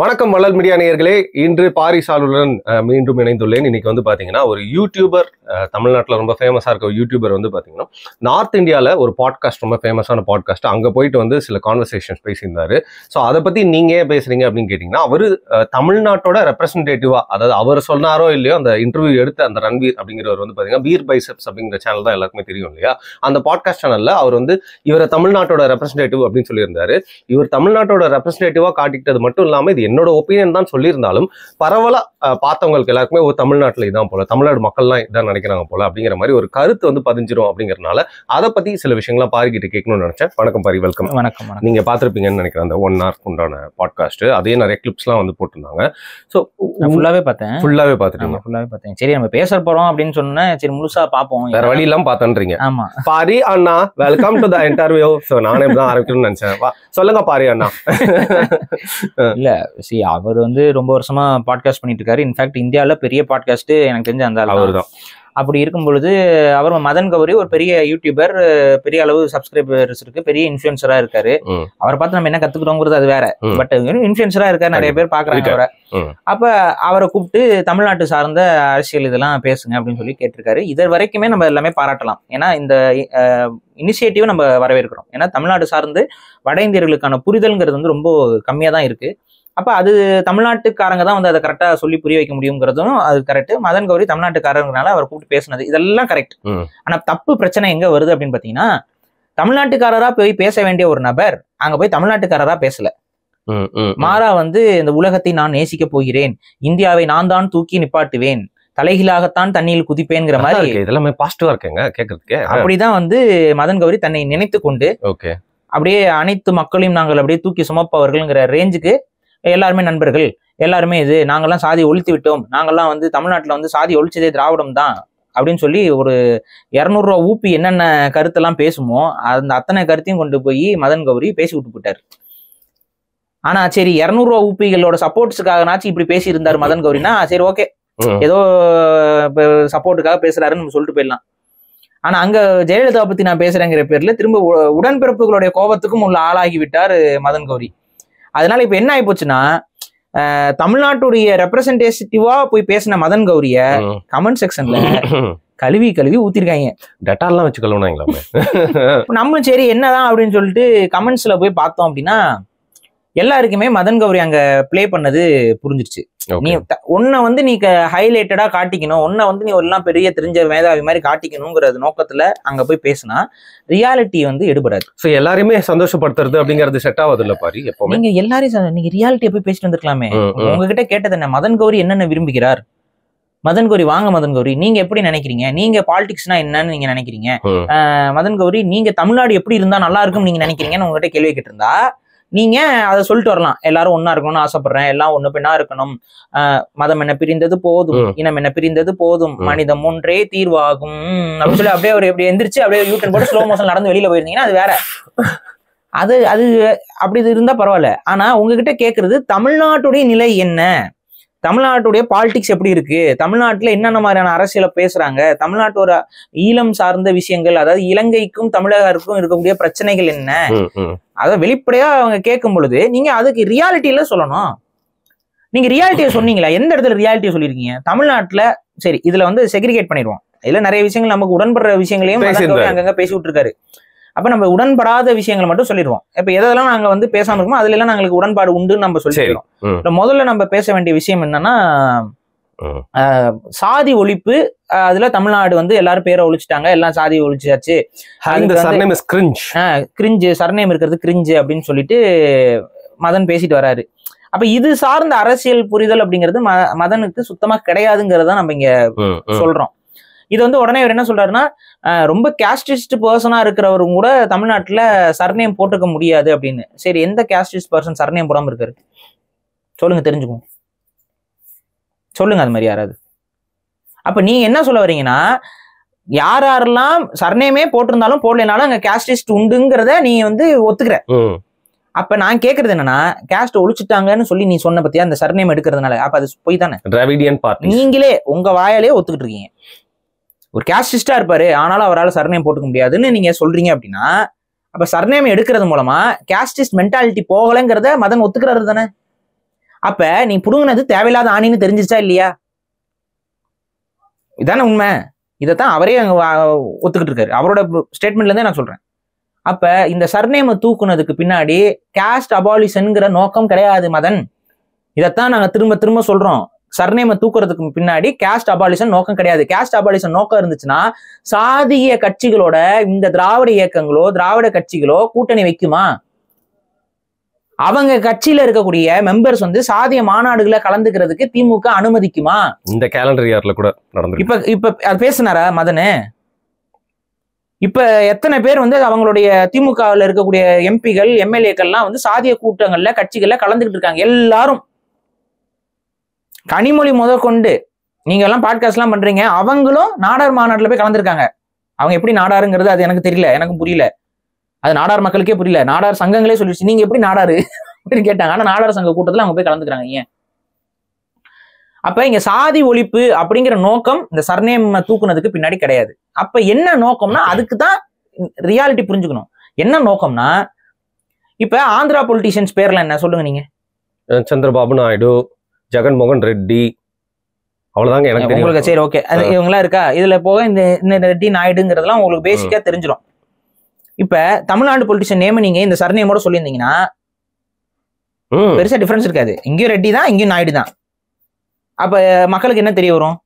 வணக்கம் வள்ளல் மீடியா நேயர்களே இன்று பாரிசாலுடன் மீண்டும் இணைந்துள்ளேன் இன்னைக்கு வந்து பார்த்தீங்கன்னா ஒரு யூடியூபர் தமிழ்நாட்டில் ரொம்ப ஃபேமஸாக இருக்க யூடியூபர் வந்து பார்த்தீங்கன்னா நார்த் இந்தியாவில் ஒரு பாட்காஸ்ட் ரொம்ப ஃபேமஸான பாட்காஸ்ட் அங்கே போயிட்டு வந்து சில கான்வர்சேஷன்ஸ் பேசியிருந்தாரு ஸோ அதை பற்றி நீங்கள் ஏன் பேசுகிறீங்க அப்படின்னு கேட்டிங்கன்னா அவர் தமிழ்நாட்டோட ரெப்ரஸன்டேட்டிவாக அதாவது அவர் சொன்னாரோ இல்லையோ அந்த இன்டர்வியூ எடுத்த அந்த ரன்வீர் அப்படிங்கிறவர் வந்து பார்த்தீங்கன்னா பீர் பைசப்ஸ் அப்படிங்கிற சேனல் தான் எல்லாருக்குமே தெரியும் இல்லையா அந்த பாட்காஸ்ட் சேனலில் அவர் வந்து இவர் தமிழ்நாட்டோட ரெப்ரஸன்டேட்டிவ் அப்படின்னு சொல்லியிருந்தாரு இவர் தமிழ்நாட்டோட ரெப்ரஸன்டேட்டிவாக காட்டிக்கிட்டது மட்டும் இல்லாமல் இது என்னோட ஒப்பீனியன் தான் சொல்லியிருந்தாலும் பரவலாக பார்த்தவங்களுக்கு எல்லாருக்குமே ஒரு தமிழ்நாட்டில் இதான் போல தமிழ்நாடு மக்கள்லாம் இதான் நினைக்கிறாங்க போல அப்படிங்கிற மாதிரி ஒரு கருத்து வந்து பதிஞ்சிரும் அப்படிங்கிறனால அதை பற்றி சில விஷயங்கள்லாம் பாரிக்கிட்டு கேட்கணும்னு நினச்சேன் வணக்கம் பாரி வெல்கம் வணக்கம் நீங்கள் பார்த்துருப்பீங்கன்னு நினைக்கிறேன் அந்த ஒன் ஹவர்க்கு உண்டான பாட்காஸ்ட் அதே நிறைய கிளிப்ஸ்லாம் வந்து போட்டிருந்தாங்க ஸோ ஃபுல்லாகவே பார்த்தேன் ஃபுல்லாகவே பார்த்துட்டு ஃபுல்லாகவே பார்த்தேன் சரி நம்ம பேச போகிறோம் அப்படின்னு சொன்னேன் சரி முழுசாக பார்ப்போம் வேற வழி எல்லாம் பார்த்தன்றீங்க ஆமாம் பாரி அண்ணா welcome to the interview so நானே தான் ஆரம்பிக்கணும்னு நினச்சேன் சொல்லுங்க பாரி அண்ணா இல்லை சி அவர் வந்து ரொம்ப வருஷமா பாட்காஸ்ட் பண்ணிட்டு இருக்காரு இன்ஃபேக்ட் இந்தியாவில் பெரிய பாட்காஸ்ட் எனக்கு தெரிஞ்ச அந்த அவர் தான் அப்படி இருக்கும் பொழுது அவர் மதன் கௌரி ஒரு பெரிய யூடியூபர் பெரிய அளவு சப்ஸ்கிரைபர்ஸ் இருக்கு பெரிய இன்ஃபுளுசரா இருக்காரு அவரை பார்த்து நம்ம என்ன கத்துக்கிறோங்கிறது அது வேற பட் இன்ஃபுளுசரா இருக்காரு நிறைய பேர் பாக்குறாங்க அவரை அப்ப அவரை கூப்பிட்டு தமிழ்நாட்டு சார்ந்த அரசியல் இதெல்லாம் பேசுங்க அப்படின்னு சொல்லி கேட்டிருக்காரு இது வரைக்குமே நம்ம எல்லாமே பாராட்டலாம் ஏன்னா இந்த இனிஷியேட்டிவ் நம்ம வரவேற்கிறோம் ஏன்னா தமிழ்நாடு சார்ந்து வட இந்தியர்களுக்கான புரிதல்ங்கிறது வந்து ரொம்ப கம்மியா தான் இருக்கு அப்போ அது தமிழ்நாட்டுக்காரங்க தான் வந்து அதை கரெக்டாக சொல்லி புரிய வைக்க முடியுங்கிறதும் அது கரெக்ட் மதன் கௌரி தமிழ்நாட்டுக்காரங்கனால அவர் கூப்பிட்டு பேசினது இதெல்லாம் கரெக்ட் ஆனால் தப்பு பிரச்சனை எங்கே வருது அப்படின்னு பார்த்தீங்கன்னா தமிழ்நாட்டுக்காரராக போய் பேச வேண்டிய ஒரு நபர் அங்கே போய் தமிழ்நாட்டுக்காரராக பேசலை மாறா வந்து இந்த உலகத்தை நான் நேசிக்க போகிறேன் இந்தியாவை நான் தான் தூக்கி நிப்பாட்டுவேன் தலைகீழாகத்தான் தண்ணியில் குதிப்பேங்கிற மாதிரி இதெல்லாமே பாசிட்டிவா இருக்கேங்க கேக்குறதுக்கு அப்படிதான் வந்து மதன் கௌரி தன்னை நினைத்து கொண்டு அப்படியே அனைத்து மக்களையும் நாங்கள் அப்படியே தூக்கி சுமப்பவர்கள்ங்கிற ரேஞ்சுக்கு எல்லாருமே நண்பர்கள் எல்லாருமே இது நாங்கள்லாம் சாதி ஒழித்து விட்டோம் நாங்கள்லாம் வந்து தமிழ்நாட்டில் வந்து சாதி ஒழிச்சதே திராவிடம் தான் அப்படின்னு சொல்லி ஒரு இரநூறுவா ஊப்பி என்னென்ன கருத்தெல்லாம் பேசுமோ அந்த அத்தனை கருத்தையும் கொண்டு போய் மதன் கௌரி பேசி விட்டு போயிட்டார் ஆனா சரி இரநூறுவா ஊப்பிகளோட சப்போர்ட்ஸுக்காகனாச்சும் இப்படி பேசியிருந்தார் மதன் கௌரினா சரி ஓகே ஏதோ சப்போர்ட்டுக்காக பேசுறாருன்னு நம்ம சொல்லிட்டு போயிடலாம் ஆனா அங்க ஜெயலலிதா பத்தி நான் பேசுறேங்கிற பேர்ல திரும்ப உடன்பிறப்புகளுடைய கோபத்துக்கும் உள்ள ஆளாகி விட்டார் மதன் கௌரி அதனால இப்ப என்ன ஆயிப்போச்சுன்னா தமிழ்நாட்டுடைய ரெப்ரசன்டேட்டிவா போய் பேசின மதன் கௌரிய கமெண்ட் செக்ஷன்ல கழுவி கழுவி ஊத்திருக்காங்க டட்டாலாம் வச்சு கழுவுனாங்களா நம்ம சரி என்னதான் அப்படின்னு சொல்லிட்டு கமெண்ட்ஸ்ல போய் பார்த்தோம் அப்படின்னா எல்லாருக்குமே மதன் கௌரி அங்க பிளே பண்ணது புரிஞ்சிருச்சு நீ உன்னை வந்து நீ ஹைலைட்டடா காட்டிக்கணும் உன்னை வந்து நீ எல்லாம் பெரிய தெரிஞ்ச மேதாவி மாதிரி காட்டிக்கணுங்கிறது நோக்கத்துல அங்க போய் பேசினா ரியாலிட்டி வந்து எடுபடாது ஸோ எல்லாரையுமே சந்தோஷப்படுத்துறது அப்படிங்கிறது செட் ஆகுது இல்ல பாரு எப்போ நீங்க எல்லாரையும் நீங்க ரியாலிட்டியை போய் பேசிட்டு வந்திருக்கலாமே உங்ககிட்ட கேட்டது என்ன மதன் கௌரி என்னென்ன விரும்புகிறார் மதன் கௌரி வாங்க மதன் கௌரி நீங்க எப்படி நினைக்கிறீங்க நீங்க பாலிடிக்ஸ்னா என்னன்னு நீங்க நினைக்கிறீங்க மதன் கௌரி நீங்க தமிழ்நாடு எப்படி இருந்தா நல்லா இருக்கும் நீங்க நினைக்கிறீங்கன்னு உங்ககிட்ட கேள்வி கேட்டிருந்தா நீங்கள் அதை சொல்லிட்டு வரலாம் எல்லாரும் ஒன்னா இருக்கணும்னு ஆசைப்படுறேன் எல்லாம் ஒன்று பெண்ணா இருக்கணும் மதம் என்ன பிரிந்தது போதும் இனம் என்ன பிரிந்தது போதும் மனிதம் ஒன்றே தீர்வாகும் அப்படின்னு சொல்லி அப்படியே ஒரு எப்படி எந்திரிச்சு அப்படியே யூட்டன் போட்டு ஸ்லோ மோஷன் நடந்து வெளியில் போயிருந்தீங்கன்னா அது வேற அது அது அப்படி இருந்தா பரவாயில்ல ஆனா உங்ககிட்ட கேக்குறது தமிழ்நாட்டுடைய நிலை என்ன தமிழ்நாட்டுடைய பாலிடிக்ஸ் எப்படி இருக்கு தமிழ்நாட்டில் என்னென்ன மாதிரியான அரசியலை பேசுறாங்க தமிழ்நாட்டோட ஈழம் சார்ந்த விஷயங்கள் அதாவது இலங்கைக்கும் தமிழகருக்கும் இருக்கக்கூடிய பிரச்சனைகள் என்ன அதை வெளிப்படையா அவங்க கேட்கும் பொழுது நீங்க அதுக்கு ரியாலிட்டியில சொல்லணும் நீங்க ரியாலிட்டியை சொன்னீங்களா எந்த இடத்துல ரியாலிட்டியை சொல்லியிருக்கீங்க தமிழ்நாட்டில் சரி இதுல வந்து செக்ரிகேட் பண்ணிடுவோம் இதுல நிறைய விஷயங்கள் நமக்கு உடன்படுற விஷயங்களையும் அங்கங்க பேசிவிட்டு இருக்காரு அப்போ நம்ம உடன்படாத விஷயங்கள் மட்டும் சொல்லிடுவோம் இப்போ எதெல்லாம் நாங்கள் வந்து பேசாம இருக்கோமோ அதுல எல்லாம் நாங்களுக்கு உடன்பாடு உண்டுன்னு நம்ம சொல்லிடுறோம் முதல்ல நம்ம பேச வேண்டிய விஷயம் என்னன்னா சாதி ஒழிப்பு அதுல தமிழ்நாடு வந்து எல்லாரும் பேரை ஒழிச்சிட்டாங்க எல்லாம் சாதி ஒழிச்சாச்சு கிரிஞ்சு சர்நேம் இருக்கிறது கிரிஞ்சு அப்படின்னு சொல்லிட்டு மதன் பேசிட்டு வராரு அப்ப இது சார்ந்த அரசியல் புரிதல் அப்படிங்கிறது மதனுக்கு சுத்தமா கிடையாதுங்கிறத நம்ம இங்க சொல்றோம் இது வந்து உடனே இவர் என்ன சொல்றாருன்னா ரொம்ப கேஸ்டிஸ்ட் பர்சனா இருக்கிறவரும் கூட தமிழ்நாட்டில் சர்நேம் போட்டுக்க முடியாது அப்படின்னு சரி எந்த கேஸ்டிஸ்ட் பர்சன் சர்நேம் போடாம இருக்காரு சொல்லுங்க தெரிஞ்சுக்கோங்க சொல்லுங்க அது மாதிரி யாராவது அப்ப நீங்க என்ன சொல்ல வரீங்கன்னா யார் யாரெல்லாம் சர்நேமே போட்டிருந்தாலும் போடலனாலும் அங்க கேஸ்டிஸ்ட் உண்டுங்கிறத நீ வந்து ஒத்துக்கிற அப்ப நான் கேக்குறது என்னன்னா கேஸ்ட் ஒழிச்சுட்டாங்கன்னு சொல்லி நீ சொன்ன பத்தியா அந்த சர்நேம் எடுக்கிறதுனால அப்ப அது போய் தானே நீங்களே உங்க வாயாலே ஒத்துக்கிட்டு இருக்கீங்க ஒரு கேஸ்டிஸ்டா இருப்பாரு ஆனாலும் அவரால் சர்நேம் போட்டுக்க முடியாதுன்னு நீங்க சொல்றீங்க அப்படின்னா அப்ப சர்நேம் எடுக்கிறது மூலமா கேஸ்டிஸ்ட் மென்டாலிட்டி போகலைங்கிறத மதன் ஒத்துக்கிறாரு தானே அப்ப நீ புடுங்கினது தேவையில்லாத ஆணின்னு தெரிஞ்சிச்சா இல்லையா இதான உண்மை இதைத்தான் அவரே அங்க ஒத்துக்கிட்டு இருக்காரு அவரோட ஸ்டேட்மெண்ட்ல இருந்தே நான் சொல்றேன் அப்ப இந்த சர்நேமை தூக்குனதுக்கு பின்னாடி கேஸ்ட் அபாலிஷன்ங்கிற நோக்கம் கிடையாது மதன் இதைத்தான் நாங்க திரும்ப திரும்ப சொல்றோம் சர்னேமை தூக்குறதுக்கு பின்னாடி கேஸ்ட் அபாலிஷன் நோக்கம் கிடையாது கேஸ்ட் அபாலிஷன் நோக்கம் இருந்துச்சுன்னா சாதிய கட்சிகளோட இந்த திராவிட இயக்கங்களோ திராவிட கட்சிகளோ கூட்டணி வைக்குமா அவங்க கட்சியில இருக்கக்கூடிய மெம்பர்ஸ் வந்து சாதிய மாநாடுகளை கலந்துக்கிறதுக்கு திமுக அனுமதிக்குமா இந்த கேலண்டர் இயர்ல கூட நடந்து இப்ப இப்ப பேசினாரா மதனு இப்ப எத்தனை பேர் வந்து அவங்களுடைய திமுகவில் இருக்கக்கூடிய எம்பிகள் எம்எல்ஏக்கள்லாம் வந்து சாதிய கூட்டங்கள்ல கட்சிகள்ல கலந்துகிட்டு இருக்காங்க எல்லாரும் கனிமொழி முதற்கொண்டு நீங்க எல்லாம் பாட்காஸ்ட்லாம் பண்றீங்க அவங்களும் நாடார் மாநாட்டில் போய் கலந்துருக்காங்க அவங்க எப்படி நாடாருங்கிறது அது எனக்கு தெரியல எனக்கும் புரியல அது நாடார் மக்களுக்கே புரியல நாடார் சங்கங்களே சொல்லிடுச்சு நீங்க எப்படி நாடாரு அப்படின்னு கேட்டாங்க ஆனா நாடார் சங்க கூட்டத்தில் அவங்க போய் கலந்துக்கிறாங்க ஏன் அப்ப இங்க சாதி ஒழிப்பு அப்படிங்கிற நோக்கம் இந்த சர்ணேம தூக்குனதுக்கு பின்னாடி கிடையாது அப்ப என்ன நோக்கம்னா அதுக்கு தான் ரியாலிட்டி புரிஞ்சுக்கணும் என்ன நோக்கம்னா இப்ப ஆந்திரா பொலிட்டிஷியன்ஸ் பேர்ல என்ன சொல்லுங்க நீங்க சந்திரபாபு நாயுடு ஜெகன்மோகன் ரெட்டி அவ்வளவுதாங்க எனக்கு உங்களுக்கு சரி ஓகே அது இவங்களாம் இருக்கா இதுல போக இந்த இந்த ரெட்டி நாயுடுங்கிறதெல்லாம் உங்களுக்கு பேசிக்கா தெரிஞ்சிடும் இப்ப தமிழ்நாடு பொலிட்டிஷியன் நேம் நீங்க இந்த சர்நேமோட சொல்லியிருந்தீங்கன்னா பெருசா டிஃபரன்ஸ் இருக்காது இங்கேயும் ரெட்டி தான் இங்கேயும் நாயுடு தான் அப்ப மக்களுக்கு என்ன தெரிய வரும்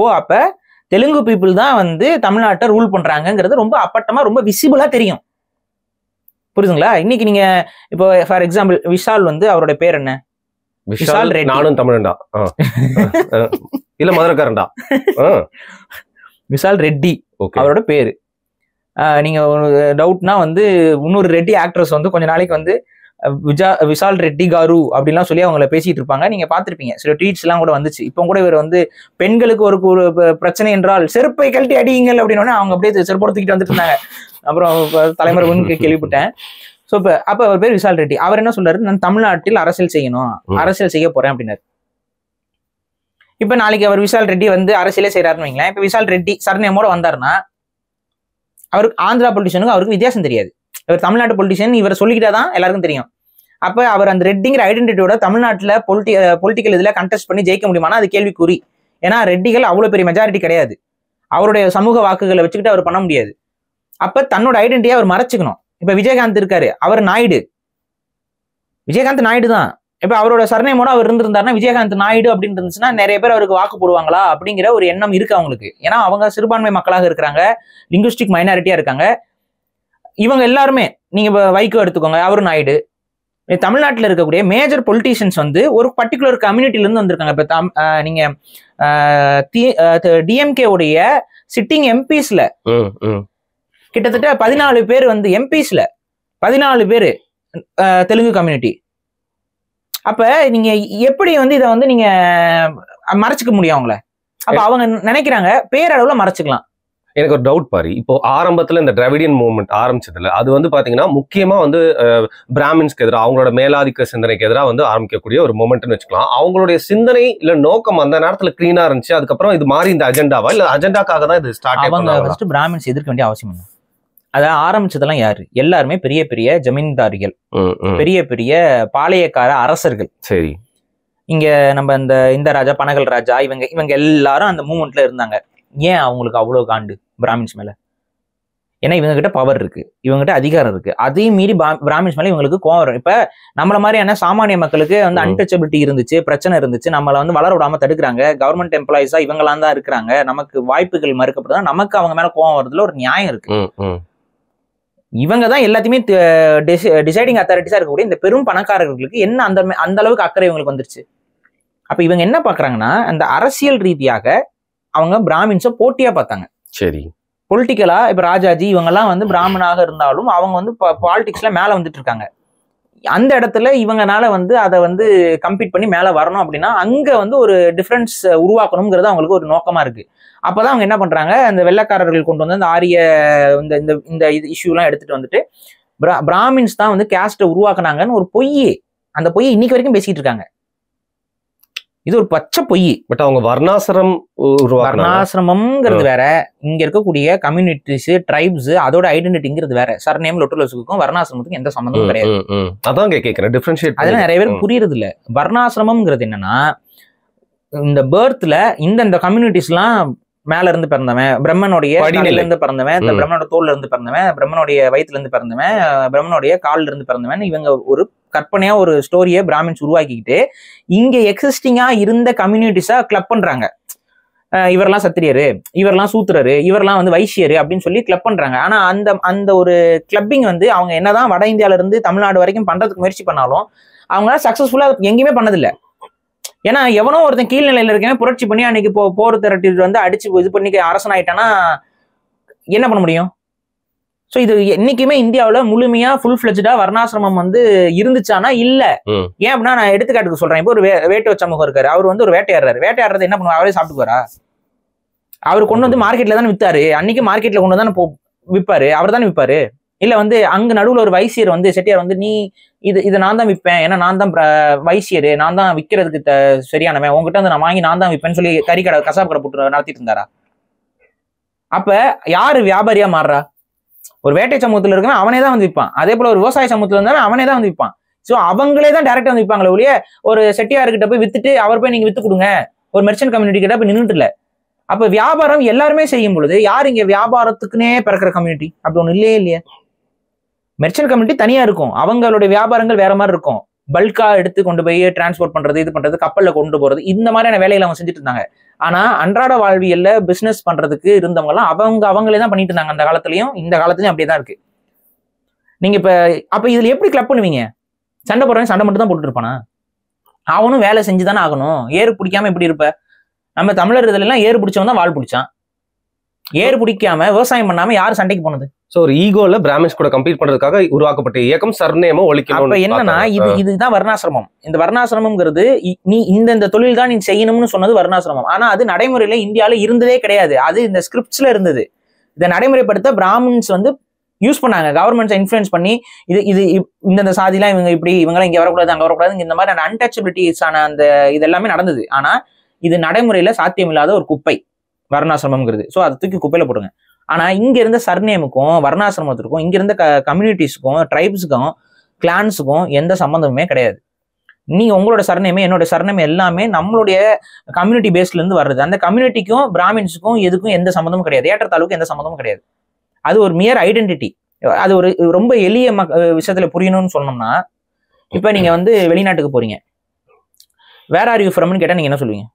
ஓ அப்ப தெலுங்கு பீப்புள் தான் வந்து தமிழ்நாட்டை ரூல் பண்றாங்கிறது ரொம்ப அப்பட்டமா ரொம்ப விசிபிளா தெரியும் புரியுதுங்களா இன்னைக்கு நீங்க இப்போ ஃபார் எக்ஸாம்பிள் விஷால் வந்து அவருடைய பேர் என்ன விஷால் நானும் தமிழன்டா இல்ல மதுரக்காரன்டா விஷால் ரெட்டி அவரோட பேரு நீங்க டவுட்னா வந்து இன்னொரு ரெட்டி ஆக்ட்ரஸ் வந்து கொஞ்ச நாளைக்கு வந்து விஜா விஷால் ரெட்டி காரு அப்படின்லாம் சொல்லி அவங்கள பேசிட்டு இருப்பாங்க நீங்க பாத்திருப்பீங்க சில ட்வீட்ஸ் எல்லாம் கூட வந்துச்சு இப்போ கூட இவர் வந்து பெண்களுக்கு ஒரு பிரச்சனை என்றால் செருப்பை கழட்டி அடியுங்கள் அப்படின்னு அவங்க அப்படியே செருப்பு வந்துட்டு இருந்தாங்க அப்புறம் தலைமுறை கேள்விப்பட்டேன் சோ இப்ப அப்போ அவர் பேர் விசால் ரெட்டி அவர் என்ன சொல்றாரு நான் தமிழ்நாட்டில் அரசியல் செய்யணும் அரசியல் செய்ய போறேன் அப்படின்னாரு இப்போ நாளைக்கு அவர் விசால் ரெட்டி வந்து அரசியலே செய்யறாருன்னு வைங்களேன் இப்போ விசால் ரெட்டி சரணியமோட வந்தாருன்னா அவருக்கு ஆந்திரா பொலிட்டிஷனுக்கு அவருக்கு வித்தியாசம் தெரியாது இவர் தமிழ்நாட்டு பொலிட்டிஷியன் இவர் சொல்லிக்கிட்டாதான் எல்லாருக்கும் தெரியும் அப்ப அவர் அந்த ரெட்டிங்கிற ஐடென்டிட்டியோட தமிழ்நாட்டில் பொலிட்டி பொலிட்டிக்கல் இதில் கண்டெஸ்ட் பண்ணி ஜெயிக்க முடியுமானா அது கேள்விக்குறி ஏன்னா ரெட்டிகள் அவ்வளோ பெரிய மெஜாரிட்டி கிடையாது அவருடைய சமூக வாக்குகளை வச்சுக்கிட்டு அவர் பண்ண முடியாது அப்போ தன்னோட ஐடென்டிட்டியை அவர் மறைச்சிக்கணும் இப்ப விஜயகாந்த் இருக்காரு அவர் நாயுடு விஜயகாந்த் நாயுடு தான் இப்ப அவரோட சர்நேமோட அவர் இருந்திருந்தாருன்னா விஜயகாந்த் நாயுடு அப்படின்னு இருந்துச்சுன்னா நிறைய பேர் அவருக்கு வாக்கு போடுவாங்களா அப்படிங்கிற ஒரு எண்ணம் இருக்கு அவங்களுக்கு ஏன்னா அவங்க சிறுபான்மை மக்களாக இருக்கிறாங்க லிங்குஸ்டிக் மைனாரிட்டியா இருக்காங்க இவங்க எல்லாருமே நீங்க வைக்கோ எடுத்துக்கோங்க அவரு நாயுடு தமிழ்நாட்டில் இருக்கக்கூடிய மேஜர் பொலிட்டீஷியன்ஸ் வந்து ஒரு பர்டிகுலர் கம்யூனிட்டிலேருந்து வந்திருக்காங்க இப்போ தம் நீங்கள் டிஎம்கே உடைய சிட்டிங் எம்பிஸில் கிட்டத்தட்ட பதினாலு பேர் வந்து எம்பிஸ்ல பதினாலு பேர் தெலுங்கு கம்யூனிட்டி அப்ப நீங்க எப்படி வந்து இதை வந்து நீங்க மறைச்சிக்க முடியும் அவங்கள அப்ப அவங்க நினைக்கிறாங்க பேரளவுல மறைச்சிக்கலாம் எனக்கு ஒரு டவுட் பாரு இப்போ ஆரம்பத்தில் இந்த டிராவிடியன் மூவ்மெண்ட் ஆரம்பிச்சதுல அது வந்து பார்த்தீங்கன்னா முக்கியமாக வந்து பிராமின்ஸ்க்கு எதிராக அவங்களோட மேலாதிக்க சிந்தனைக்கு எதிராக வந்து ஆரம்பிக்கக்கூடிய ஒரு மூமெண்ட்னு வச்சுக்கலாம் அவங்களுடைய சிந்தனை இல்லை நோக்கம் அந்த நேரத்தில் க்ளீனாக இருந்துச்சு அதுக்கப்புறம் இது மாதிரி இந்த அஜெண்டாவா இல்லை அஜெண்டாக்காக தான் இது ஸ்டார்ட் அவங்க பிராமின்ஸ் எதிர்க்க வேண்டிய அவசியம் இல்லை அதை ஆரம்பிச்சதெல்லாம் யாரு எல்லாருமே பெரிய பெரிய ஜமீன்தாரிகள் பெரிய பெரிய பாளையக்கார அரசர்கள் சரி இங்க நம்ம இந்த இந்த ராஜா பனகல் ராஜா இவங்க இவங்க எல்லாரும் அந்த மூமெண்ட்ல இருந்தாங்க ஏன் அவங்களுக்கு அவ்வளோ காண்டு பிராமின்ஸ் மேல ஏன்னா இவங்க கிட்ட பவர் இருக்கு இவங்ககிட்ட அதிகாரம் இருக்கு அதையும் மீறி பிராமின்ஸ் மேல இவங்களுக்கு கோவம் வரும் இப்ப நம்மள மாதிரியான சாமானிய மக்களுக்கு வந்து அன்டச்சபிலிட்டி இருந்துச்சு பிரச்சனை இருந்துச்சு நம்மள வந்து வளர விடாம தடுக்கிறாங்க கவர்மெண்ட் எம்ப்ளாயிஸா இவங்களாம் தான் இருக்கிறாங்க நமக்கு வாய்ப்புகள் மறுக்கப்படுதா நமக்கு அவங்க மேல கோவம் வருதுல ஒரு நியாயம் இருக்கு இவங்க தான் எல்லாத்தையுமே டிசைடிங் அத்தாரிட்டிஸாக இருக்கக்கூடிய இந்த பெரும் பணக்காரர்களுக்கு என்ன அந்த அந்த அளவுக்கு அக்கறை இவங்களுக்கு வந்துருச்சு அப்போ இவங்க என்ன பார்க்குறாங்கன்னா அந்த அரசியல் ரீதியாக அவங்க பிராமின்ஸை போட்டியாக பார்த்தாங்க சரி பொலிட்டிக்கலா இப்போ ராஜாஜி இவங்கெல்லாம் வந்து பிராமணாக இருந்தாலும் அவங்க வந்து பாலிடிக்ஸ்ல மேலே வந்துட்டு இருக்காங்க அந்த இடத்துல இவங்கனால வந்து அதை வந்து கம்ப்ளீட் பண்ணி மேலே வரணும் அப்படின்னா அங்கே வந்து ஒரு டிஃபரன்ஸ் உருவாக்கணுங்கிறது அவங்களுக்கு ஒரு நோக்கமாக இருக்குது அப்போதான் அவங்க என்ன பண்ணுறாங்க அந்த வெள்ளக்காரர்கள் கொண்டு வந்து அந்த ஆரிய இந்த இந்த இந்த இது இஷ்யூலாம் எடுத்துகிட்டு வந்துட்டு பிரா பிராமின்ஸ் தான் வந்து கேஸ்ட்டை உருவாக்குனாங்கன்னு ஒரு பொய் அந்த பொய் இன்னைக்கு வரைக்கும் பேசிக்கிட்டு இருக்காங்க இது ஒரு பச்சை பொய் பட் அவங்க வர்ணாசிரம் வர்ணாசிரமம்ங்கிறது வேற இங்க இருக்கக்கூடிய கம்யூனிட்டிஸ் ட்ரைப்ஸ் அதோட ஐடென்டிட்டிங்கிறது வேற சார் நேம் லொட்டுலஸுக்கும் வர்ணாசிரமத்துக்கும் எந்த சம்மந்தமும் கிடையாது அதான் கேட்கிறேன் அதெல்லாம் நிறைய பேர் புரியுறது இல்ல வர்ணாசிரமம்ங்கிறது என்னன்னா இந்த பேர்த்ல இந்த இந்த கம்யூனிட்டிஸ்லாம் மேல இருந்து பிறந்தவன் பிரம்மனுடைய இருந்து பிறந்தவன் இந்த பிரம்மனோட தோல்ல இருந்து பிறந்தவன் பிரம்மனுடைய வயிற்றுல இருந்து பிறந்தவன் பிரம்மனுடைய கால்ல இருந்து பிறந்தவன் இவங்க ஒரு கற்பனையா ஒரு ஸ்டோரியை பிராமின்ஸ் உருவாக்கிக்கிட்டு இங்க எக்ஸிஸ்டிங்கா இருந்த கம்யூனிட்டிஸா கிளப் பண்றாங்க இவரெல்லாம் சத்திரியரு இவரெல்லாம் சூத்திரரு இவரெல்லாம் வந்து வைசியரு அப்படின்னு சொல்லி கிளப் பண்றாங்க ஆனா அந்த அந்த ஒரு கிளப்பிங் வந்து அவங்க என்னதான் வட இந்தியால இருந்து தமிழ்நாடு வரைக்கும் பண்றதுக்கு முயற்சி பண்ணாலும் அவங்க சக்சஸ்ஃபுல்லா எங்கேயுமே பண்ணதில்லை ஏன்னா எவனோ ஒருத்தன் கீழ்நிலையில் இருக்கவே புரட்சி பண்ணி அன்னைக்கு இப்போ போர் திரட்டிட்டு வந்து அடிச்சு இது பண்ணி அரசனாயிட்டான்னா என்ன பண்ண முடியும் ஸோ இது என்னைக்குமே இந்தியாவில் முழுமையா ஃபுல் ஃபிளஜா வர்ணாசிரமம் வந்து இருந்துச்சானா இல்ல ஏன் அப்படின்னா நான் எடுத்துக்காட்டுக்கு சொல்றேன் இப்போ ஒரு வே வேட்டை வச்சமுகம் இருக்காரு அவர் வந்து ஒரு வேட்டையாடுறாரு வேட்டையாடுறது என்ன பண்ணுவார் அவரே சாப்பிட்டுக்குவாரா அவர் கொண்டு வந்து மார்க்கெட்ல தானே வித்தாரு அன்னைக்கு மார்க்கெட்ல கொண்டு வந்து விற்பாரு அவர் தானே விற்பாரு இல்ல வந்து அங்க நடுவுல ஒரு வைசியர் வந்து செட்டியார் வந்து நீ இது இதை நான் தான் விற்பேன் ஏன்னா நான் தான் வைசியர் நான் தான் விற்கிறதுக்கு சரியானவன் உங்ககிட்ட வந்து நான் வாங்கி நான் தான் விற்பேன்னு சொல்லி கறி கடை கசாப் கடை போட்டு நடத்திட்டு இருந்தாரா அப்ப யாரு வியாபாரியா மாறுறா ஒரு வேட்டை சமூகத்துல இருக்கா அவனே தான் வந்து விற்பான் அதே போல ஒரு விவசாய சமூகத்துல இருந்தாலும் அவனே தான் வந்து விற்பான் ஸோ அவங்களே தான் டேரக்டா வந்து விற்பாங்களே ஒழிய ஒரு செட்டியார் கிட்ட போய் வித்துட்டு அவர் போய் நீங்க வித்து கொடுங்க ஒரு மெர்ச்சன்ட் கம்யூனிட்டி கிட்ட போய் நின்றுட்டு அப்ப வியாபாரம் எல்லாருமே செய்யும் பொழுது யார் இங்க வியாபாரத்துக்குன்னே பிறக்கிற கம்யூனிட்டி அப்படி ஒண்ணு இல்லையே இல்லையே மெர்ச்சன்ட் கம்யூனிட்டி தனியா இருக்கும் அவங்களுடைய வியாபாரங்கள் வேற மாதிரி இருக்கும் பல்காக எடுத்து கொண்டு போய் டிரான்ஸ்போர்ட் பண்றது இது பண்றது கப்பலில் கொண்டு போறது இந்த மாதிரியான வேலையில அவங்க செஞ்சுட்டு இருந்தாங்க ஆனா அன்றாட வாழ்வியல்ல பிசினஸ் பண்றதுக்கு இருந்தவங்க எல்லாம் அவங்க அவங்களே தான் பண்ணிட்டு இருந்தாங்க அந்த காலத்துலையும் இந்த காலத்துலயும் அப்படியே தான் இருக்கு நீங்க இப்ப அப்ப இதுல எப்படி கிளப் பண்ணுவீங்க சண்டை போடுறேன் சண்டை மட்டும் தான் போட்டுட்டு இருப்பானா அவனும் வேலை செஞ்சுதானே ஆகணும் ஏறு பிடிக்காம எப்படி இருப்ப நம்ம தமிழர் இதுல எல்லாம் ஏறு பிடிச்சவன் தான் வாழ் பிடிச்சான் ஏறு பிடிக்காம விவசாயம் பண்ணாம யார் சண்டைக்கு போனது ஸோ ஒரு ஈகோல பிராமிஸ் கூட கம்ப்ளீட் பண்றதுக்காக உருவாக்கப்பட்ட இயக்கம் சர்நேமோ ஒழிக்கணும் என்னன்னா இது இதுதான் வர்ணாசிரமம் இந்த வர்ணாசிரமம்ங்கிறது நீ இந்த இந்த தொழில் தான் நீ செய்யணும்னு சொன்னது வர்ணாசிரமம் ஆனா அது நடைமுறையில இந்தியாவில இருந்ததே கிடையாது அது இந்த ஸ்கிரிப்ட்ஸ்ல இருந்தது இதை நடைமுறைப்படுத்த பிராமின்ஸ் வந்து யூஸ் பண்ணாங்க கவர்மெண்ட்ஸை இன்ஃப்ளூயன்ஸ் பண்ணி இது இது இந்தந்த சாதிலாம் இவங்க இப்படி இவங்களாம் இங்கே வரக்கூடாது அங்கே வரக்கூடாது இந்த மாதிரியான அன்டச்சபிலிட்டிஸான அந்த இது எல்லாமே நடந்தது ஆனால் இது நடைமுறையில் சாத்தியம் இல்லாத ஒரு குப்பை வர்ணாசிரமங்கிறது ஸோ அதை தூக்கி குப்பையில் போடுங்க ஆனா இங்க இருந்த சர்நேமுக்கும் வர்ணாசிரமத்திற்கும் இங்க இருந்த கம்யூனிட்டிஸுக்கும் ட்ரைப்ஸுக்கும் கிளான்ஸுக்கும் எந்த சம்மந்தமுமே கிடையாது நீங்க உங்களோட சரணமே என்னோட சரணம் எல்லாமே நம்மளுடைய கம்யூனிட்டி பேஸ்ல இருந்து வருது அந்த கம்யூனிட்டிக்கும் பிராமின்ஸுக்கும் எதுக்கும் எந்த சம்மந்தமும் கிடையாது ஏற்ற தாலுக்கும் எந்த சம்மந்தமும் கிடையாது அது ஒரு மியர் ஐடென்டிட்டி அது ஒரு ரொம்ப எளிய மக் விஷயத்துல புரியணும்னு சொன்னோம்னா இப்போ நீங்க வந்து வெளிநாட்டுக்கு போறீங்க வேற ஆர் யூ ஃப்ரம்னு கேட்டால் நீங்க என்ன சொல்லுவீங்க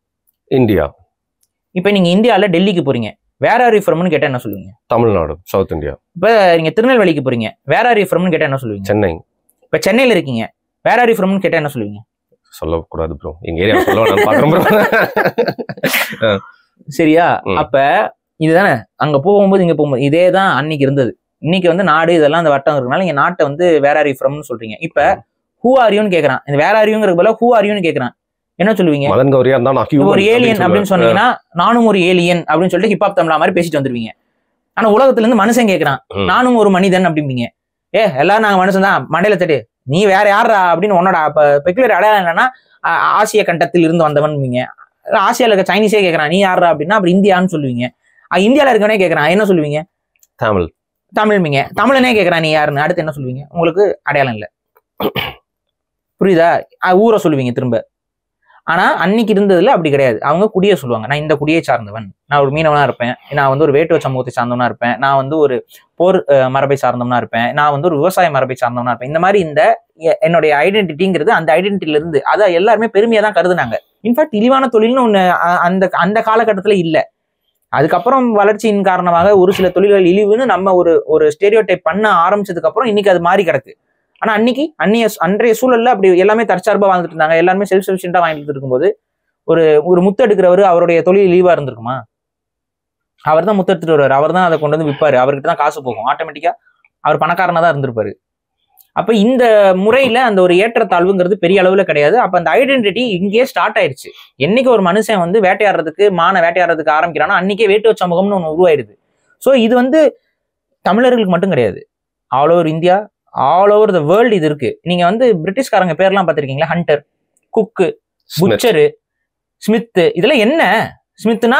இந்தியா இப்போ நீங்க இந்தியாவில் டெல்லிக்கு போறீங்க வேற ஆர் ஃப்ரம்னு கேட்டால் என்ன சொல்லுவீங்க தமிழ்நாடு சவுத் இந்தியா இப்போ நீங்கள் திருநெல்வேலிக்கு போறீங்க வேற ஆர் ஃப்ரம்னு கேட்டால் என்ன சொல்லுவீங்க சென்னை இப்போ சென்னையில் இருக்கீங்க வேற ஆர் ஃப்ரம்னு கேட்டால் என்ன சொல்லுவீங்க சொல்லக்கூடாது ப்ரோ எங்க ஏரியா சொல்ல பார்க்குறோம் சரியா அப்போ இதுதானே அங்கே போகும்போது இங்கே போகும்போது இதே தான் அன்னைக்கு இருந்தது இன்னைக்கு வந்து நாடு இதெல்லாம் அந்த வட்டம் இருக்கனால நீங்கள் நாட்டை வந்து வேற ஆர் ஃப்ரம்னு சொல்கிறீங்க இப்போ ஹூ ஆரியூன்னு கேட்கறான் இந்த வேற ஆரியூங்கிற போல ஹூ ஆரியூன்னு கேட்குறான் என்ன சொல்லுவீங்க மதன் கௌரியா இருந்தா ஒரு ஏலியன் அப்படின்னு சொன்னீங்கன்னா நானும் ஒரு ஏலியன் அப்படின்னு சொல்லிட்டு ஹிப்ஹாப் தமிழா மாதிரி பேசிட்டு வந்துருவீங்க ஆனா உலகத்துல இருந்து மனுஷன் கேட்கறான் நானும் ஒரு மனிதன் அப்படிம்பீங்க ஏ எல்லாரும் நாங்க மனுஷன் தான் மண்டையில தட்டு நீ வேற யாரா அப்படின்னு உன்னோட அப்ப பெக்குலர் அடையாளம் என்னன்னா ஆசிய கண்டத்தில் இருந்து வந்தவன்பீங்க ஆசியால இருக்க சைனீஸே கேட்கறான் நீ யாரா அப்படின்னா அப்படி இந்தியான்னு சொல்லுவீங்க இந்தியால இருக்கவனே கேட்கறான் என்ன சொல்லுவீங்க தமிழ் தமிழ்மீங்க தமிழனே கேட்கறான் நீ யாருன்னு அடுத்து என்ன சொல்லுவீங்க உங்களுக்கு அடையாளம் இல்லை புரியுதா ஊரை சொல்லுவீங்க திரும்ப ஆனால் அன்னைக்கு இருந்ததுல அப்படி கிடையாது அவங்க குடியை சொல்லுவாங்க நான் இந்த குடியை சார்ந்தவன் நான் ஒரு மீனவனாக இருப்பேன் நான் வந்து ஒரு வேட்டுவ சமூகத்தை சார்ந்தவனா இருப்பேன் நான் வந்து ஒரு போர் மரபை சார்ந்தவனா இருப்பேன் நான் வந்து ஒரு விவசாய மரபை சார்ந்தவனா இருப்பேன் இந்த மாதிரி இந்த என்னுடைய ஐடென்டிட்டிங்கிறது அந்த ஐடென்டிட்டில அதை எல்லாருமே பெருமையாக தான் கருதுனாங்க இன்ஃபேக்ட் இழிவான தொழில்னு ஒன்று அந்த அந்த காலகட்டத்தில் இல்லை அதுக்கப்புறம் வளர்ச்சியின் காரணமாக ஒரு சில தொழில்கள் இழிவுன்னு நம்ம ஒரு ஒரு ஸ்டேரியோ டைப் பண்ண ஆரம்பிச்சதுக்கு அப்புறம் இன்னைக்கு அது மாறி கிடக்கு ஆனா அன்னைக்கு அன்னைய அன்றைய சூழல்ல அப்படி எல்லாமே தற்சார்பா வாழ்ந்துட்டு இருந்தாங்க எல்லாருமே செல்ஃப் சஃபிஷியண்டா வாங்கிட்டு இருக்கும்போது ஒரு ஒரு முத்து எடுக்கிறவர் அவருடைய தொழில் லீவா இருந்திருக்குமா அவர் தான் முத்தெடுத்துட்டு வருவார் அவர் தான் அதை கொண்டு வந்து விற்பாரு அவர்கிட்ட தான் காசு போகும் ஆட்டோமேட்டிக்கா அவர் பணக்காரனா தான் இருந்திருப்பாரு அப்ப இந்த முறையில அந்த ஒரு ஏற்றத்தாழ்வுங்கிறது பெரிய அளவுல கிடையாது அப்ப அந்த ஐடென்டிட்டி இங்கேயே ஸ்டார்ட் ஆயிடுச்சு என்னைக்கு ஒரு மனுஷன் வந்து வேட்டையாடுறதுக்கு மான வேட்டையாடுறதுக்கு ஆரம்பிக்கிறான்னா அன்னைக்கே வேட்டுவ சமூகம்னு ஒன்று உருவாயிருது ஸோ இது வந்து தமிழர்களுக்கு மட்டும் கிடையாது all over India all over the world இது இருக்கு நீங்க வந்து பிரிட்டிஷ்காரங்க பேர்லாம் பார்த்துருக்கீங்களா ஹண்டர் குக்கு புச்சரு ஸ்மித்து இதெல்லாம் என்ன ஸ்மித்னா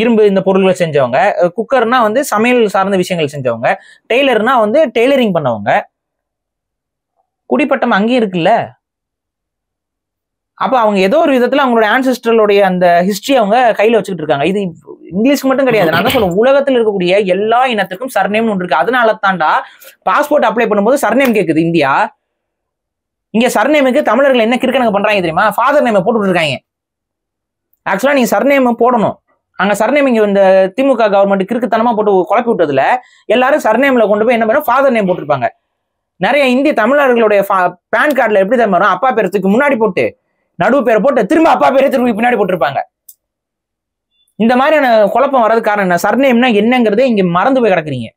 இரும்பு இந்த பொருள்களை செஞ்சவங்க குக்கர்னா வந்து சமையல் சார்ந்த விஷயங்கள் செஞ்சவங்க டெய்லர்னா வந்து டெய்லரிங் பண்ணவங்க குடிப்பட்டம் அங்கேயும் இருக்குல்ல அப்போ அவங்க ஏதோ ஒரு விதத்தில் அவங்களோட ஆன்சஸ்டர்களுடைய அந்த ஹிஸ்ட்ரி அவங்க கையில் வச்சுக்கிட்டு இருக்காங்க இது இங்கிலீஷ்க்கு மட்டும் கிடையாது நான் தான் சொல்லுவேன் உலகத்தில் இருக்கக்கூடிய எல்லா இனத்துக்கும் சர்நேம்னு ஒன்று இருக்கு அதனால தாண்டா பாஸ்போர்ட் அப்ளை பண்ணும்போது சர்நேம் கேட்குது இந்தியா இங்க சர்நேமுக்கு தமிழர்கள் என்ன கிறுக்கணங்க பண்றாங்க தெரியுமா ஃபாதர் நேம் போட்டு இருக்காங்க ஆக்சுவலா நீங்க சர்நேம் போடணும் அங்க சர்நேம் இங்க இந்த திமுக கவர்மெண்ட் கிறுக்குத்தனமா போட்டு குழப்பி விட்டதுல எல்லாரும் சர்நேம்ல கொண்டு போய் என்ன பண்ணும் ஃபாதர் நேம் போட்டிருப்பாங்க நிறைய இந்திய தமிழர்களுடைய பேன் கார்டில் எப்படி தான் வரும் அப்பா பேரத்துக்கு முன்னாடி போட்டு நடுவு பேரை போட்டு திரும்ப அப்பா பேரே திரும்பி பின்னாடி போட்டிருப்பாங்க இந்த மாதிரியான குழப்பம் வர்றது காரணம் என்ன சர்நேம்னா என்னங்கிறதே இங்கே மறந்து போய் கிடக்குறீங்க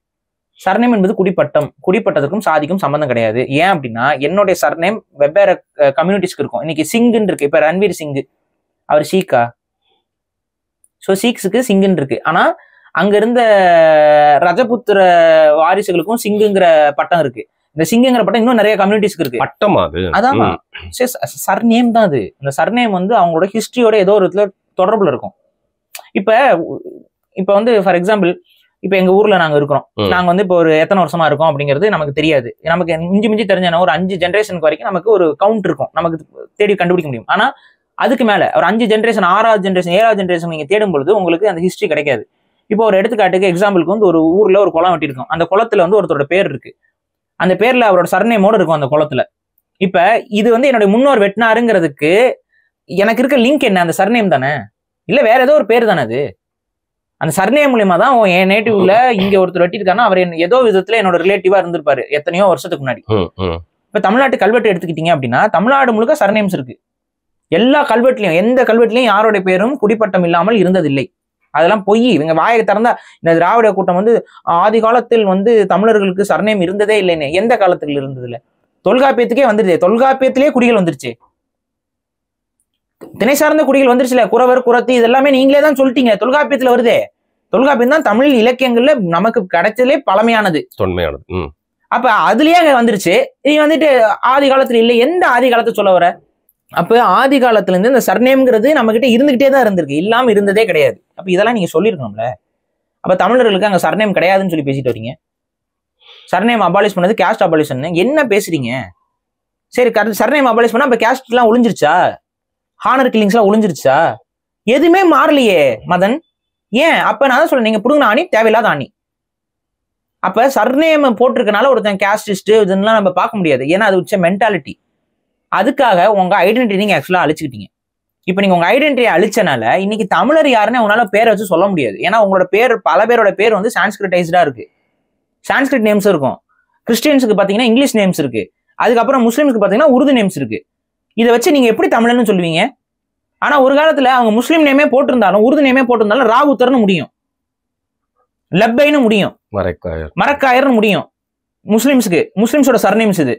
சர்நேம் என்பது குடிப்பட்டம் குடிப்பட்டதுக்கும் சாதிக்கும் சம்மந்தம் கிடையாது ஏன் அப்படின்னா என்னுடைய சர்நேம் வெவ்வேறு கம்யூனிட்டிஸ்க்கு இருக்கும் இன்னைக்கு சிங்குன்னு இருக்கு இப்போ ரன்வீர் சிங்கு அவர் சீக்கா ஸோ சீக்ஸுக்கு சிங்குன்னு இருக்கு ஆனால் அங்க இருந்த ரஜபுத்திர வாரிசுகளுக்கும் சிங்குங்கிற பட்டம் இருக்கு இந்த சிங்குங்கிற பட்டம் இன்னும் நிறைய கம்யூனிட்டிஸ்க்கு இருக்கு பட்டம் அது அதான் சர்நேம் தான் அது இந்த சர்நேம் வந்து அவங்களோட ஹிஸ்டரியோட ஏதோ ஒரு விதத்துல தொடர்புல இருக்கும் இப்ப இப்ப வந்து ஃபார் எக்ஸாம்பிள் இப்போ எங்க ஊர்ல நாங்க இருக்கிறோம் நாங்க வந்து இப்போ ஒரு எத்தனை வருஷமா இருக்கோம் அப்படிங்கிறது நமக்கு தெரியாது நமக்கு மிஞ்சி மிஞ்சி தெரிஞ்சனா ஒரு அஞ்சு ஜென்ரேஷனுக்கு வரைக்கும் நமக்கு ஒரு கவுண்ட் இருக்கும் நமக்கு தேடி கண்டுபிடிக்க முடியும் ஆனா அதுக்கு மேல ஒரு அஞ்சு ஜென்ரேஷன் ஆறாவது ஜென்ரேஷன் ஏழாவது ஜென்ரேஷன் நீங்க தேடும் பொழுது உங்களுக்கு அந்த ஹிஸ்டரி கிடைக்காது இப்போ ஒரு எடுத்துக்காட்டுக்கு எக்ஸாம்பிளுக்கு வந்து ஒரு ஊர்ல ஒரு குளம் வெட்டியிருக்கோம் அந்த குளத்துல வந்து ஒருத்தரோட பேர் இருக்கு அந்த பேர்ல அவரோட சர்நேமோட இருக்கும் அந்த குளத்துல இப்ப இது வந்து என்னுடைய முன்னோர் வெட்டினாருங்கிறதுக்கு எனக்கு இருக்க லிங்க் என்ன அந்த சர்நேம் தானே இல்லை வேற ஏதோ ஒரு பேர் தானே அது அந்த சர்நேம் மூலியமா தான் என் நேட்டிவ்ல இங்க ஒருத்தர் வெட்டியிருக்காருன்னா அவர் ஏதோ விதத்துல என்னோட ரிலேட்டிவா இருந்திருப்பாரு எத்தனையோ வருஷத்துக்கு முன்னாடி இப்ப தமிழ்நாட்டு கல்வெட்டு எடுத்துக்கிட்டீங்க அப்படின்னா தமிழ்நாடு முழுக்க சர்ணேம்ஸ் இருக்கு எல்லா கல்வெட்டுலையும் எந்த கல்வெட்டுலையும் யாரோட பேரும் குடிப்பட்டம் இல்லாமல் இருந்ததில்லை அதெல்லாம் பொய் இவங்க வாயை திறந்தா இந்த திராவிட கூட்டம் வந்து ஆதி காலத்தில் வந்து தமிழர்களுக்கு சர்ணேம் இருந்ததே இல்லைன்னு எந்த காலத்துல இருந்தது இல்லை தொல்காப்பியத்துக்கே வந்துருது தொல்காப்பியத்திலேயே குடிகள் வந்துருச்சு திணை சார்ந்த குடிகள் வந்துருச்சுல குறவர் இது இதெல்லாமே நீங்களே தான் சொல்லிட்டீங்க தொல்காப்பியத்துல வருதே தொல்காப்பியம் தான் தமிழ் இலக்கியங்கள்ல நமக்கு கிடைச்சதுலே பழமையானது தொன்மையானது அப்ப அதுலயே வந்துருச்சு நீ வந்துட்டு ஆதி காலத்துல இல்லை எந்த ஆதி காலத்தை சொல்ல வர அப்ப ஆதி காலத்துல இருந்து இந்த சர்நேம்ங்கிறது நம்ம கிட்ட இருந்துகிட்டே தான் இருந்திருக்கு இல்லாம இருந்ததே கிடையாது அப்ப இதெல்லாம் நீங்க சொல்லிருக்கணும்ல அப்ப தமிழர்களுக்கு அங்க சர்நேம் கிடையாதுன்னு சொல்லி பேசிட்டு வரீங்க சர்நேம் அபாலிஷ் பண்ணது கேஸ்ட் அபாலிஷன் என்ன பேசுறீங்க சரி சர்நேம் அபாலிஷ் பண்ணா அப்ப கேஸ்ட் எல்லாம் ஒளிஞ்சிருச்சா ஹானர் கில்லிங்ஸ்லாம் ஒளிஞ்சிருச்சா எதுவுமே மாறலையே மதன் ஏன் அப்ப நான் தான் சொல்றேன் நீங்க புடுங்கின ஆணி தேவையில்லாத ஆணி அப்ப சர்நேம் போட்டிருக்கனால ஒருத்தன் கேஸ்டிஸ்ட் இதெல்லாம் நம்ம பார்க்க முடியாது ஏன்னா அது உச்ச மென்டாலிட்டி அதுக்காக உங்க ஐடென்டிட்டி நீங்க ஆக்சுவலா அழிச்சுக்கிட்டீங்க இப்போ நீங்க உங்க ஐடென்டிட்டியை அழிச்சனால இன்னைக்கு தமிழர் யாருன்னு உங்களால பேரை வச்சு சொல்ல முடியாது ஏன்னா உங்களோட பேர் பல பேரோட பேர் வந்து சான்ஸ்கிரிட்டைஸ்டா இருக்கு சான்ஸ்கிரிட் நேம்ஸ் இருக்கும் கிறிஸ்டியன்ஸுக்கு பாத்தீங்கன்னா இங்கிலீஷ் நேம்ஸ் இருக்கு அதுக்கப்புறம் முஸ்லீம்ஸ்க்கு பாத்தீங்கன்னா உருது நேம்ஸ் இருக்கு இதை வச்சு நீங்கள் எப்படி தமிழன்னு சொல்லுவீங்க ஆனால் ஒரு காலத்தில் அவங்க முஸ்லீம் நேமே போட்டிருந்தாலும் உருது நேமே போட்டிருந்தாலும் ராவுத்தர்னு முடியும் லப்பைன்னு முடியும் மரக்காயர் மரக்காயர்னு முடியும் முஸ்லீம்ஸுக்கு முஸ்லீம்ஸோட சர்நேம்ஸ் இது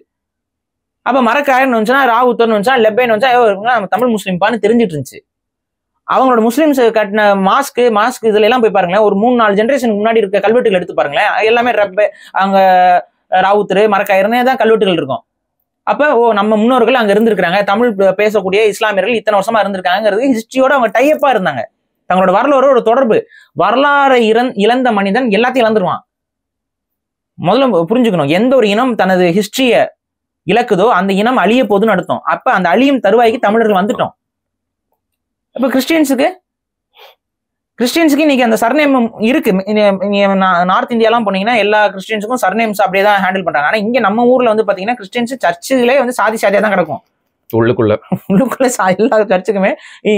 அப்போ மரக்காயர்னு வந்துச்சுன்னா ராவுத்தர்னு வந்துச்சா லெப்பைன்னு வந்துச்சா நம்ம தமிழ் முஸ்லீம்பான்னு தெரிஞ்சிட்டு இருந்துச்சு அவங்களோட முஸ்லீம்ஸ் கட்டின மாஸ்க்கு மாஸ்க் இதுல எல்லாம் போய் பாருங்களேன் ஒரு மூணு நாலு ஜென்ரேஷனுக்கு முன்னாடி இருக்க கல்வெட்டுகள் எடுத்து பாருங்களேன் எல்லாமே ரப்ப அவங்க ராவுத்தர் மரக்காயர்னே தான் கல்வெட்டுகள் இருக்கும் அப்ப ஓ நம்ம முன்னோர்கள் அங்க இருந்திருக்கிறாங்க தமிழ் பேசக்கூடிய இஸ்லாமியர்கள் இத்தனை வருஷமா இருந்திருக்காங்கிறது ஹிஸ்டரியோட அவங்க டையப்பா இருந்தாங்க தங்களோட வரலாறு ஒரு தொடர்பு வரலாறு இழந்த மனிதன் எல்லாத்தையும் இழந்துருவான் முதல்ல புரிஞ்சுக்கணும் எந்த ஒரு இனம் தனது ஹிஸ்டரிய இழக்குதோ அந்த இனம் அழிய போதுன்னு நடத்தும் அப்ப அந்த அழியும் தருவாய்க்கு தமிழர்கள் வந்துட்டோம் இப்ப கிறிஸ்டியன்ஸுக்கு கிறிஸ்டின்ஸுக்கு இன்னைக்கு அந்த சர்நேம் இருக்கு நார்த் இந்தியாலாம் போனீங்கன்னா எல்லா கிறிஸ்டின்ஸுக்கும் சர்நேம்ஸ் அப்படியே தான் ஹேண்டில் பண்றாங்க ஆனா இங்க நம்ம ஊர்ல வந்து பாத்தீங்கன்னா கிறிஸ்டின்ஸ் சர்ச்சுகளே வந்து சாதி சாதியா தான் கிடக்கும் உள்ளுக்குள்ள உள்ளுக்குள்ள எல்லா சர்ச்சுக்குமே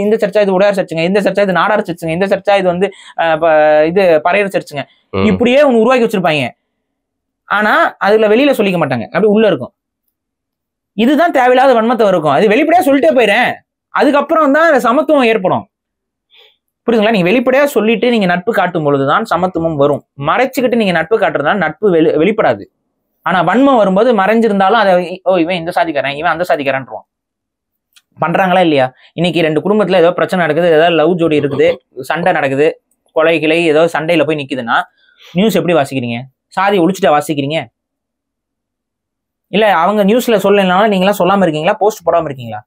இந்த சர்ச்சா இது உடையார் சர்ச்சுங்க இந்த சர்ச்சா இது நாடார் சர்ச்சுங்க இந்த சர்ச்சா இது வந்து இது பறையர் சர்ச்சுங்க இப்படியே ஒன்று உருவாக்கி வச்சிருப்பாங்க ஆனா அதுல வெளியில சொல்லிக்க மாட்டாங்க அப்படி உள்ள இருக்கும் இதுதான் தேவையில்லாத வன்மத்தை இருக்கும் அது வெளிப்படையா சொல்லிட்டே போயிடுறேன் அதுக்கப்புறம் தான் சமத்துவம் ஏற்படும் புரியுதுங்களா நீங்க வெளிப்படையா சொல்லிட்டு நீங்க நட்பு காட்டும் பொழுதுதான் சமத்துவம் வரும் மறைச்சுக்கிட்டு நீங்க நட்பு காட்டுறதுனால நட்பு வெளி வெளிப்படாது ஆனா வன்மம் வரும்போது மறைஞ்சிருந்தாலும் அதை ஓ இவன் இந்த சாதிக்காரன் இவன் அந்த சாதிக்காரன்றான் பண்றாங்களா இல்லையா இன்னைக்கு ரெண்டு குடும்பத்துல ஏதோ பிரச்சனை நடக்குது ஏதாவது லவ் ஜோடி இருக்குது சண்டை நடக்குது கொலை கிளை ஏதோ சண்டையில போய் நிக்குதுன்னா நியூஸ் எப்படி வாசிக்கிறீங்க சாதி ஒழிச்சுட்டா வாசிக்கிறீங்க இல்ல அவங்க நியூஸ்ல சொல்லலைனாலும் நீங்களாம் சொல்லாம இருக்கீங்களா போஸ்ட் போடாம இருக்கீங்களா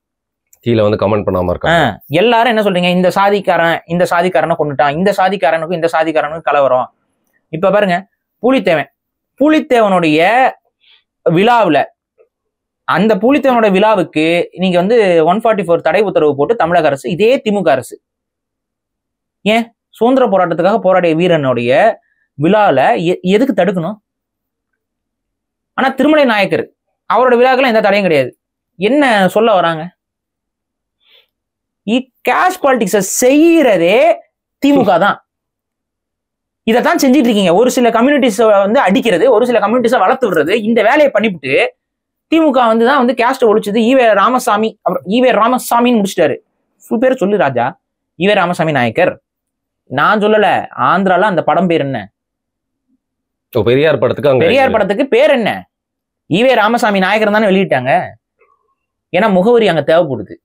கீழே வந்து கமெண்ட் பண்ணாம இருக்காங்க எல்லாரும் என்ன சொல்றீங்க இந்த சாதிக்காரன் இந்த சாதிக்காரனை கொண்டுட்டான் இந்த சாதிக்காரனுக்கும் இந்த சாதிக்காரனுக்கும் கலவரம் இப்ப பாருங்க புலித்தேவன் புலித்தேவனுடைய விழாவில் அந்த புலித்தேவனோட விழாவுக்கு நீங்க வந்து ஒன் ஃபார்ட்டி ஃபோர் தடை உத்தரவு போட்டு தமிழக அரசு இதே திமுக அரசு ஏன் சுதந்திர போராட்டத்துக்காக போராடிய வீரனுடைய விழாவில் எதுக்கு தடுக்கணும் ஆனா திருமலை நாயக்கர் அவரோட விழாக்கெல்லாம் எந்த தடையும் கிடையாது என்ன சொல்ல வராங்க கேஷ் பாலிடிக்ஸை செய்யறதே திமுக தான் இதை தான் இருக்கீங்க ஒரு சில கம்யூனிட்டிஸ வந்து அடிக்கிறது ஒரு சில கம்யூனிட்டிஸை வளர்த்து விடுறது இந்த வேலையை பண்ணிவிட்டு திமுக வந்து தான் வந்து கேஸ்ட் ஒழிச்சது ஈவே ராமசாமி அப்புறம் ஈவே ராமசாமின்னு முடிச்சிட்டாரு ஃபுல் பேர் சொல்லு ராஜா ஈவே ராமசாமி நாயக்கர் நான் சொல்லல ஆந்திரால அந்த படம் பேர் என்ன பெரியார் படத்துக்கு பெரியார் படத்துக்கு பேர் என்ன ஈவே ராமசாமி நாயக்கர் தானே வெளியிட்டாங்க ஏன்னா முகவரி அங்க தேவைப்படுது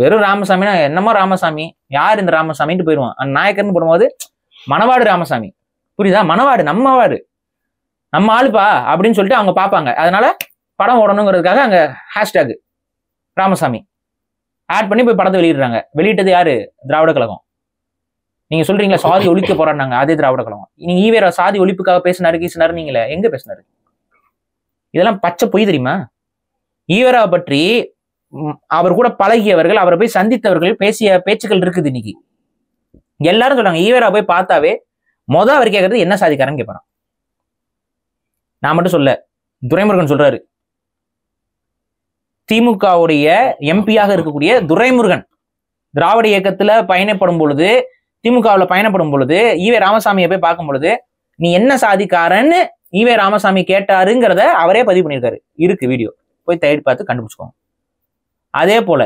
வெறும் ராமசாமினா என்னமோ ராமசாமி யார் இந்த ராமசாமின்ட்டு போயிடுவான் நாயக்கர்னு போடும்போது மணவாடு ராமசாமி புரியுதா மணவாடு நம்மவாடு நம்ம ஆளுப்பா அப்படின்னு சொல்லிட்டு அவங்க பார்ப்பாங்க அதனால படம் ஓடணுங்கிறதுக்காக அங்கே ஹேஷ்டேக் ராமசாமி ஆட் பண்ணி போய் படத்தை வெளியிடுறாங்க வெளியிட்டது யாரு திராவிட கழகம் நீங்க சொல்றீங்களா சாதி ஒழிக்க போறாங்க அதே திராவிட கழகம் நீங்க ஈவேர சாதி ஒழிப்புக்காக பேசினாரு கீசினாரு நீங்களே எங்க பேசினாரு இதெல்லாம் பச்சை பொய் தெரியுமா ஈவேராவை பற்றி அவர் கூட பழகியவர்கள் அவரை போய் சந்தித்தவர்கள் பேசிய பேச்சுக்கள் இருக்குது இன்னைக்கு எல்லாரும் சொல்றாங்க ஈவரா போய் பார்த்தாவே மொதல் அவர் கேட்கறது என்ன சாதிக்காரன்னு கேட்பாரான் நான் மட்டும் சொல்ல துரைமுருகன் சொல்றாரு திமுகவுடைய எம்பியாக இருக்கக்கூடிய துரைமுருகன் திராவிட இயக்கத்துல பயணப்படும் பொழுது திமுகவில் பயணப்படும் பொழுது ஈவே ராமசாமியை போய் பார்க்கும் பொழுது நீ என்ன சாதிக்காரன்னு ஈவே ராமசாமி கேட்டாருங்கிறத அவரே பதிவு பண்ணியிருக்காரு இருக்கு வீடியோ போய் தயிர் பார்த்து கண்டுபிடிச்சுக்கோங்க அதே போல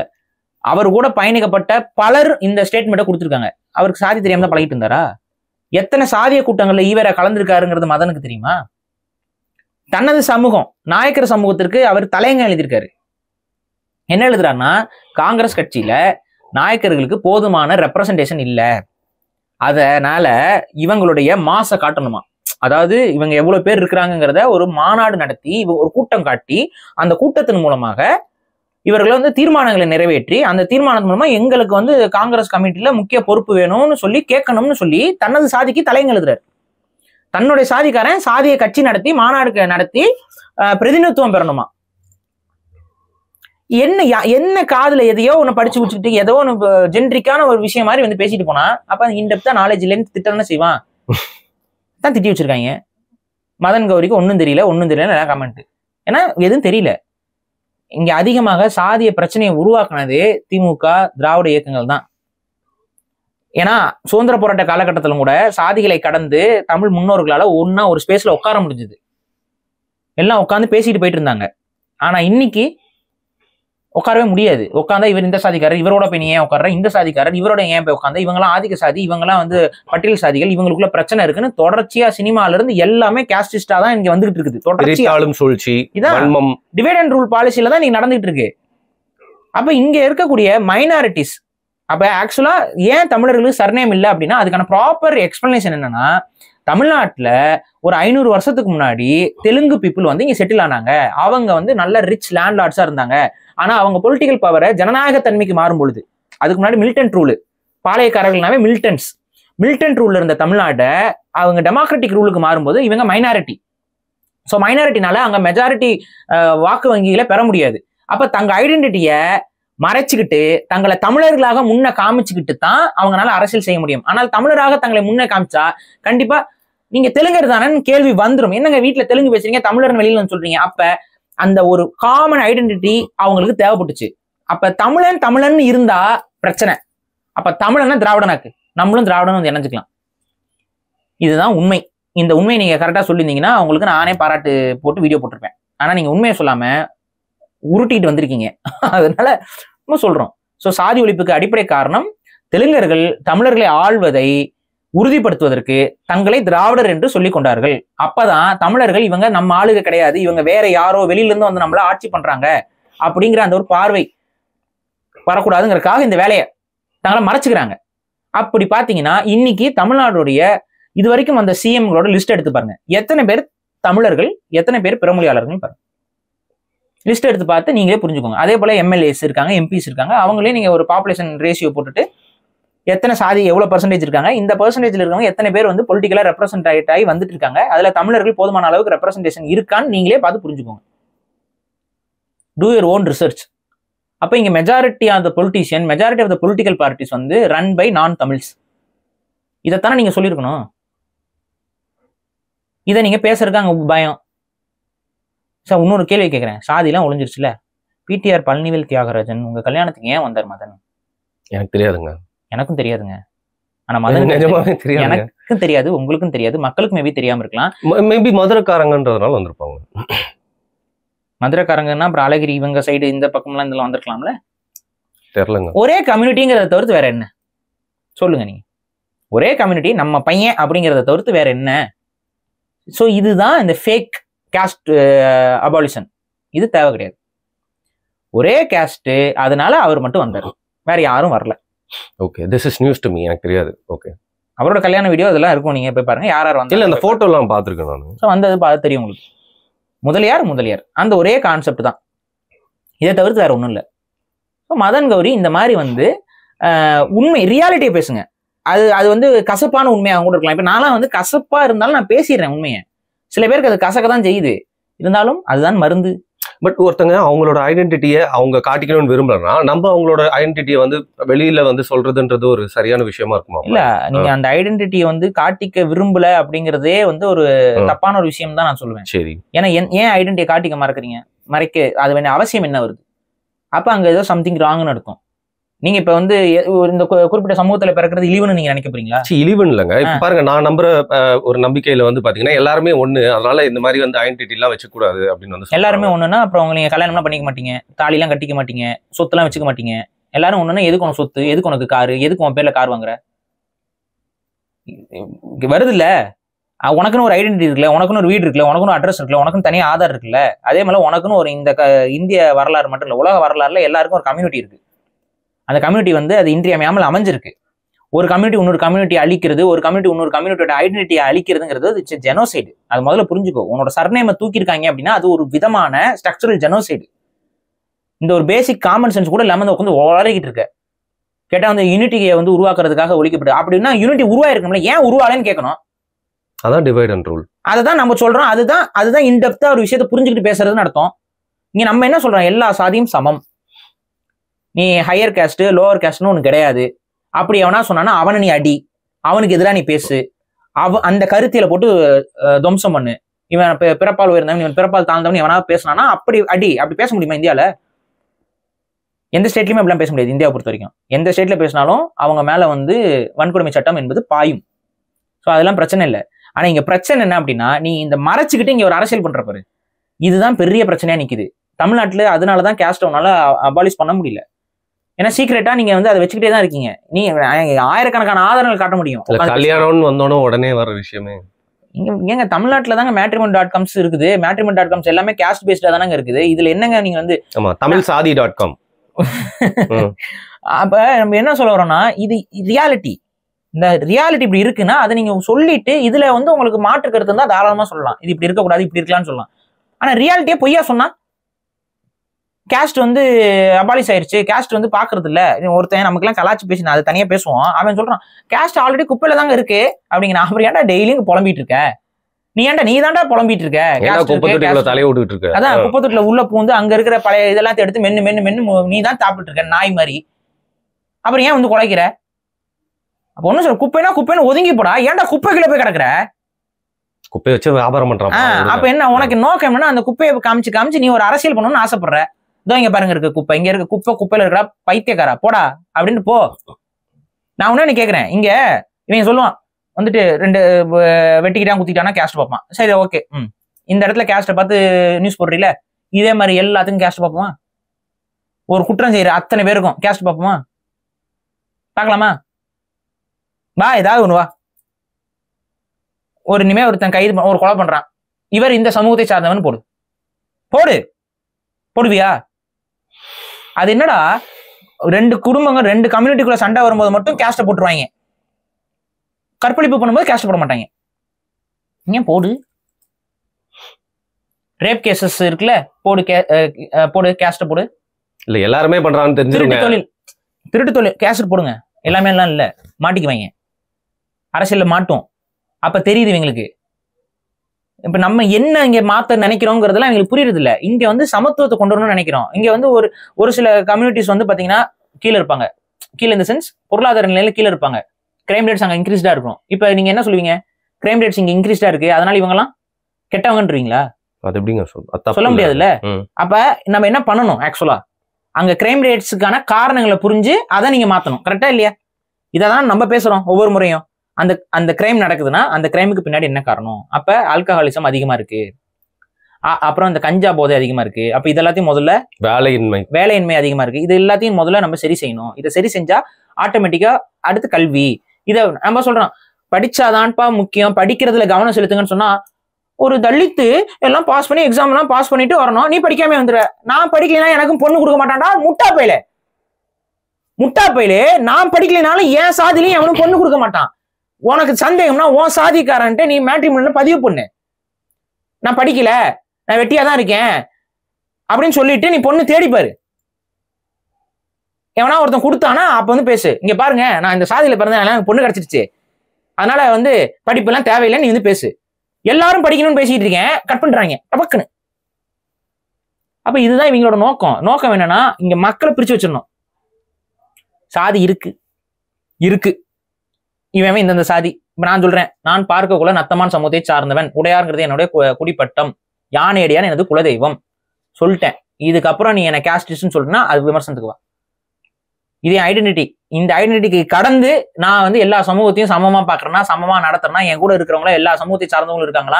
அவர் கூட பயணிக்கப்பட்ட பலர் இந்த ஸ்டேட்மெண்ட்டை கொடுத்துருக்காங்க அவருக்கு சாதி தெரியாம பழகிட்டு இருந்தாரா எத்தனை சாதிய கூட்டங்களில் ஈவேரா கலந்துருக்காருங்கிறது மதனுக்கு தெரியுமா தனது சமூகம் நாயக்கர் சமூகத்திற்கு அவர் தலையங்க எழுதியிருக்காரு என்ன எழுதுறாருன்னா காங்கிரஸ் கட்சியில நாயக்கர்களுக்கு போதுமான ரெப்ரசன்டேஷன் இல்லை அதனால இவங்களுடைய மாசை காட்டணுமா அதாவது இவங்க எவ்வளவு பேர் இருக்கிறாங்கிறத ஒரு மாநாடு நடத்தி ஒரு கூட்டம் காட்டி அந்த கூட்டத்தின் மூலமாக இவர்கள் வந்து தீர்மானங்களை நிறைவேற்றி அந்த தீர்மானம் மூலமா எங்களுக்கு வந்து காங்கிரஸ் கமிட்டியில முக்கிய பொறுப்பு வேணும்னு சொல்லி கேட்கணும்னு சொல்லி தனது சாதிக்கு தலையங்க தன்னுடைய சாதிக்காரன் சாதியை கட்சி நடத்தி மாநாடு நடத்தி பிரதிநிதித்துவம் பெறணுமா என்ன என்ன காதுல எதையோ ஒன்று படிச்சு குடிச்சுட்டு ஏதோ ஒன்று ஜென்ரிக்கான ஒரு விஷயம் மாதிரி வந்து பேசிட்டு போனா அப்ப இன்டெப்தா நாலேஜ் இல்லைன்னு திட்டம் செய்வான் தான் திட்டி வச்சிருக்காங்க மதன் கௌரிக்கு ஒன்னும் தெரியல ஒன்னும் தெரியல கமெண்ட் ஏன்னா எதுவும் தெரியல இங்க அதிகமாக சாதிய பிரச்சனையை உருவாக்குனது திமுக திராவிட இயக்கங்கள் தான் ஏன்னா சுதந்திர போராட்ட காலகட்டத்திலும் கூட சாதிகளை கடந்து தமிழ் முன்னோர்களால ஒன்னா ஒரு ஸ்பேஸ்ல உட்கார முடிஞ்சது எல்லாம் உட்காந்து பேசிட்டு போயிட்டு இருந்தாங்க ஆனா இன்னைக்கு உட்காரவே முடியாது உட்காந்தா இவர் இந்த சாதிக்காரர் இவரோட போய் ஏன் உட்கார இந்த சாதிக்காரர் இவரோட ஏன் போய் உட்காந்தா இவங்களாம் ஆதிக்க சாதி இவங்களாம் வந்து பட்டியல் சாதிகள் இவங்களுக்குள்ள பிரச்சனை இருக்குன்னு தொடர்ச்சியா சினிமால இருந்து எல்லாமே கேஸ்டிஸ்டா தான் இங்க வந்துகிட்டு இருக்குது தொடர்ச்சியாலும் சூழ்ச்சி இதான் டிவைட் அண்ட் ரூல் பாலிசியில தான் நீங்க நடந்துகிட்டு இருக்கு அப்ப இங்க இருக்கக்கூடிய மைனாரிட்டிஸ் அப்ப ஆக்சுவலா ஏன் தமிழர்களுக்கு சர்நேம் இல்லை அப்படின்னா அதுக்கான ப்ராப்பர் எக்ஸ்பிளனேஷன் என்னன்னா தமிழ்நாட்டில் ஒரு ஐநூறு வருஷத்துக்கு முன்னாடி தெலுங்கு பீப்புள் வந்து இங்கே செட்டில் ஆனாங்க அவங்க வந்து நல்ல ரிச் லேண்ட்லார்ட்ஸாக இருந்தாங்க ஆனால் அவங்க பொலிட்டிக்கல் பவரை ஜனநாயக தன்மைக்கு மாறும் பொழுது அதுக்கு முன்னாடி மில்டன் ரூலு பாளையக்காரர்கள்னாவே மில்டன்ஸ் மில்டன் ரூல் இருந்த தமிழ்நாட்டை அவங்க டெமோக்ராட்டிக் ரூலுக்கு மாறும்போது இவங்க மைனாரிட்டி ஸோ மைனாரிட்டினால அங்கே மெஜாரிட்டி வாக்கு வங்கியில பெற முடியாது அப்போ தங்க ஐடென்டிட்டியை மறைச்சுக்கிட்டு தங்களை தமிழர்களாக முன்ன காமிச்சுக்கிட்டு தான் அவங்களால அரசியல் செய்ய முடியும் ஆனால் தமிழராக தங்களை முன்ன காமிச்சா கண்டிப்பா நீங்க தெலுங்கர் தானே கேள்வி வந்துடும் என்னங்க வீட்டுல தெலுங்கு பேசுறீங்க தமிழர் வெளியில சொல்றீங்க அப்ப அந்த ஒரு காமன் ஐடென்டிட்டி அவங்களுக்கு தேவைப்பட்டுச்சு அப்ப தமிழன் தமிழன் இருந்தா பிரச்சனை அப்ப தமிழன்னா திராவிடனாக்கு நம்மளும் திராவிடன் வந்து இணைஞ்சுக்கலாம் இதுதான் உண்மை இந்த உண்மையை நீங்க கரெக்டா சொல்லியிருந்தீங்கன்னா அவங்களுக்கு நானே பாராட்டு போட்டு வீடியோ போட்டிருப்பேன் ஆனா நீங்க உண்மையை சொல்லாம உருட்டிட்டு வந்திருக்கீங்க அதனால நம்ம சொல்றோம் ஸோ சாதி ஒழிப்புக்கு அடிப்படை காரணம் தெலுங்கர்கள் தமிழர்களை ஆள்வதை உறுதிப்படுத்துவதற்கு தங்களை திராவிடர் என்று சொல்லிக் கொண்டார்கள் அப்பதான் தமிழர்கள் இவங்க நம்ம ஆளுக கிடையாது இவங்க வேற யாரோ வெளியிலிருந்து வந்து நம்மள ஆட்சி பண்றாங்க அப்படிங்கிற அந்த ஒரு பார்வை வரக்கூடாதுங்கிறதுக்காக இந்த வேலையை தங்களை மறைச்சுக்கிறாங்க அப்படி பார்த்தீங்கன்னா இன்னைக்கு தமிழ்நாடுடைய இது வரைக்கும் அந்த சிஎம்களோட லிஸ்ட் எடுத்து பாருங்க எத்தனை பேர் தமிழர்கள் எத்தனை பேர் பிறமொழியாளர்கள் பாருங்க லிஸ்ட் எடுத்து பார்த்து நீங்களே புரிஞ்சுக்கோங்க அதே போல எம்எல்ஏஸ் இருக்காங்க எம்பிஸ் இருக்காங்க அவங்களே நீங்க ஒரு பாப்புலேஷன் ரேஷியோ போட்டுட்டு எத்தனை சாதி எவ்வளோ பெர்சன்டேஜ் இருக்காங்க இந்த பெர்சன்டேஜ்ல இருக்கவங்க எத்தனை பேர் வந்து பொலிட்டிக்கலாக ரெப்ரசன்ட் ஆகி வந்துட்டு இருக்காங்க அதில் தமிழர்கள் போதுமான அளவுக்கு ரெப்ரசன்டேஷன் இருக்கான்னு நீங்களே பார்த்து புரிஞ்சுக்கோங்க டூ யுவர் ஓன் ரிசர்ச் அப்போ இங்கே majority of the politician majority of the political parties வந்து ரன் பை நான் தமிழ்ஸ் இதைத்தானே நீங்கள் சொல்லியிருக்கணும் இதை நீங்கள் பேசுறதுக்கு அங்க பயம் சார் இன்னொரு கேள்வி கேட்குறேன் சாதிலாம் ஒளிஞ்சிருச்சுல பிடிஆர் பழனிவேல் தியாகராஜன் உங்கள் கல்யாணத்துக்கு ஏன் வந்தார் மதன் எனக்கு தெரியாதுங்க எனக்கும் தெரியாதுங்க ஆனா மதன் தெரியாது எனக்கும் தெரியாது உங்களுக்கும் தெரியாது மக்களுக்கு மேபி தெரியாம இருக்கலாம் மேபி மதுரக்காரங்கன்றதுனால வந்திருப்பாங்க மதுரக்காரங்கன்னா அப்புறம் அழகிரி இவங்க சைடு இந்த பக்கம்லாம் இதெல்லாம் வந்திருக்கலாம்ல தெரியலங்க ஒரே கம்யூனிட்டிங்கிறத தவிர்த்து வேற என்ன சொல்லுங்க நீங்க ஒரே கம்யூனிட்டி நம்ம பையன் அப்படிங்கிறத தவிர்த்து வேற என்ன ஸோ இதுதான் இந்த ஃபேக் கேஸ்ட் அபாலிஷன் இது தேவை கிடையாது ஒரே கேஸ்ட்டு அதனால அவர் மட்டும் வந்தார் வேற யாரும் வரல okay this is news to me எனக்கு தெரியாது ஓகே அவரோட கல்யாண வீடியோ அதெல்லாம் இருக்கும் நீங்க போய் பாருங்க யார் யார் வந்து இல்லை அந்த ஃபோட்டோலாம் பார்த்துருக்கேன் நான் ஸோ வந்தது பார்த்து தெரியும் உங்களுக்கு முதலியார் முதலியார் அந்த ஒரே கான்செப்ட் தான் இதை தவிர்த்து வேற ஒன்றும் இல்லை ஸோ மதன் கௌரி இந்த மாதிரி வந்து உண்மை ரியாலிட்டியை பேசுங்க அது அது வந்து கசப்பான உண்மையாக கூட இருக்கலாம் இப்போ நான்லாம் வந்து கசப்பாக இருந்தாலும் நான் பேசிடுறேன் உண்மையை சில பேருக்கு அது கசக்க தான் செய்யுது இருந்தாலும் அதுதான் மருந்து பட் ஒருத்தங்க அவங்களோட ஐடென்டிட்டியை அவங்க காட்டிக்கணும்னு விரும்பலன்னா நம்ம அவங்களோட ஐடென்டிட்டியை வந்து வெளியில வந்து சொல்றதுன்றது ஒரு சரியான விஷயமா இருக்குமா இல்ல நீங்க அந்த ஐடென்டிட்டியை வந்து காட்டிக்க விரும்பல அப்படிங்கிறதே வந்து ஒரு தப்பான ஒரு விஷயம் தான் நான் சொல்லுவேன் சரி ஏன்னா ஏன் ஐடென்டிட்டியை காட்டிக்க மறக்கிறீங்க மறைக்க அது வேண்டிய அவசியம் என்ன வருது அப்ப அங்க ஏதோ சம்திங் ராங்னு நடக்கும் நீங்க இப்ப வந்து இந்த குறிப்பிட்ட சமூகத்துல பிறக்கிறது இழிவுன்னு நீங்க நினைக்க போறீங்களா இழிவுன்னு இல்லைங்க இப்ப பாருங்க நான் நம்புற ஒரு நம்பிக்கையில வந்து பாத்தீங்கன்னா எல்லாருமே ஒண்ணு அதனால இந்த மாதிரி வந்து ஐடென்டிட்டி எல்லாம் வச்சுக்க கூடாது அப்படின்னு வந்து எல்லாருமே ஒண்ணுன்னா அப்புறம் அவங்க நீங்க கல்யாணம்லாம் பண்ணிக்க மாட்டீங்க தாலி எல்லாம் கட்டிக்க மாட்டீங்க சொத்து எல்லாம் வச்சுக்க மாட்டீங்க எல்லாரும் ஒண்ணுன்னா எதுக்கு உனக்கு சொத்து எதுக்கு உனக்கு காரு எதுக்கு உன் பேர்ல கார் வாங்குற வருது இல்ல உனக்குன்னு ஒரு ஐடென்டிட்டி இருக்குல்ல உனக்குன்னு ஒரு வீடு இருக்குல்ல உனக்குன்னு அட்ரஸ் இருக்குல்ல உனக்குன்னு தனியாக ஆதார் இருக்குல்ல அதே மாதிரி உனக்குன்னு ஒரு இந்த இந்திய வரலாறு மட்டும் இல்லை உலக வரலாறுல எல்லாருக்கும் ஒரு கம்யூனிட்டி இருக்கு அந்த கம்யூனிட்டி வந்து அது இன்றியமையாமல் அமைஞ்சிருக்கு ஒரு கம்யூனிட்டி இன்னொரு கம்யூனிட்டி அழிக்கிறது ஒரு கம்யூனிட்டி இன்னொரு கம்யூனிட்டியோட ஐடென்டிட்டியை அழிக்கிறதுங்கிறது இட்ஸ் ஜெனோசைடு அது முதல்ல புரிஞ்சுக்கோ உன்னோட சர்நேமை தூக்கியிருக்காங்க அப்படின்னா அது ஒரு விதமான ஸ்ட்ரக்சரல் ஜெனோசைடு இந்த ஒரு பேசிக் காமன் சென்ஸ் கூட இல்லாமல் உட்காந்து உளறிக்கிட்டு இருக்க கேட்டால் அந்த யூனிட்டியை வந்து உருவாக்குறதுக்காக ஒழிக்கப்படுது அப்படின்னா யூனிட்டி உருவாயிருக்கும்ல ஏன் உருவாலேன்னு கேட்கணும் அதான் டிவைட் அண்ட் ரூல் அதை தான் நம்ம சொல்கிறோம் அதுதான் அதுதான் இன்டெப்த்தாக ஒரு விஷயத்தை புரிஞ்சுக்கிட்டு பேசுறதுன்னு நடத்தும் இங்கே நம்ம என்ன சொல்கிறோம் எல்லா சாதியும் சமம் நீ ஹையர் கேஸ்ட்டு லோவர் கேஸ்ட்னு ஒன்று கிடையாது அப்படி எவனா சொன்னானா அவனை நீ அடி அவனுக்கு எதிராக நீ பேசு அவ அந்த கருத்தியில் போட்டு துவம்சம் பண்ணு இவன் பிறப்பால் உயர்ந்தவன் இவன் பிறப்பால் தாழ்ந்தவன் எவனா பேசினானா அப்படி அடி அப்படி பேச முடியுமா இந்தியாவில் எந்த ஸ்டேட்லையுமே அப்படிலாம் பேச முடியாது இந்தியாவை பொறுத்த வரைக்கும் எந்த ஸ்டேட்டில் பேசினாலும் அவங்க மேலே வந்து வன்கொடுமை சட்டம் என்பது பாயும் ஸோ அதெல்லாம் பிரச்சனை இல்லை ஆனால் இங்கே பிரச்சனை என்ன அப்படின்னா நீ இந்த மறைச்சிக்கிட்டு இங்கே ஒரு அரசியல் பண்ணுற பாரு இதுதான் பெரிய பிரச்சனையாக நிற்குது தமிழ்நாட்டில் அதனால தான் கேஸ்ட் அவனால் அபாலிஷ் பண்ண முடியல ஏன்னா சீக்கிரட்டா நீங்க வந்து அதை வச்சுக்கிட்டே தான் இருக்கீங்க நீங்க ஆயிரக்கணக்கான ஆதாரங்கள் காட்ட முடியும் கல்யாணம்னு உடனே வர விஷயமே இங்க ஏங்க தமிழ்நாட்டில் தாங்க மேட்ரிமன் டாட் காம்ஸ் இருக்குது மேட்ரிமன் டாட் காம்ஸ் எல்லாமே கேஸ்ட் பேஸ்டா தானங்க இருக்குது இதுல என்னங்க நீங்க வந்து தமிழ் சாதி டாட் காம் அப்ப நம்ம என்ன சொல்ல வரோம்னா இது ரியாலிட்டி இந்த ரியாலிட்டி இப்படி இருக்குன்னா அதை நீங்க சொல்லிட்டு இதுல வந்து உங்களுக்கு மாற்று கருத்து தான் தாராளமா சொல்லலாம் இது இப்படி இருக்கக்கூடாது இப்படி இருக்கலாம்னு சொல்லலாம் ஆனா ரியாலிட்டியே பொய்யா சொன்னா கேஸ்ட் வந்து அபாலிஷ் ஆயிருச்சு கேஸ்ட் வந்து பாக்குறது இல்ல ஒருத்தன் நமக்கு எல்லாம் கலாச்சி பேசினா அது தனியா பேசுவான் அவன் சொல்றான் கேஸ்ட் ஆல்ரெடி குப்பையில தாங்க இருக்கு அப்படிங்கிற அப்புறம் ஏன்டா டெய்லியும் புலம்பிட்டு இருக்க நீ ஏன்டா நீ தாண்டா புலம்பிட்டு இருக்க அதான் குப்பத்தொட்டில உள்ள பூந்து அங்க இருக்கிற பழைய இதெல்லாம் எடுத்து மென்னு மென்னு மென்னு நீ தான் சாப்பிட்டு இருக்க நாய் மாதிரி அப்புறம் ஏன் வந்து குலைக்கிற அப்ப ஒண்ணு சொல்ல குப்பைனா குப்பைன்னு ஒதுங்கி போடா ஏன்டா குப்பைக்குள்ள போய் கிடக்குற குப்பையை வச்சு வியாபாரம் பண்றான் அப்ப என்ன உனக்கு நோக்கம் என்ன அந்த குப்பையை காமிச்சு காமிச்சு நீ ஒரு அரசியல் பண்ணணும்னு ஆசைப்படுற இதோ இங்க பாருங்க இருக்கு குப்பை இங்க இருக்க குப்பை குப்பையில இருக்கா பைத்தியக்காரா போடா அப்படின்னு போ நான் ஒன்னு கேக்குறேன் இங்க இவன் சொல்லுவான் வந்துட்டு ரெண்டு வெட்டிக்கிட்டா குத்திக்கிட்டானா கேஸ்ட் பார்ப்பான் சரி ஓகே ம் இந்த இடத்துல கேஸ்ட்டை பார்த்து நியூஸ் போடுறீல இதே மாதிரி எல்லாத்துக்கும் கேஸ்ட் பார்ப்போமா ஒரு குற்றம் செய்யற அத்தனை பேருக்கும் கேஸ்ட் பார்ப்போமா பார்க்கலாமா வா ஏதாவது ஒன்று வா ஒரு இனிமே ஒருத்தன் கைது ஒரு கொலை பண்றான் இவர் இந்த சமூகத்தை சார்ந்தவன் போடு போடு போடுவியா அது என்னடா ரெண்டு குடும்பங்க ரெண்டு கம்யூனிட்டிக்குள்ள சண்டை வரும்போது மட்டும் கேஸ்ட போட்டுருவாங்க கற்பழிப்பு பண்ணும்போது கேஸ்ட போட மாட்டாங்க ஏன் போடு ரேப் கேசஸ் இருக்குல்ல போடு கே போடு கேஸ்ட போடு இல்ல எல்லாருமே பண்றாங்கன்னு திருட்டு தொழில் திருட்டு தொழில் கேஸ்ட் போடுங்க எல்லாமே எல்லாம் இல்ல மாட்டிக்குவாங்க அரசியல் மாட்டோம் அப்ப தெரியுது இவங்களுக்கு இப்போ நம்ம என்ன இங்கே மாற்ற நினைக்கிறோங்கிறதுலாம் அவங்களுக்கு புரியுறது இல்லை இங்கே வந்து சமத்துவத்தை கொண்டு வரணும்னு நினைக்கிறோம் இங்கே வந்து ஒரு ஒரு சில கம்யூனிட்டிஸ் வந்து பார்த்தீங்கன்னா கீழே இருப்பாங்க கீழே இந்த சென்ஸ் பொருளாதார நிலையில கீழே இருப்பாங்க கிரைம் ரேட்ஸ் அங்கே இன்க்ரீஸ்டாக இருக்கும் இப்போ நீங்கள் என்ன சொல்லுவீங்க கிரைம் ரேட்ஸ் இங்கே இன்க்ரீஸ்டாக இருக்கு அதனால எல்லாம் கெட்டவங்கன்றீங்களா அது எப்படிங்க சொல்ல முடியாதுல்ல அப்ப நம்ம என்ன பண்ணணும் ஆக்சுவலா அங்க கிரைம் ரேட்ஸுக்கான காரணங்களை புரிஞ்சு அதை நீங்க மாத்தணும் கரெக்டா இல்லையா இதை தான் நம்ம பேசுறோம் ஒவ்வொரு முறையும் அந்த அந்த கிரைம் நடக்குதுன்னா அந்த கிரைமுக்கு பின்னாடி என்ன காரணம் அப்போ ஆல்கஹாலிசம் அதிகமாக இருக்கு அப்புறம் அந்த கஞ்சா போதை அதிகமாக இருக்கு அப்போ இது எல்லாத்தையும் முதல்ல வேலையின்மை வேலையின்மை அதிகமாக இருக்கு இது எல்லாத்தையும் முதல்ல நம்ம சரி செய்யணும் இதை சரி செஞ்சா ஆட்டோமேட்டிக்கா அடுத்து கல்வி இதை நம்ம சொல்றோம் படிச்சாதான்ப்பா முக்கியம் படிக்கிறதுல கவனம் செலுத்துங்கன்னு சொன்னா ஒரு தலித்து எல்லாம் பாஸ் பண்ணி எக்ஸாம் எல்லாம் பாஸ் பண்ணிட்டு வரணும் நீ படிக்காம வந்துடுற நான் படிக்கலாம் எனக்கும் பொண்ணு கொடுக்க மாட்டான்டா முட்டா பயில முட்டா போயிலே நான் படிக்கலனாலும் என் சாதிலையும் அவனும் பொண்ணு கொடுக்க மாட்டான் உனக்கு சந்தேகம்னா உன் சாதிக்காரன்ட்டு நீ மேட்ரிமோனில பதிவு பண்ணு நான் படிக்கல நான் வெட்டியாக தான் இருக்கேன் அப்படின்னு சொல்லிட்டு நீ பொண்ணு தேடிப்பாரு எவனா ஒருத்தன் கொடுத்தானா அப்போ வந்து பேசு இங்கே பாருங்க நான் இந்த சாதியில் பிறந்தேன் எனக்கு பொண்ணு கிடச்சிருச்சு அதனால வந்து படிப்பெல்லாம் தேவையில்லை நீ வந்து பேசு எல்லாரும் படிக்கணும்னு பேசிட்டு இருக்கேன் கட் பண்ணுறாங்க டபக்குன்னு அப்ப இதுதான் இவங்களோட நோக்கம் நோக்கம் என்னன்னா இங்க மக்களை பிரிச்சு வச்சிடணும் சாதி இருக்கு இருக்கு இவன் இந்தந்த சாதி இப்போ நான் சொல்றேன் நான் குல நத்தமான் சமூகத்தை சார்ந்தவன் உடையாருங்கிறது என்னுடைய குடிப்பட்டம் யானையடியான் எனது குலதெய்வம் சொல்லிட்டேன் இதுக்கப்புறம் நீ என்ன கேஸ்டிஸ்ட்னு சொல்லிட்டுனா அது விமர்சனத்துக்கு வா இதே ஐடென்டிட்டி இந்த ஐடென்டிட்டிக்கு கடந்து நான் வந்து எல்லா சமூகத்தையும் சமமா பாக்குறேன்னா சமமா நடத்துறேன்னா என் கூட இருக்கிறவங்களா எல்லா சமூகத்தை சார்ந்தவங்களும் இருக்காங்களா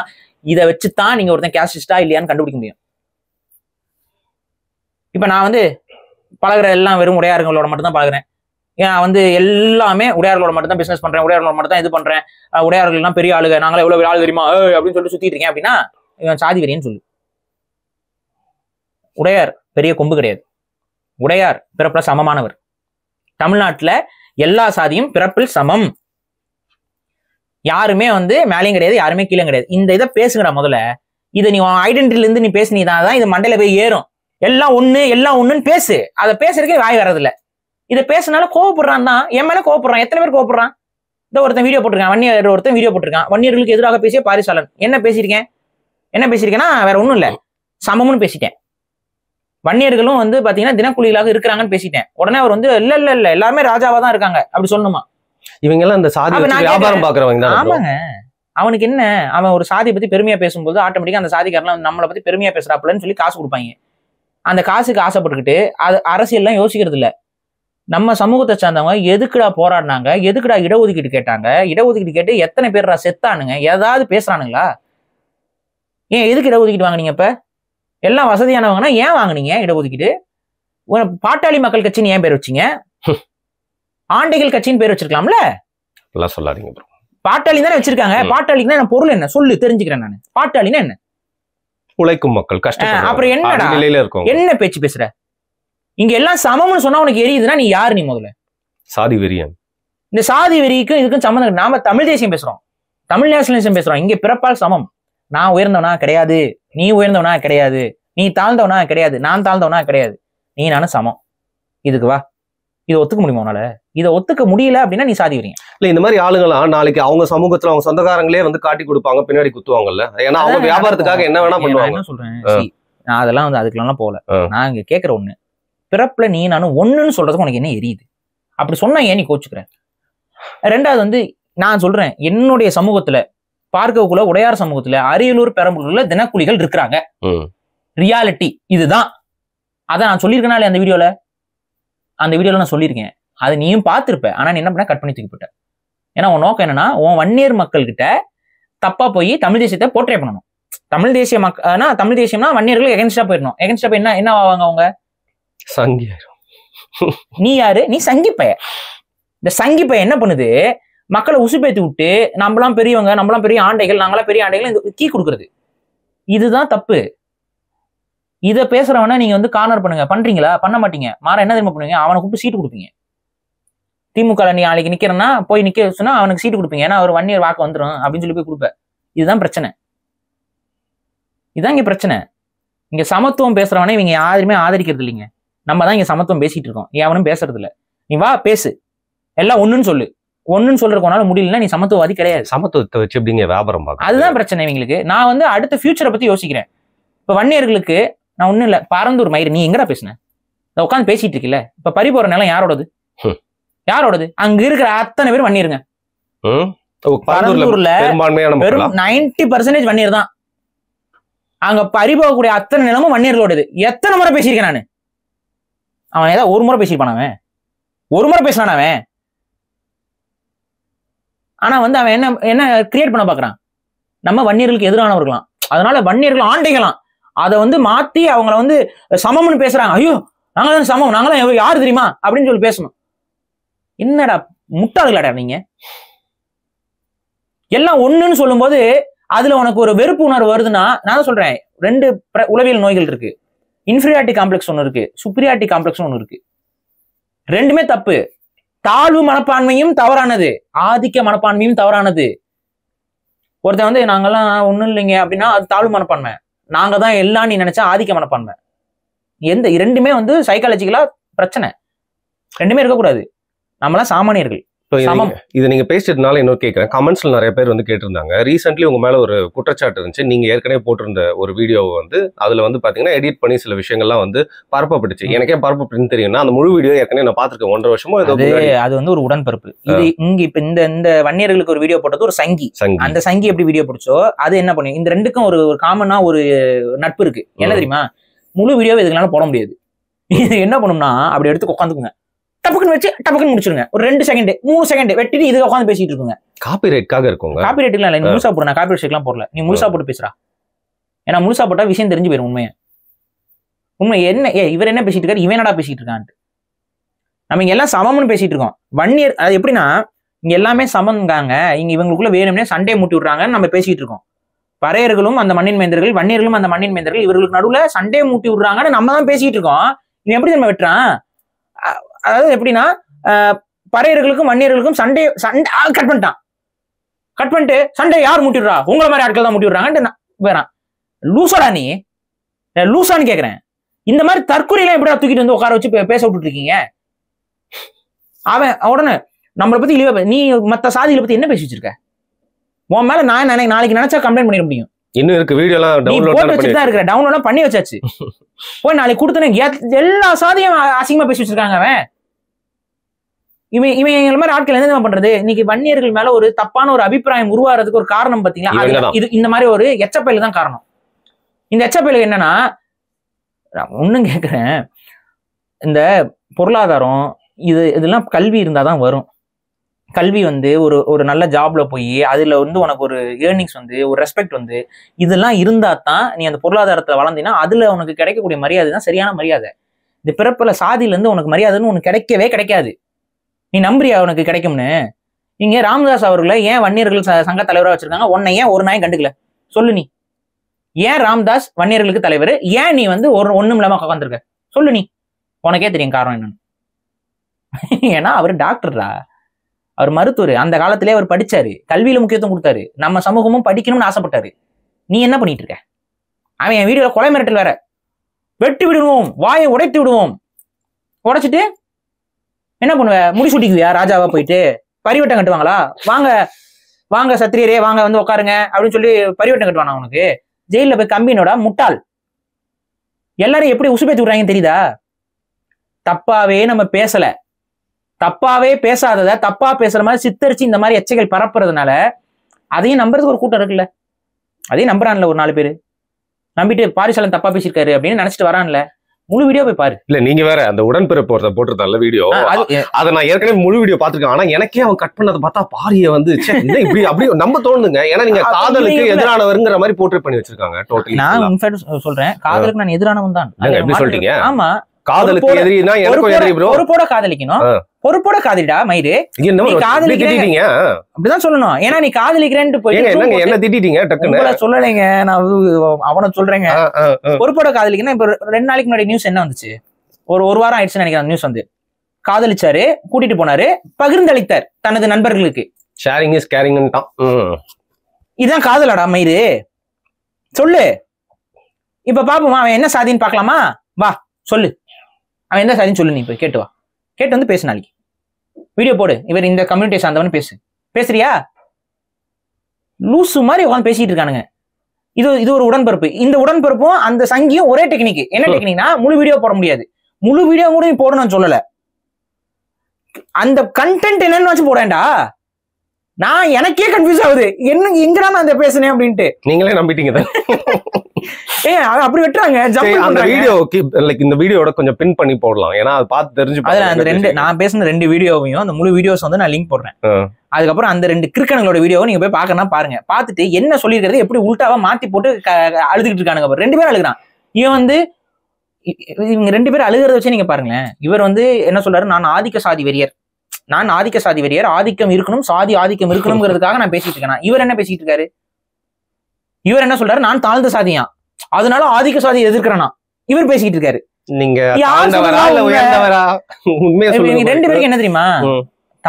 இதை வச்சுதான் நீங்க ஒருத்தன் கேஸ்டிஸ்டா இல்லையான்னு கண்டுபிடிக்க முடியும் இப்ப நான் வந்து பழகிற எல்லாம் வெறும் உடையாருங்களோட மட்டும் தான் பழகிறேன் வந்து எல்லாமே உடையார்களோட மட்டும் தான் பிசினஸ் பண்றேன் உடையார்களோட மட்டும் தான் இது பண்றேன் உடையார்கள்லாம் பெரிய ஆளுங்க நாங்களே எவ்வளவு ஆள் தெரியுமா அப்படின்னு சொல்லி சுத்திட்டு இருக்கேன் அப்படின்னா சாதி வெறியன்னு சொல்லு உடையார் பெரிய கொம்பு கிடையாது உடையார் பிறப்புல சமமானவர் தமிழ்நாட்டுல எல்லா சாதியும் பிறப்பில் சமம் யாருமே வந்து மேலேயும் கிடையாது யாருமே கீழே கிடையாது இந்த இதை பேசுங்கிற முதல்ல இதை நீ இருந்து நீ பேசினீதான் தான் இது மண்டையில போய் ஏறும் எல்லாம் ஒண்ணு எல்லாம் ஒண்ணுன்னு பேசு அதை பேசுறதுக்கே வாய் வர்றதில்லை இதை பேசினாலும் கோவப்படுறான் தான் என் மேல கோவப்படுறான் எத்தனை பேர் கோவப்படுறான் இந்த ஒருத்தன் வீடியோ போட்டிருக்கான் வன்னியர் ஒருத்தன் வீடியோ போட்டிருக்கான் வன்னியர்களுக்கு எதிராக பேசிய பாரிசாலன் என்ன பேசியிருக்கேன் என்ன பேசியிருக்கேன்னா வேற ஒன்றும் இல்லை சமம்னு பேசிட்டேன் வன்னியர்களும் வந்து பாத்தீங்கன்னா தினக்கூலிகளாக இருக்கிறாங்கன்னு பேசிட்டேன் உடனே அவர் வந்து இல்ல இல்ல இல்ல எல்லாருமே ராஜாவா தான் இருக்காங்க அப்படி சொல்லணுமா இவங்க எல்லாம் இந்த சாதி வியாபாரம் பாக்குறவங்க ஆமாங்க அவனுக்கு என்ன அவன் ஒரு சாதியை பத்தி பெருமையா பேசும்போது ஆட்டோமேட்டிக்கா அந்த சாதிக்காரன் நம்மளை பத்தி பெருமையா பேசுறாப்புலன்னு சொல்லி காசு கொடுப்பாங்க அந்த காசுக்கு ஆசைப்பட்டுக்கிட்டு அது அரசியல்லாம் யோசிக்கிறது இல்லை நம்ம சமூகத்தை சார்ந்தவங்க எதுக்குடா போராடினாங்க எதுக்குடா இடஒதுக்கீடு கேட்டாங்க இடஒதுக்கீடு கேட்டு எத்தனை பேர்டா செத்தானுங்க ஏதாவது பேசுறானுங்களா ஏன் எதுக்கு இடஒதுக்கீடு வாங்கினீங்க இப்ப எல்லாம் வசதியானவங்கன்னா ஏன் வாங்கினீங்க இடஒதுக்கீடு பாட்டாளி மக்கள் கட்சின்னு ஏன் பேர் வச்சிங்க ஆண்டைகள் கட்சின்னு பேர் வச்சிருக்கலாம்ல சொல்லாதீங்க பாட்டாளி தானே வச்சிருக்காங்க பாட்டாளிக்கு தான் பொருள் என்ன சொல்லு தெரிஞ்சுக்கிறேன் நான் பாட்டாளின்னா என்ன உழைக்கும் மக்கள் கஷ்டம் அப்புறம் என்னடா என்ன பேச்சு பேசுற இங்க எல்லாம் சமம்னு சொன்னா உனக்கு எரியுதுன்னா நீ யாரு நீ முதல்ல சாதி வெறியன் இந்த சாதி வெறிக்கும் இதுக்கும் சம்மந்தம் நாம தமிழ் தேசியம் பேசுறோம் தமிழ் நேஷனலிசம் பேசுறோம் இங்க பிறப்பால் சமம் நான் உயர்ந்தவனா கிடையாது நீ உயர்ந்தவனா கிடையாது நீ தாழ்ந்தவனா கிடையாது நான் தாழ்ந்தவனா கிடையாது நீ நானும் சமம் இதுக்கு வா இதை ஒத்துக்க முடியுமா உன்னால இதை ஒத்துக்க முடியல அப்படின்னா நீ சாதி வரீங்க இல்ல இந்த மாதிரி ஆளுங்களாம் நாளைக்கு அவங்க சமூகத்துல அவங்க சொந்தக்காரங்களே வந்து காட்டி கொடுப்பாங்க பின்னாடி குத்துவாங்கல்ல ஏன்னா அவங்க வியாபாரத்துக்காக என்ன வேணா பண்ணுவாங்க என்ன சொல்றேன் நான் அதெல்லாம் வந்து அதுக்கெல்லாம் போல நான் இங்க கேக்குற ஒண்ணு பிறப்பில் நீ நானும் ஒன்றுன்னு சொல்கிறதுக்கு உனக்கு என்ன எரியுது அப்படி சொன்னால் ஏன் நீ கோச்சுக்கிறேன் ரெண்டாவது வந்து நான் சொல்கிறேன் என்னுடைய சமூகத்தில் பார்க்கக்குள்ள உடையார் சமூகத்தில் அரியலூர் பெரம்பலூர்ல தினக்கூலிகள் இருக்கிறாங்க ரியாலிட்டி இதுதான் அதை நான் சொல்லியிருக்கேனால அந்த வீடியோவில் அந்த வீடியோவில் நான் சொல்லியிருக்கேன் அது நீயும் பார்த்துருப்ப ஆனால் நீ என்ன பண்ண கட் பண்ணி தூக்கி போட்ட ஏன்னா உன் நோக்கம் என்னன்னா உன் வன்னியர் மக்கள்கிட்ட தப்பா போய் தமிழ் தேசியத்தை போர்ட்ரே பண்ணணும் தமிழ் தேசிய மக் தமிழ் தேசியம்னா வன்னியர்கள் எகன்ஸ்டா போயிடணும் எகென்ஸ்டா போய் என்ன என்ன ஆவாங்க அவங்க சங்கி நீ யாரு நீ சங்கி இந்த சங்கி என்ன பண்ணுது மக்களை உசுப்பேத்தி விட்டு நம்மளாம் பெரியவங்க நம்மளாம் பெரிய ஆண்டைகள் நாங்களாம் பெரிய ஆண்டைகள் இந்த கீ கொடுக்குறது இதுதான் தப்பு இதை பேசுறவனா நீங்க வந்து கார்னர் பண்ணுங்க பண்றீங்களா பண்ண மாட்டீங்க மாற என்ன தெரியுமா பண்ணுவீங்க அவனை கூப்பிட்டு சீட்டு கொடுப்பீங்க திமுக நீ நாளைக்கு நிக்கிறேன்னா போய் நிக்க சொன்னா அவனுக்கு சீட்டு கொடுப்பீங்க ஏன்னா அவர் ஒன் இயர் வாக்கு வந்துடும் அப்படின்னு சொல்லி போய் கொடுப்பேன் இதுதான் பிரச்சனை இதுதான் இங்க பிரச்சனை இங்க சமத்துவம் பேசுறவனே இவங்க யாருமே ஆதரிக்கிறது இல்லைங்க நம்ம தான் இங்கே சமத்துவம் பேசிட்டு இருக்கோம் எவனும் பேசுறது இல்லை நீ வா பேசு எல்லாம் ஒன்றுன்னு சொல்லு ஒன்றுன்னு சொல்றதுக்கு உன்னால முடியலன்னா நீ சமத்துவவாதி கிடையாது சமத்துவத்தை வச்சு அப்படிங்க வியாபாரம் பார்க்க அதுதான் பிரச்சனை இவங்களுக்கு நான் வந்து அடுத்த ஃபியூச்சரை பற்றி யோசிக்கிறேன் இப்போ வன்னியர்களுக்கு நான் ஒன்றும் இல்லை பரந்தூர் மயிறு நீ எங்கடா பேசினேன் உட்காந்து பேசிட்டு இருக்கல இப்போ பறி போற நிலம் யாரோடது யாரோடது அங்க இருக்கிற அத்தனை பேர் வன்னியிருங்க பரந்தூர்ல வெறும் நைன்டி பர்சன்டேஜ் வன்னியர் தான் அங்க பறி போகக்கூடிய அத்தனை நிலமும் வன்னியர்களோடது எத்தனை முறை பேசியிருக்கேன் நான் அவன் ஏதாவது ஒரு முறை பேசியிருப்பான் அவன் ஒரு முறை பேசினான் அவன் ஆனா வந்து அவன் என்ன என்ன கிரியேட் பண்ண பாக்குறான் நம்ம வன்னியர்களுக்கு எதிரானவர்களாம் அதனால வன்னியர்கள் ஆண்டைகளாம் அதை வந்து மாத்தி அவங்கள வந்து சமம்னு பேசுறாங்க ஐயோ நாங்களும் சமம் நாங்களும் யாரு தெரியுமா அப்படின்னு சொல்லி பேசணும் என்னடா முட்டாதுலடா நீங்க எல்லாம் ஒண்ணுன்னு சொல்லும்போது அதுல உனக்கு ஒரு வெறுப்பு உணர்வு வருதுன்னா நான் தான் சொல்றேன் ரெண்டு உளவியல் நோய்கள் இருக்கு இன்ஃபீரியாரிட்டி காம்ப்ளெக்ஸ் ஒன்று இருக்கு சுப்ரியாட்டி காம்ப்ளெக்ஸ் ஒன்று இருக்கு ரெண்டுமே தப்பு தாழ்வு மனப்பான்மையும் தவறானது ஆதிக்க மனப்பான்மையும் தவறானது ஒருத்தன் வந்து நாங்கெல்லாம் ஒன்றும் இல்லைங்க அப்படின்னா அது தாழ்வு மனப்பான்மை நாங்கள் தான் எல்லாம் நீ நினைச்சா ஆதிக்க மனப்பான்மை எந்த இரண்டுமே வந்து சைக்காலஜிக்கலாக பிரச்சனை ரெண்டுமே இருக்கக்கூடாது நம்மளாம் சாமானியர்கள் இது நீங்க பேசிட்டதுனால இன்னொரு கேட்கறேன் கமெண்ட்ஸ்ல நிறைய பேர் வந்து கேட்டிருந்தாங்க ரீசென்ட்லி உங்க மேல ஒரு குற்றச்சாட்டு இருந்துச்சு நீங்க ஏற்கனவே போட்டிருந்த ஒரு வீடியோவை வந்து அதுல வந்து பாத்தீங்கன்னா எடிட் பண்ணி சில விஷயங்கள்லாம் வந்து பரப்பப்பட்டுச்சு எனக்கே பரப்பப்பட்டு தெரியும்னா அந்த முழு வீடியோ ஏற்கனவே நான் பாத்துருக்கேன் ஒன்றரை வருஷமோ அது வந்து ஒரு உடன்பரப்பு இது இங்க இப்ப இந்த இந்த வன்னியர்களுக்கு ஒரு வீடியோ போட்டது ஒரு சங்கி அந்த சங்கி எப்படி வீடியோ பிடிச்சோ அது என்ன பண்ணும் இந்த ரெண்டுக்கும் ஒரு ஒரு காமனா ஒரு நட்பு இருக்கு என்ன தெரியுமா முழு வீடியோவை இதுக்குனால போட முடியாது இது என்ன பண்ணும்னா அப்படி எடுத்து உட்காந்துக்குங்க டப்புக்குன்னு வச்சு டப்புக்குன்னு முடிச்சிருங்க ஒரு ரெண்டு செகண்ட் மூணு செகண்ட் வெட்டிட்டு இது உட்காந்து பேசிட்டு இருக்குங்க காப்பி ரைட்காக இருக்கும் காப்பி ரைட் இல்ல நீ முழுசா போடுற காப்பி ரைட் எல்லாம் போடல நீ முழுசா போட்டு பேசுறா ஏன்னா முழுசா போட்டா விஷயம் தெரிஞ்சு போயிடும் உண்மையை உண்மை என்ன ஏ இவர் என்ன பேசிட்டு இருக்காரு இவனடா பேசிட்டு இருக்கான்ட்டு நம்ம இங்க எல்லாம் சமம்னு பேசிட்டு இருக்கோம் ஒன் இயர் அது எப்படின்னா இங்க எல்லாமே சமந்தாங்க இங்க இவங்களுக்குள்ள வேணும்னே சண்டே முட்டி விடுறாங்கன்னு நம்ம பேசிட்டு இருக்கோம் பறையர்களும் அந்த மண்ணின் மேந்தர்கள் வன்னியர்களும் அந்த மண்ணின் மேந்தர்கள் இவர்களுக்கு நடுவுல சண்டே மூட்டி விடுறாங்கன்னு நம்ம தான் பேசிட்டு இருக்கோம் இவன் எப்படி நம்ம வெட்டுறான் அதாவது எப்படின்னா பறையர்களுக்கும் வன்னியர்களுக்கும் சண்டை சண்டை கட் பண்ணிட்டான் கட் பண்ணிட்டு சண்டை யார் முட்டிடுறா உங்களை மாதிரி ஆட்கள் தான் முட்டிடுறாங்கன்ட்டு வேறான் லூசடா நீ லூசான்னு கேட்குறேன் இந்த மாதிரி தற்கொலையெல்லாம் எப்படியா தூக்கிட்டு வந்து உட்கார வச்சு பேச விட்டு இருக்கீங்க அவன் உடனே நம்மளை பத்தி இழிவா நீ மத்த சாதிகளை பத்தி என்ன பேசி வச்சிருக்க உன் மேல நான் நினை நாளைக்கு நினைச்சா கம்ப்ளைண்ட் பண்ணிட முடியும் இன்னும் இருக்கு வீடியோ எல்லாம் டவுன்லோட் தான் டவுன்லோட் பண்ணி வச்சாச்சு போய் நாளைக்கு கொடுத்தனே எல்லா சாதியும் அசிங்கமா பேசி வச்சிருக்காங்க அவன் இவன் இவங்க மாதிரி ஆட்கள் என்ன பண்றது இன்னைக்கு வன்னியர்கள் மேல ஒரு தப்பான ஒரு அபிப்பிராயம் உருவாகிறதுக்கு ஒரு காரணம் பாத்தீங்களா இது இந்த மாதிரி ஒரு எச்சப்பயில தான் காரணம் இந்த எச்சப்பயில என்னன்னா ஒண்ணும் கேட்கிறேன் இந்த பொருளாதாரம் இது இதெல்லாம் கல்வி இருந்தாதான் வரும் கல்வி வந்து ஒரு ஒரு நல்ல ஜாப்ல போய் அதுல வந்து உனக்கு ஒரு ஏர்னிங்ஸ் வந்து ஒரு ரெஸ்பெக்ட் வந்து இதெல்லாம் இருந்தா தான் நீ அந்த பொருளாதாரத்துல வளர்ந்தீங்கன்னா அதுல உனக்கு கிடைக்கக்கூடிய மரியாதை தான் சரியான மரியாதை இந்த பிறப்புல சாதியில இருந்து உனக்கு மரியாதைன்னு உனக்கு கிடைக்கவே கிடைக்காது நீ நம்புறியா உனக்கு கிடைக்கும்னு இங்கே ராமதாஸ் அவர்களை ஏன் வன்னியர்கள் சங்க தலைவராக வச்சிருக்காங்க உன்னை ஏன் ஒரு நாயும் கண்டுக்கல சொல்லு நீ ஏன் ராம்தாஸ் வன்னியர்களுக்கு தலைவர் ஏன் நீ வந்து ஒரு ஒன்றும் இல்லாமல் உட்காந்துருக்க சொல்லு நீ உனக்கே தெரியும் காரணம் என்னன்னு ஏன்னா அவர் டாக்டர்ரா அவர் மருத்துவர் அந்த காலத்திலே அவர் படிச்சாரு கல்வியில் முக்கியத்துவம் கொடுத்தாரு நம்ம சமூகமும் படிக்கணும்னு ஆசைப்பட்டாரு நீ என்ன பண்ணிட்டு இருக்க அவன் என் வீடியோவில் கொலை மிரட்டல் வேற வெட்டி விடுவோம் வாயை உடைத்து விடுவோம் உடைச்சிட்டு என்ன பண்ணுவ சுட்டிக்குவியா ராஜாவா போயிட்டு பரிவட்டம் கட்டுவாங்களா வாங்க வாங்க சத்திரியரே வாங்க வந்து உட்காருங்க அப்படின்னு சொல்லி பரிவட்டம் கட்டுவானா உனக்கு ஜெயில போய் கம்பினோட முட்டாள் எல்லாரும் எப்படி உசுப்பேத்தி விடுறாங்கன்னு தெரியுதா தப்பாவே நம்ம பேசல தப்பாவே பேசாதத தப்பா பேசுற மாதிரி சித்தரிச்சு இந்த மாதிரி எச்சைகள் பரப்புறதுனால அதையும் நம்புறதுக்கு ஒரு கூட்டம் இருக்குல்ல அதையும் நம்புறான்ல ஒரு நாலு பேர் நம்பிட்டு பாரிசாலன் தப்பா பேசியிருக்காரு அப்படின்னு நினைச்சிட்டு வரான்ல முழு வீடியோ போய் பாரு இல்ல நீங்க வேற அந்த உடன்பிறப்பு ஒருத்தர் போட்டிருந்தால வீடியோ அதை நான் ஏற்கனவே முழு வீடியோ பாத்துருக்கேன் ஆனா எனக்கே அவன் கட் பண்ணதை பார்த்தா பாரிய வந்து இப்படி அப்படி நம்ம தோணுதுங்க ஏன்னா நீங்க காதலுக்கு எதிரானவருங்கிற மாதிரி போர்ட்ரேட் பண்ணி வச்சிருக்காங்க டோட்டலி நான் சொல்றேன் காதலுக்கு நான் எதிரானவன் தான் எப்படி சொல்றீங்க ஆமா காதலுக்கு எதிரினா எனக்கும் எதிரி ப்ரோ ஒரு போட காதலிக்கணும் பொறுப்போட காதலிடா மயிறு நீ காதலிக்கிறீங்க அப்படிதான் சொல்லணும் ஏன்னா நீ காதலிக்கிறேன் போய் என்ன திட்டிட்டீங்க டக்குன்னு சொல்லலைங்க நான் அவனை சொல்றேங்க பொறுப்போட காதலிக்கனா இப்ப ரெண்டு நாளைக்கு முன்னாடி நியூஸ் என்ன வந்துச்சு ஒரு ஒரு வாரம் ஆயிடுச்சுன்னு நினைக்கிறேன் நியூஸ் வந்து காதலிச்சாரு கூட்டிட்டு போனாரு பகிர்ந்தளித்தார் தனது நண்பர்களுக்கு ஷேரிங் இஸ் கேரிங்ன்ட்டான் இதுதான் காதலடா மயிறு சொல்லு இப்ப பாப்போமா அவன் என்ன சாதின்னு பாக்கலாமா வா சொல்லு அவன் என்ன சாதின்னு சொல்லு நீ இப்ப கேட்டு வா கேட்டு வந்து பேசு நாளைக்கு வீடியோ போடு இவர் இந்த கம்யூனிட்டி சார்ந்தவன் பேசு பேசுறியா லூசு மாதிரி உட்காந்து பேசிட்டு இருக்கானுங்க இது இது ஒரு உடன்பரப்பு இந்த உடன்பரப்பும் அந்த சங்கியும் ஒரே டெக்னிக் என்ன டெக்னிக்னா முழு வீடியோ போட முடியாது முழு வீடியோ கூட நீ போடணும்னு சொல்லல அந்த கண்டென்ட் என்னன்னு வச்சு போடேன்டா நான் எனக்கே கன்ஃபியூஸ் ஆகுது என்ன எங்கடா நான் அந்த பேசுனேன் அப்படின்ட்டு நீங்களே நம்பிட்டீங்க ஏ அப்படி வெட்டுறாங்க அந்த வீடியோக்கு லைக் இந்த வீடியோட கொஞ்சம் பின் பண்ணி போடலாம் ஏன்னா அதை பார்த்து தெரிஞ்சு அதுல அந்த ரெண்டு நான் பேசின ரெண்டு வீடியோவையும் அந்த முழு வீடியோஸ் வந்து நான் லிங்க் போடுறேன் அதுக்கப்புறம் அந்த ரெண்டு கிறுக்கணங்களோட வீடியோவை நீங்க போய் பார்க்கணும் பாருங்க பாத்துட்டு என்ன சொல்லிருக்கிறது எப்படி உள்டாவா மாத்தி போட்டு அழுதுகிட்டு இருக்கானுங்க ரெண்டு பேரும் அழுகிறான் இவன் வந்து இவங்க ரெண்டு பேரும் அழுகிறத வச்சு நீங்க பாருங்களேன் இவர் வந்து என்ன சொல்றாரு நான் ஆதிக்க சாதி வெறியர் நான் ஆதிக்க சாதி வெறியர் ஆதிக்கம் இருக்கணும் சாதி ஆதிக்கம் இருக்கணுங்கிறதுக்காக நான் பேசிட்டு இருக்கேன் இவர் என்ன பேசிட்டு இருக்காரு இவர் என்ன சொல்றாரு நான் தாழ்ந்த சாதியான் அதனால ஆதிக்க சாதி எதிர்க்கிறேன்னா இவர் பேசிக்கிட்டு இருக்காரு நீங்க ரெண்டு பேருக்கு என்ன தெரியுமா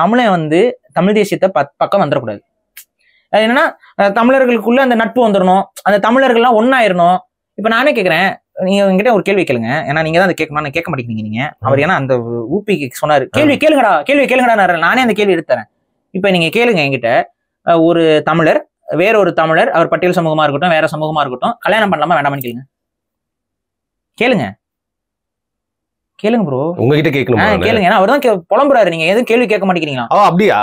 தமிழை வந்து தமிழ் தேசியத்தை பக்கம் வந்துடக்கூடாது என்னன்னா தமிழர்களுக்குள்ள அந்த நட்பு வந்துடணும் அந்த தமிழர்கள்லாம் ஒன்னாயிரணும் இப்ப நானே கேக்குறேன் நீங்க என்கிட்ட ஒரு கேள்வி கேளுங்க ஏன்னா நீங்க தான் அந்த கேட்கணும் கேட்க மாட்டேங்கிறீங்க நீங்க அவர் ஏன்னா அந்த ஊபி சொன்னாரு கேள்வி கேளுங்கடா கேள்வி கேளுங்கடா நானே அந்த கேள்வி எடுத்துறேன் இப்ப நீங்க கேளுங்க என்கிட்ட ஒரு தமிழர் வேற ஒரு தமிழர் அவர் பட்டியல் சமூகமா இருக்கட்டும் வேற சமூகமா இருக்கட்டும் கல்யாணம் பண்ணலாமா வேண்டாமான்னு கேளுங்க கேளுங்க கேளுங்க ப்ரோ உங்ககிட்ட கேட்கணும் கேளுங்க ஏன்னா அவர் தான் புலம்புறாரு நீங்க எதுவும் கேள்வி கேட்க மாட்டேங்கிறீங்களா ஓ அப்படியா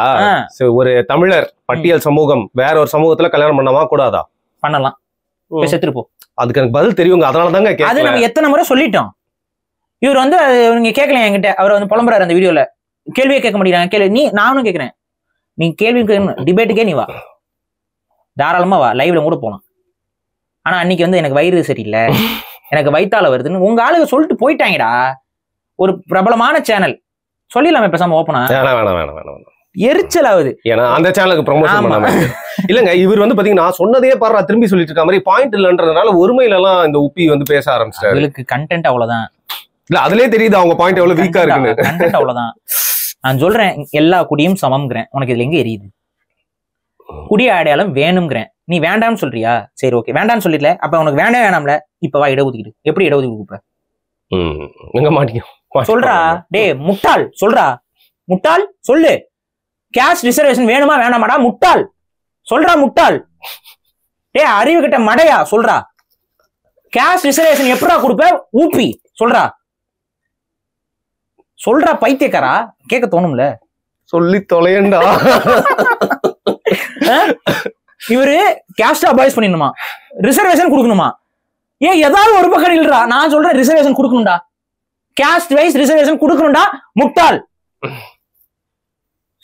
ஒரு தமிழர் பட்டியல் சமூகம் வேற ஒரு சமூகத்துல கல்யாணம் பண்ணாமா கூடாதா பண்ணலாம் செத்துருப்போம் அதுக்கு எனக்கு பதில் தெரியுங்க அதனால தாங்க அது நம்ம எத்தனை முறை சொல்லிட்டோம் இவர் வந்து நீங்க கேட்கல என்கிட்ட அவர் வந்து புலம்புறாரு அந்த வீடியோல கேள்வியே கேட்க மாட்டேங்கிறாங்க கேள்வி நீ நானும் கேட்கிறேன் நீ கேள்வி டிபேட்டுக்கே நீ வா தாராளமாக லைவ்ல கூட போகலாம் ஆனா அன்னைக்கு வந்து எனக்கு வயிறு சரியில்லை எனக்கு வயிற்றால வருதுன்னு உங்க ஆளுங்க சொல்லிட்டு போயிட்டாங்கடா ஒரு பிரபலமான சேனல் சொல்லிடலாமே பேசாம ஓப்பனா வேணாம் வேணாம் வேணாம் வேணாம் எரிச்சல் ஆகுது ஏன்னா அந்த சேனலுக்கு ப்ரொமோஷன் பண்ணாம இல்லங்க இவர் வந்து பாத்தீங்கன்னா நான் சொன்னதே பாரு திரும்பி சொல்லிட்டு இருக்க மாதிரி பாயிண்ட் இல்லைன்றதுனால ஒருமையில எல்லாம் இந்த உப்பி வந்து பேச ஆரம்பிச்சிட்டாரு இவளுக்கு கண்டென்ட் அவ்வளவுதான் இல்ல அதுலயே தெரியுது அவங்க பாயிண்ட் எவ்வளவு வீக்கா இருக்குன்னு கண்டென்ட் அவ்வளவுதான் நான் சொல்றேன் எல்லா குடியும் சமம்ங்கிறேன் உனக்கு இதுல எங்க எரியுது குடிய அடையாளம் வேணுங்கிறேன் நீ வேண்டாம்னு சொல்றியா சரி ஓகே வேண்டாம்னு சொல்லிடல அப்ப உனக்கு வேண்டாம் வேணாம்ல இப்ப வா இடஒதுக்கிட்டு எப்படி இடஒதுக்கீடு கொடுப்ப எங்க மாட்டீங்க சொல்றா டே முட்டாள் சொல்றா முட்டாள் சொல்லு கேஷ் ரிசர்வேஷன் வேணுமா வேணாமாடா முட்டாள் சொல்றா முட்டாள் டே அறிவு கிட்ட மடையா சொல்றா கேஷ் ரிசர்வேஷன் எப்படா கொடுப்ப ஊப்பி சொல்றா சொல்றா பைத்தியக்காரா கேட்க தோணும்ல சொல்லி தொலையண்டா இவரு கேஸ்டா பாய்ஸ் பண்ணிடணுமா ரிசர்வேஷன் கொடுக்கணுமா ஏன் ஏதாவது ஒரு பக்கம் இல்லடா நான் சொல்றேன் ரிசர்வேஷன் கொடுக்கணும்டா கேஸ்ட் வைஸ் ரிசர்வேஷன் கொடுக்கணும்டா முட்டாள்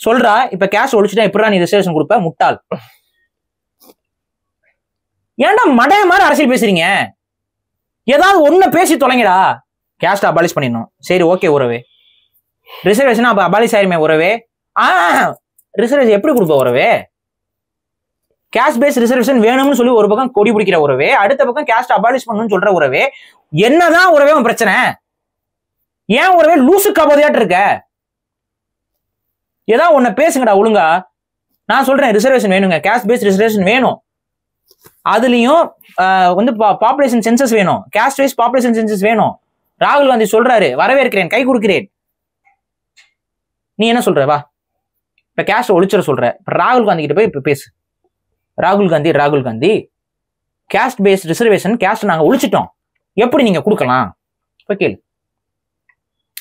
சொல்றா இப்ப கேஷ் ஒழிச்சுட்டா எப்படிடா நீ ரிசர்வேஷன் கொடுப்ப முட்டாள் ஏன்டா மடைய மாதிரி அரசியல் பேசுறீங்க ஏதாவது ஒண்ணு பேசி தொலைங்கடா கேஸ்ட் அபாலிஷ் பண்ணிடணும் சரி ஓகே உறவே ரிசர்வேஷன் அப்ப அபாலிஷ் ஆயிருமே உறவே ஆ ரிசர்வேஷன் எப்படி கொடுப்ப உறவே கேஷ் பேஸ் ரிசர்வேஷன் வேணும்னு சொல்லி ஒரு பக்கம் கொடி பிடிக்கிற உறவே அடுத்த பக்கம் கேஸ்ட் அபாலிஷ் பண்ணணும்னு சொல்ற உறவே என்னதான் உறவே உன் பிரச்சனை ஏன் உறவே லூசு காபோதையாட்டு இருக்க ஏதாவது உன்னை பேசுங்கடா ஒழுங்கா நான் சொல்றேன் ரிசர்வேஷன் வேணுங்க கேஷ் பேஸ் ரிசர்வேஷன் வேணும் அதுலயும் வந்து பாப்புலேஷன் சென்சஸ் வேணும் caste wise population census Rahul ராகுல் காந்தி சொல்றாரு வரவேற்கிறேன் கை கொடுக்கிறேன் நீ என்ன சொல்ற வா இப்ப கேஷ் ஒழிச்சிட சொல்ற ராகுல் காந்தி கிட்ட போய் இப்ப பேசு ராகுல் காந்தி ராகுல் Gandhi caste paste reservation caste நாங்கள் ஒழிச்சிட்டோம் எப்படி நீங்கள் கொடுக்கலாம் இப்போ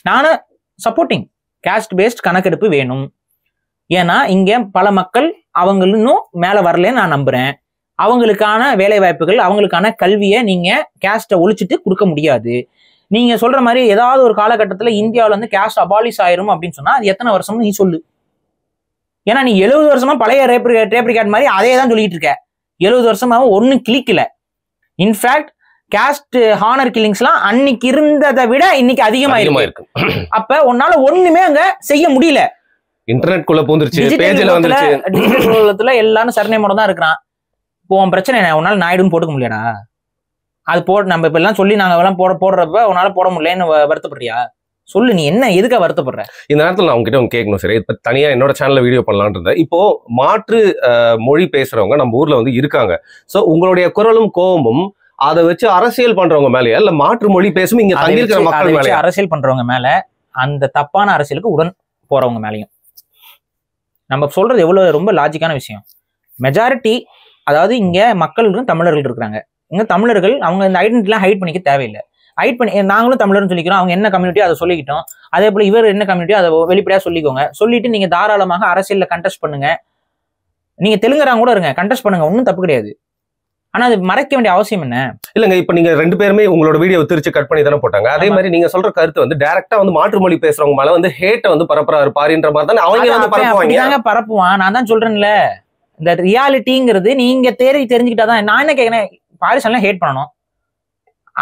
நானும் சப்போர்ட்டிங் கேஸ்ட் பேஸ்ட் கணக்கெடுப்பு வேணும் ஏன்னா இங்கே பல மக்கள் அவங்க இன்னும் மேலே வரலன்னு நான் நம்புகிறேன் அவங்களுக்கான வேலை வாய்ப்புகள் அவங்களுக்கான கல்வியை நீங்கள் கேஸ்ட்டை ஒழிச்சிட்டு கொடுக்க முடியாது நீங்கள் சொல்கிற மாதிரி ஏதாவது ஒரு காலகட்டத்தில் இந்தியாவில் வந்து கேஸ்ட் அபாலிஷ் ஆயிரும் அப்படின்னு சொன்னால் அது எத்தனை வருஷம்னு நீ சொல்லு ஏன்னா நீ எழுபது வருஷமா பழைய ரேப் ரேப் ரிகார்ட் மாதிரி அதே தான் சொல்லிட்டு இருக்க எழுபது வருஷமாக ஒன்றும் கிளிக்கல இன்ஃபேக்ட் கேஸ்ட் ஹானர் கில்லிங்ஸ்லாம் அன்னைக்கு இருந்ததை விட இன்னைக்கு அதிகமாக இருக்கு அப்ப உன்னால ஒண்ணுமே அங்க செய்ய முடியல இன்டர்நெட் குள்ள பூந்துருச்சு பேஜ்ல வந்துருச்சு உலகத்துல எல்லாரும் தான் இருக்கிறான் இப்போ உன் பிரச்சனை என்ன உன்னால நாயுடுன்னு போட்டுக்க முடியாடா அது போட நம்ம இப்ப எல்லாம் சொல்லி நாங்க எல்லாம் போட போடுறப்ப உன்னால போட முடியலன்னு வருத்தப்படுறியா சொல்லு நீ என்ன எதுக்காக வருத்தப்படுற இந்த நேரத்தில் நான் உங்ககிட்ட கேட்கணும் சரி இப்போ தனியாக என்னோட சேனலில் வீடியோ பண்ணலான்றது இப்போ மாற்று மொழி பேசுறவங்க நம்ம ஊர்ல வந்து இருக்காங்க ஸோ உங்களுடைய குரலும் கோபமும் அதை வச்சு அரசியல் பண்றவங்க மேலயா இல்ல மாற்று மொழி பேசும் இங்க தங்கியிருக்கிற மக்கள் மேலே அரசியல் பண்றவங்க மேல அந்த தப்பான அரசியலுக்கு உடன் போறவங்க மேலேயும் நம்ம சொல்றது எவ்வளவு ரொம்ப லாஜிக்கான விஷயம் மெஜாரிட்டி அதாவது இங்க மக்கள் தமிழர்கள் இருக்கிறாங்க இங்க தமிழர்கள் அவங்க இந்த ஐடென்டிட்டிலாம் ஹைட் பண்ணிக்க தேவையில்லை ஹைட் பண்ணி நாங்களும் தமிழர்னு சொல்லிக்கிறோம் அவங்க என்ன கம்யூனிட்டி அதை சொல்லிக்கிட்டோம் அதே போல இவர் என்ன கம்யூனிட்டி அதை வெளிப்படையாக சொல்லிக்கோங்க சொல்லிட்டு நீங்க தாராளமாக அரசியலில் கண்டெஸ்ட் பண்ணுங்க நீங்க தெலுங்குறாங்க கூட இருங்க கண்டெஸ்ட் பண்ணுங்க ஒன்றும் தப்பு கிடையாது ஆனா அது மறைக்க வேண்டிய அவசியம் என்ன இல்லங்க இப்ப நீங்க ரெண்டு பேருமே உங்களோட வீடியோ திருச்சி கட் பண்ணி தானே போட்டாங்க அதே மாதிரி நீங்க சொல்ற கருத்து வந்து டைரக்டா வந்து மாற்று மொழி பேசுறவங்க மேல வந்து ஹேட்டை வந்து பரப்புறா பாருன்ற மாதிரி தானே அவங்க வந்து பரப்புவாங்க பரப்புவான் நான் தான் சொல்றேன்ல இந்த ரியாலிட்டிங்கிறது நீங்க தேடி தெரிஞ்சுக்கிட்டாதான் நான் என்ன கேட்கறேன் பாரிஸ் ஹேட் பண்ணணும்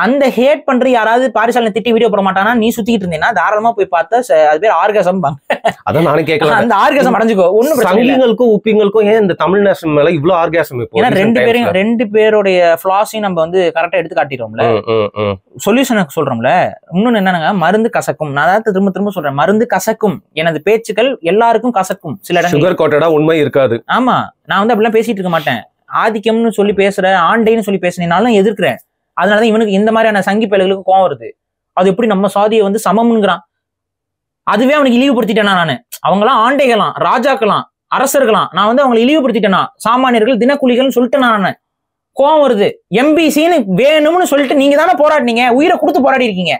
அந்த ஹேட் பண்ற யாராவது பாரிசாலனை திட்டி வீடியோ போட மாட்டானா நீ சுத்திட்டு இருந்தீங்கன்னா தாராளமா போய் பார்த்தா அது பேர் ஆர்கசம் அதான் நானும் கேட்கலாம் அந்த ஆர்கசம் அடைஞ்சுக்கோ ஒண்ணு சங்கிகளுக்கும் உப்பிங்களுக்கும் ஏன் இந்த தமிழ் நேஷன் மேல இவ்வளவு ஆர்கசம் ஏன்னா ரெண்டு பேரும் ரெண்டு பேருடைய பிளாஸையும் நம்ம வந்து கரெக்டா எடுத்து காட்டிடுவோம்ல சொல்யூஷன் சொல்றோம்ல இன்னொன்னு என்னன்னா மருந்து கசக்கும் நான் அதாவது திரும்ப திரும்ப சொல்றேன் மருந்து கசக்கும் எனது பேச்சுக்கள் எல்லாருக்கும் கசக்கும் சில இடம் சுகர் கோட்டடா உண்மை இருக்காது ஆமா நான் வந்து அப்படிலாம் பேசிட்டு இருக்க மாட்டேன் ஆதிக்கம்னு சொல்லி பேசுற ஆண்டைன்னு சொல்லி பேசினாலும் எதிர்க்கிறேன் அதனாலதான் இவனுக்கு இந்த மாதிரியான சங்கி பிள்ளைகளுக்கு கோவம் வருது அது எப்படி நம்ம சாதியை வந்து சமம்ங்கிறான் அதுவே அவனுக்கு இழிவுபடுத்திட்டேனா நான் அவங்களாம் ஆண்டைகளாம் ராஜாக்கலாம் அரசர்களாம் நான் வந்து அவங்களை இழிவுபடுத்திட்டேனா சாமானியர்கள் தினக்கூலிகள்னு சொல்லிட்டேனா நான் கோவம் வருது எம்பிசின்னு வேணும்னு சொல்லிட்டு நீங்க தானே போராடினீங்க உயிரை கொடுத்து போராடி இருக்கீங்க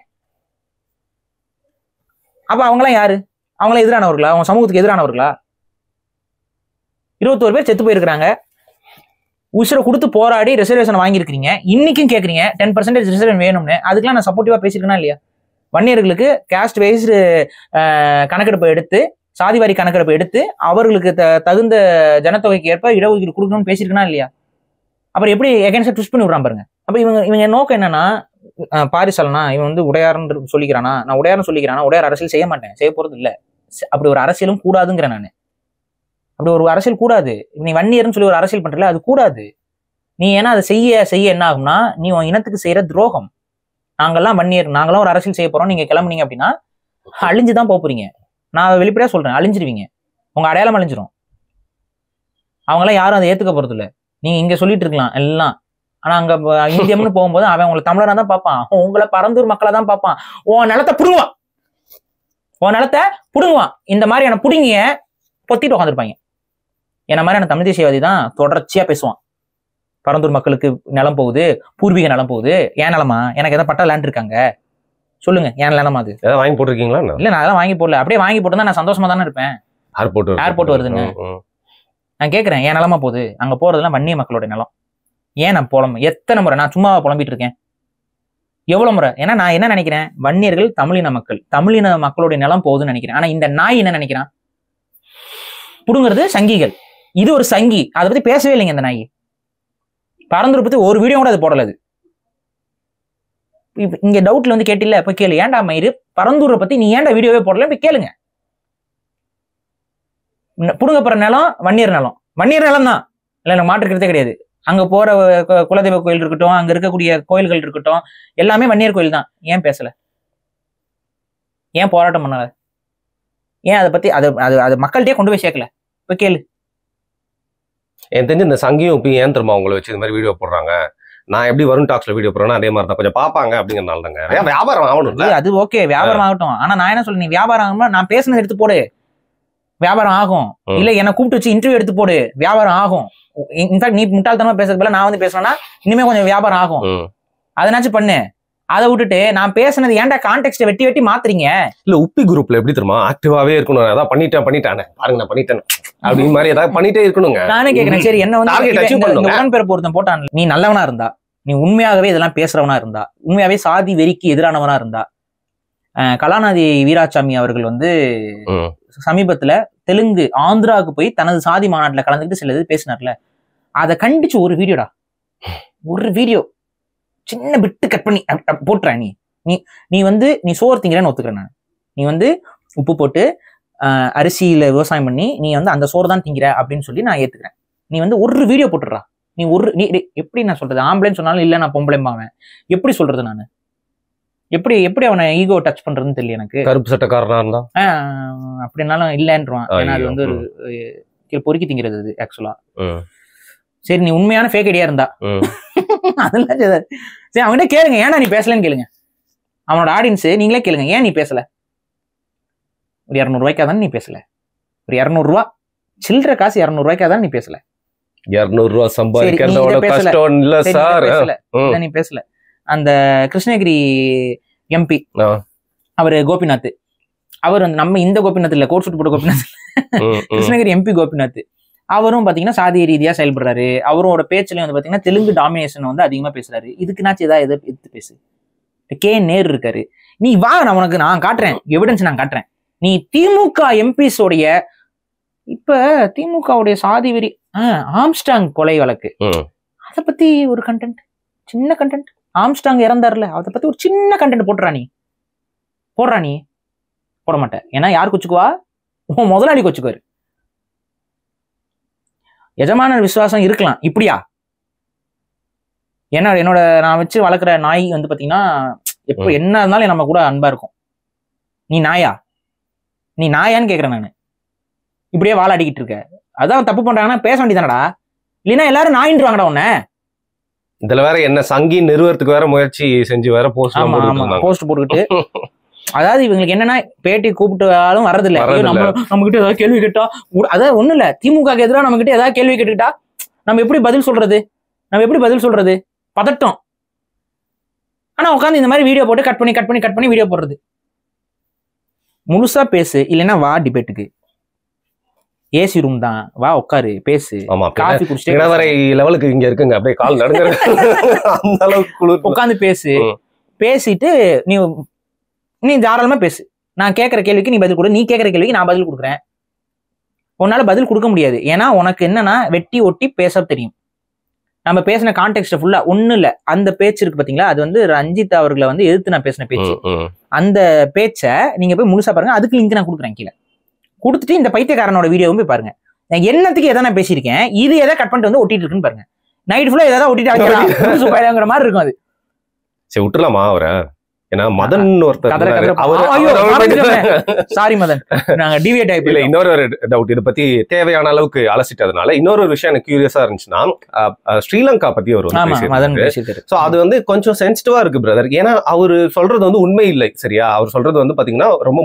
அப்ப அவங்களாம் யாரு அவங்களாம் எதிரானவர்களா அவங்க சமூகத்துக்கு எதிரானவர்களா இருபத்தோரு பேர் செத்து போயிருக்கிறாங்க உசுரை கொடுத்து போராடி ரிசர்வேஷன் வாங்கியிருக்கீங்க இன்னைக்கும் கேட்குறீங்க டென் பர்சன்டேஜ் ரிசர்வேஷன் வேணும்னு அதுக்கெல்லாம் நான் சப்போர்ட்டிவாக பேசியிருக்கேனா இல்லையா வன்னியர்களுக்கு கேஸ்ட் வைஸ்டு கணக்கெடுப்பு எடுத்து சாதிவாரி கணக்கெடுப்பு எடுத்து அவர்களுக்கு த தகுந்த ஜனத்தொகைக்கு ஏற்ப இடஒதுக்கீடு கொடுக்கணும்னு பேசியிருக்கனா இல்லையா அப்புறம் எப்படி எகேன்ஸ்ட் ட்விஸ்ட் பண்ணி விட்றான் பாருங்க அப்போ இவங்க இவங்க நோக்கம் என்னன்னா பாரிசலனா இவன் வந்து உடையாருன்னு சொல்லிக்கிறானா நான் உடையாருன்னு சொல்லிக்கிறானா உடையார் அரசியல் செய்ய மாட்டேன் செய்ய போகிறது இல்லை அப்படி ஒரு அரசியலும் கூடாதுங்கிறேன் நான் அப்படி ஒரு அரசியல் கூடாது நீ வன்னியர்னு சொல்லி ஒரு அரசியல் பண்றல அது கூடாது நீ ஏன்னா அதை செய்ய செய்ய என்ன ஆகும்னா நீ உன் இனத்துக்கு செய்யற துரோகம் நாங்கெல்லாம் வன்னியர் நாங்களாம் ஒரு அரசியல் செய்ய போறோம் நீங்க கிளம்புனீங்க அப்படின்னா அழிஞ்சுதான் போறீங்க நான் வெளிப்படையா சொல்றேன் அழிஞ்சிருவீங்க உங்க அடையாளம் அழிஞ்சிரும் அவங்களாம் யாரும் அதை ஏத்துக்க போறது இல்லை நீங்க இங்க சொல்லிட்டு இருக்கலாம் எல்லாம் ஆனா அங்க இந்தியம்னு போகும்போது அவன் உங்களை தமிழராக தான் பார்ப்பான் உங்களை பரந்தூர் மக்களை தான் பார்ப்பான் உன் நிலத்தை புடுங்குவான் உன் நிலத்தை புடுங்குவான் இந்த மாதிரியான புடுங்கிய பொத்திட்டு உட்காந்துருப்பாங்க என்ன மாதிரியான தமிழ் தேசியவாதி தான் தொடர்ச்சியா பேசுவான் பரந்தூர் மக்களுக்கு நிலம் போகுது பூர்வீக நிலம் போகுது ஏன் நிலமா எனக்கு எதாவது பட்டா லேண்ட் இருக்காங்க சொல்லுங்க ஏன் நிலமா அது வாங்கி போட்டிருக்கீங்களா இல்ல நான் அதெல்லாம் வாங்கி போடல அப்படியே வாங்கி போட்டு நான் சந்தோஷமா தானே இருப்பேன் ஏர்போர்ட் ஏர்போர்ட் வருதுன்னு நான் கேட்குறேன் என் நிலமா போகுது அங்க போறதுலாம் வன்னிய மக்களோட நிலம் ஏன் நான் புலம்பு எத்தனை முறை நான் சும்மாவா புலம்பிட்டு இருக்கேன் எவ்வளவு முறை ஏன்னா நான் என்ன நினைக்கிறேன் வன்னியர்கள் தமிழின மக்கள் தமிழின மக்களுடைய நிலம் போகுதுன்னு நினைக்கிறேன் ஆனா இந்த நாய் என்ன நினைக்கிறான் புடுங்கிறது சங்கிகள் இது ஒரு சங்கி அதை பத்தி பேசவே இல்லைங்க இந்த நாய் பரந்தூர் பத்தி ஒரு வீடியோ கூட அது போடலது இங்க டவுட்ல வந்து கேட்டில்ல இப்ப கேளு ஏன்டா மயிறு பரந்தூரை பத்தி நீ ஏண்டா வீடியோவே போடல இப்ப கேளுங்க போற நிலம் வன்னியர் நிலம் வன்னியர் நிலம் தான் இல்லை நான் மாற்றுக்கிறதே கிடையாது அங்க போற குலதெய்வ கோயில் இருக்கட்டும் அங்க இருக்கக்கூடிய கோயில்கள் இருக்கட்டும் எல்லாமே வன்னியர் கோயில் தான் ஏன் பேசல ஏன் போராட்டம் பண்ணல ஏன் அதை பத்தி அது அது அது மக்கள்கிட்டயே கொண்டு போய் சேர்க்கல இப்போ கேளு என் தெரிஞ்சு இந்த சங்கியும் இப்போ ஏன் திரும்ப அவங்கள வச்சு இந்த மாதிரி வீடியோ போடுறாங்க நான் எப்படி வரும் டாக்ஸ்ல வீடியோ போடுறேன்னா அதே மாதிரி தான் கொஞ்சம் பார்ப்பாங்க அப்படிங்கிறனால தாங்க வியாபாரம் ஆகணும் அது ஓகே வியாபாரம் ஆகட்டும் ஆனா நான் என்ன சொல்ல நீ வியாபாரம் ஆகும்னா நான் பேசுனது எடுத்து போடு வியாபாரம் ஆகும் இல்ல என்ன கூப்பிட்டு வச்சு இன்டர்வியூ எடுத்து போடு வியாபாரம் ஆகும் இன்ஃபேக்ட் நீ முட்டாள்தனமா பேசுறதுல நான் வந்து பேசுறேன்னா இனிமே கொஞ்சம் வியாபாரம் ஆகும் அதனாச்சும் பண்ணு அதை விட்டுட்டு நான் பேசினது ஏன்டா கான்டெக்ட் வெட்டி வெட்டி மாத்துறீங்க இல்ல உப்பி குரூப்ல எப்படி தெரியுமா ஆக்டிவாவே இருக்கணும் அதான் பண்ணிட்டேன் பண்ணிட்டேன் பாருங்க நான் பண்ணிட்டேன் அப்படின்னு மாதிரி ஏதாவது பண்ணிட்டே இருக்கணுங்க நானே கேக்குறேன் சரி என்ன வந்து உடன்பிறப்பு ஒருத்தன் போட்டான் நீ நல்லவனா இருந்தா நீ உண்மையாகவே இதெல்லாம் பேசுறவனா இருந்தா உண்மையாவே சாதி வெறிக்கு எதிரானவனா இருந்தா கலாநாதி வீராசாமி அவர்கள் வந்து சமீபத்துல தெலுங்கு ஆந்திராவுக்கு போய் தனது சாதி மாநாட்டில் கலந்துக்கிட்டு சில இது பேசினார்ல அதை கண்டிச்சு ஒரு வீடியோடா ஒரு வீடியோ சின்ன விட்டு கட் பண்ணி போட்டுற நீ நீ நீ வந்து நீ சோறு திங்கிறேன்னு ஒத்துக்கிறேன் நான் நீ வந்து உப்பு போட்டு அரிசியில் விவசாயம் பண்ணி நீ வந்து அந்த சோறு தான் திங்கிற அப்படின்னு சொல்லி நான் ஏற்றுக்கிறேன் நீ வந்து ஒரு வீடியோ போட்டுடுறா நீ ஒரு நீ எப்படி நான் சொல்கிறது ஆம்பளைன்னு சொன்னாலும் இல்லை நான் பொம்பளைம்பாவேன் எப்படி சொல்கிறது நான் எப்படி எப்படி அவனை ஈகோ டச் பண்றதுன்னு தெரியல எனக்கு கருப்பு சட்டக்காரனா இருந்தா அப்படின்னாலும் இல்லைன்றான் ஏன்னா அது வந்து ஒரு பொறுக்கி திங்கிறது ஆக்சுவலா சரி நீ உண்மையான ஃபேக் ஐடியா இருந்தா அதெல்லாம் சரி அவன்கிட்ட கேளுங்க ஏன்டா நீ பேசலன்னு கேளுங்க அவனோட ஆடியன்ஸ் நீங்களே கேளுங்க ஏன் நீ பேசல ஒரு இரநூறுவாய்க்காக தானே நீ பேசல ஒரு இரநூறுவா சில்லற காசு இரநூறுவாய்க்காக தானே நீ பேசல இரநூறுவா சம்பாதிக்கிறதோட கஷ்டம் இல்ல நீ பேசல அந்த கிருஷ்ணகிரி எம்பி அவர் கோபிநாத் அவர் வந்து நம்ம இந்த கோபிநாத் இல்ல கோட் சுட்டு போட்ட கோபிநாத் கிருஷ்ணகிரி எம்பி கோபிநாத் அவரும் பார்த்தீங்கன்னா சாதிய ரீதியாக செயல்படுறாரு அவரோட பேச்சுலையும் வந்து பார்த்தீங்கன்னா தெலுங்கு டாமினேஷன் வந்து அதிகமாக பேசுறாரு இதுக்குனாச்சு ஏதாவது எதிர்ப்பு எதிர்த்து பேசு கே நேர் இருக்காரு நீ வா நான் உனக்கு நான் காட்டுறேன் எவிடன்ஸ் நான் காட்டுறேன் நீ திமுக எம்பிஸோடைய இப்ப திமுகவுடைய சாதி வெறி ஆம்ஸ்டாங் கொலை வழக்கு அதை பத்தி ஒரு கண்டென்ட் சின்ன கண்டென்ட் ஆம்ஸ்டாங் இறந்தார்ல அதை பத்தி ஒரு சின்ன கண்டென்ட் போடுறா நீ போடுறா நீ போட மாட்டேன் ஏன்னா யார் கொச்சுக்குவா உன் முதலாளி கொச்சுக்குவாரு எஜமான விசுவாசம் இருக்கலாம் இப்படியா ஏன்னா என்னோட நான் வச்சு வளர்க்குற நாய் வந்து பார்த்தீங்கன்னா எப்போ என்ன இருந்தாலும் நம்ம கூட அன்பா இருக்கும் நீ நாயா நீ நாயான்னு கேட்குறேன் நான் இப்படியே வாழாடிக்கிட்டு அடிக்கிட்டு இருக்க அதான் தப்பு பண்றாங்கன்னா பேச வேண்டியதானடா இல்லைன்னா எல்லாரும் நாயின்றாங்கடா உன்ன இதுல வேற என்ன சங்கி நிறுவனத்துக்கு வேற முயற்சி செஞ்சு வேற போஸ்ட் போஸ்ட் போட்டுக்கிட்டு அதாவது இவங்களுக்கு என்னன்னா பேட்டி கூப்பிட்டாலும் வர்றதில்ல நம்ம நம்ம கிட்ட ஏதாவது கேள்வி கேட்டா அதாவது ஒண்ணு இல்ல திமுக எதிராக நம்ம கிட்ட ஏதாவது கேள்வி கேட்டுக்கிட்டா நம்ம எப்படி பதில் சொல்றது நம்ம எப்படி பதில் சொல்றது பதட்டம் ஆனா உட்காந்து இந்த மாதிரி வீடியோ போட்டு கட் பண்ணி கட் பண்ணி கட் பண்ணி வீடியோ போடுறது முழுசா பேசு இல்லைன்னா வா டிபேட்டுக்கு ஏசி ரூம் தான் வா உட்காரு பேசு காஃபி குடிச்சிட்டு இடவரை லெவலுக்கு இங்க இருக்குங்க அப்படியே கால் நடந்துரு அந்த அளவுக்கு உட்காந்து பேசு பேசிட்டு நீ நீ தாராளமாக பேசு நான் கேட்குற கேள்விக்கு நீ பதில் கொடு நீ கேட்குற கேள்விக்கு நான் பதில் கொடுக்குறேன் உன்னால் பதில் கொடுக்க முடியாது ஏன்னா உனக்கு என்னன்னா வெட்டி ஒட்டி பேச தெரியும் நம்ம பேசின கான்டெக்ட் ஃபுல்லா ஒன்றும் இல்லை அந்த பேச்சு இருக்கு பாத்தீங்களா அது வந்து ரஞ்சித் அவர்களை வந்து எதிர்த்து நான் பேசின பேச்சு அந்த பேச்சை நீங்க போய் முழுசா பாருங்க அதுக்கு லிங்க் நான் கொடுக்குறேன் கீழே கொடுத்துட்டு இந்த பைத்தியக்காரனோட வீடியோவும் போய் பாருங்க நான் என்னத்துக்கு எதை நான் பேசியிருக்கேன் இது எதை கட் பண்ணிட்டு வந்து ஒட்டிட்டு இருக்குன்னு பாருங்க நைட் ஃபுல்லா ஏதாவது ஒட்டிட்டு அழைக்கிறாங்கிற மாதிரி இருக்கும் அது சரி விட்டுலாமா அவரை ஏன்னா டவுட் பத்தி தேவையான அளவுக்கு இன்னொரு விஷயம் எனக்கு ஸ்ரீலங்கா பத்தி கொஞ்சம் சென்சிட்டிவா இருக்கு பிரதர் ஏன்னா அவரு சொல்றது வந்து உண்மை இல்லை சரியா அவர் சொல்றது வந்து பாத்தீங்கன்னா ரொம்ப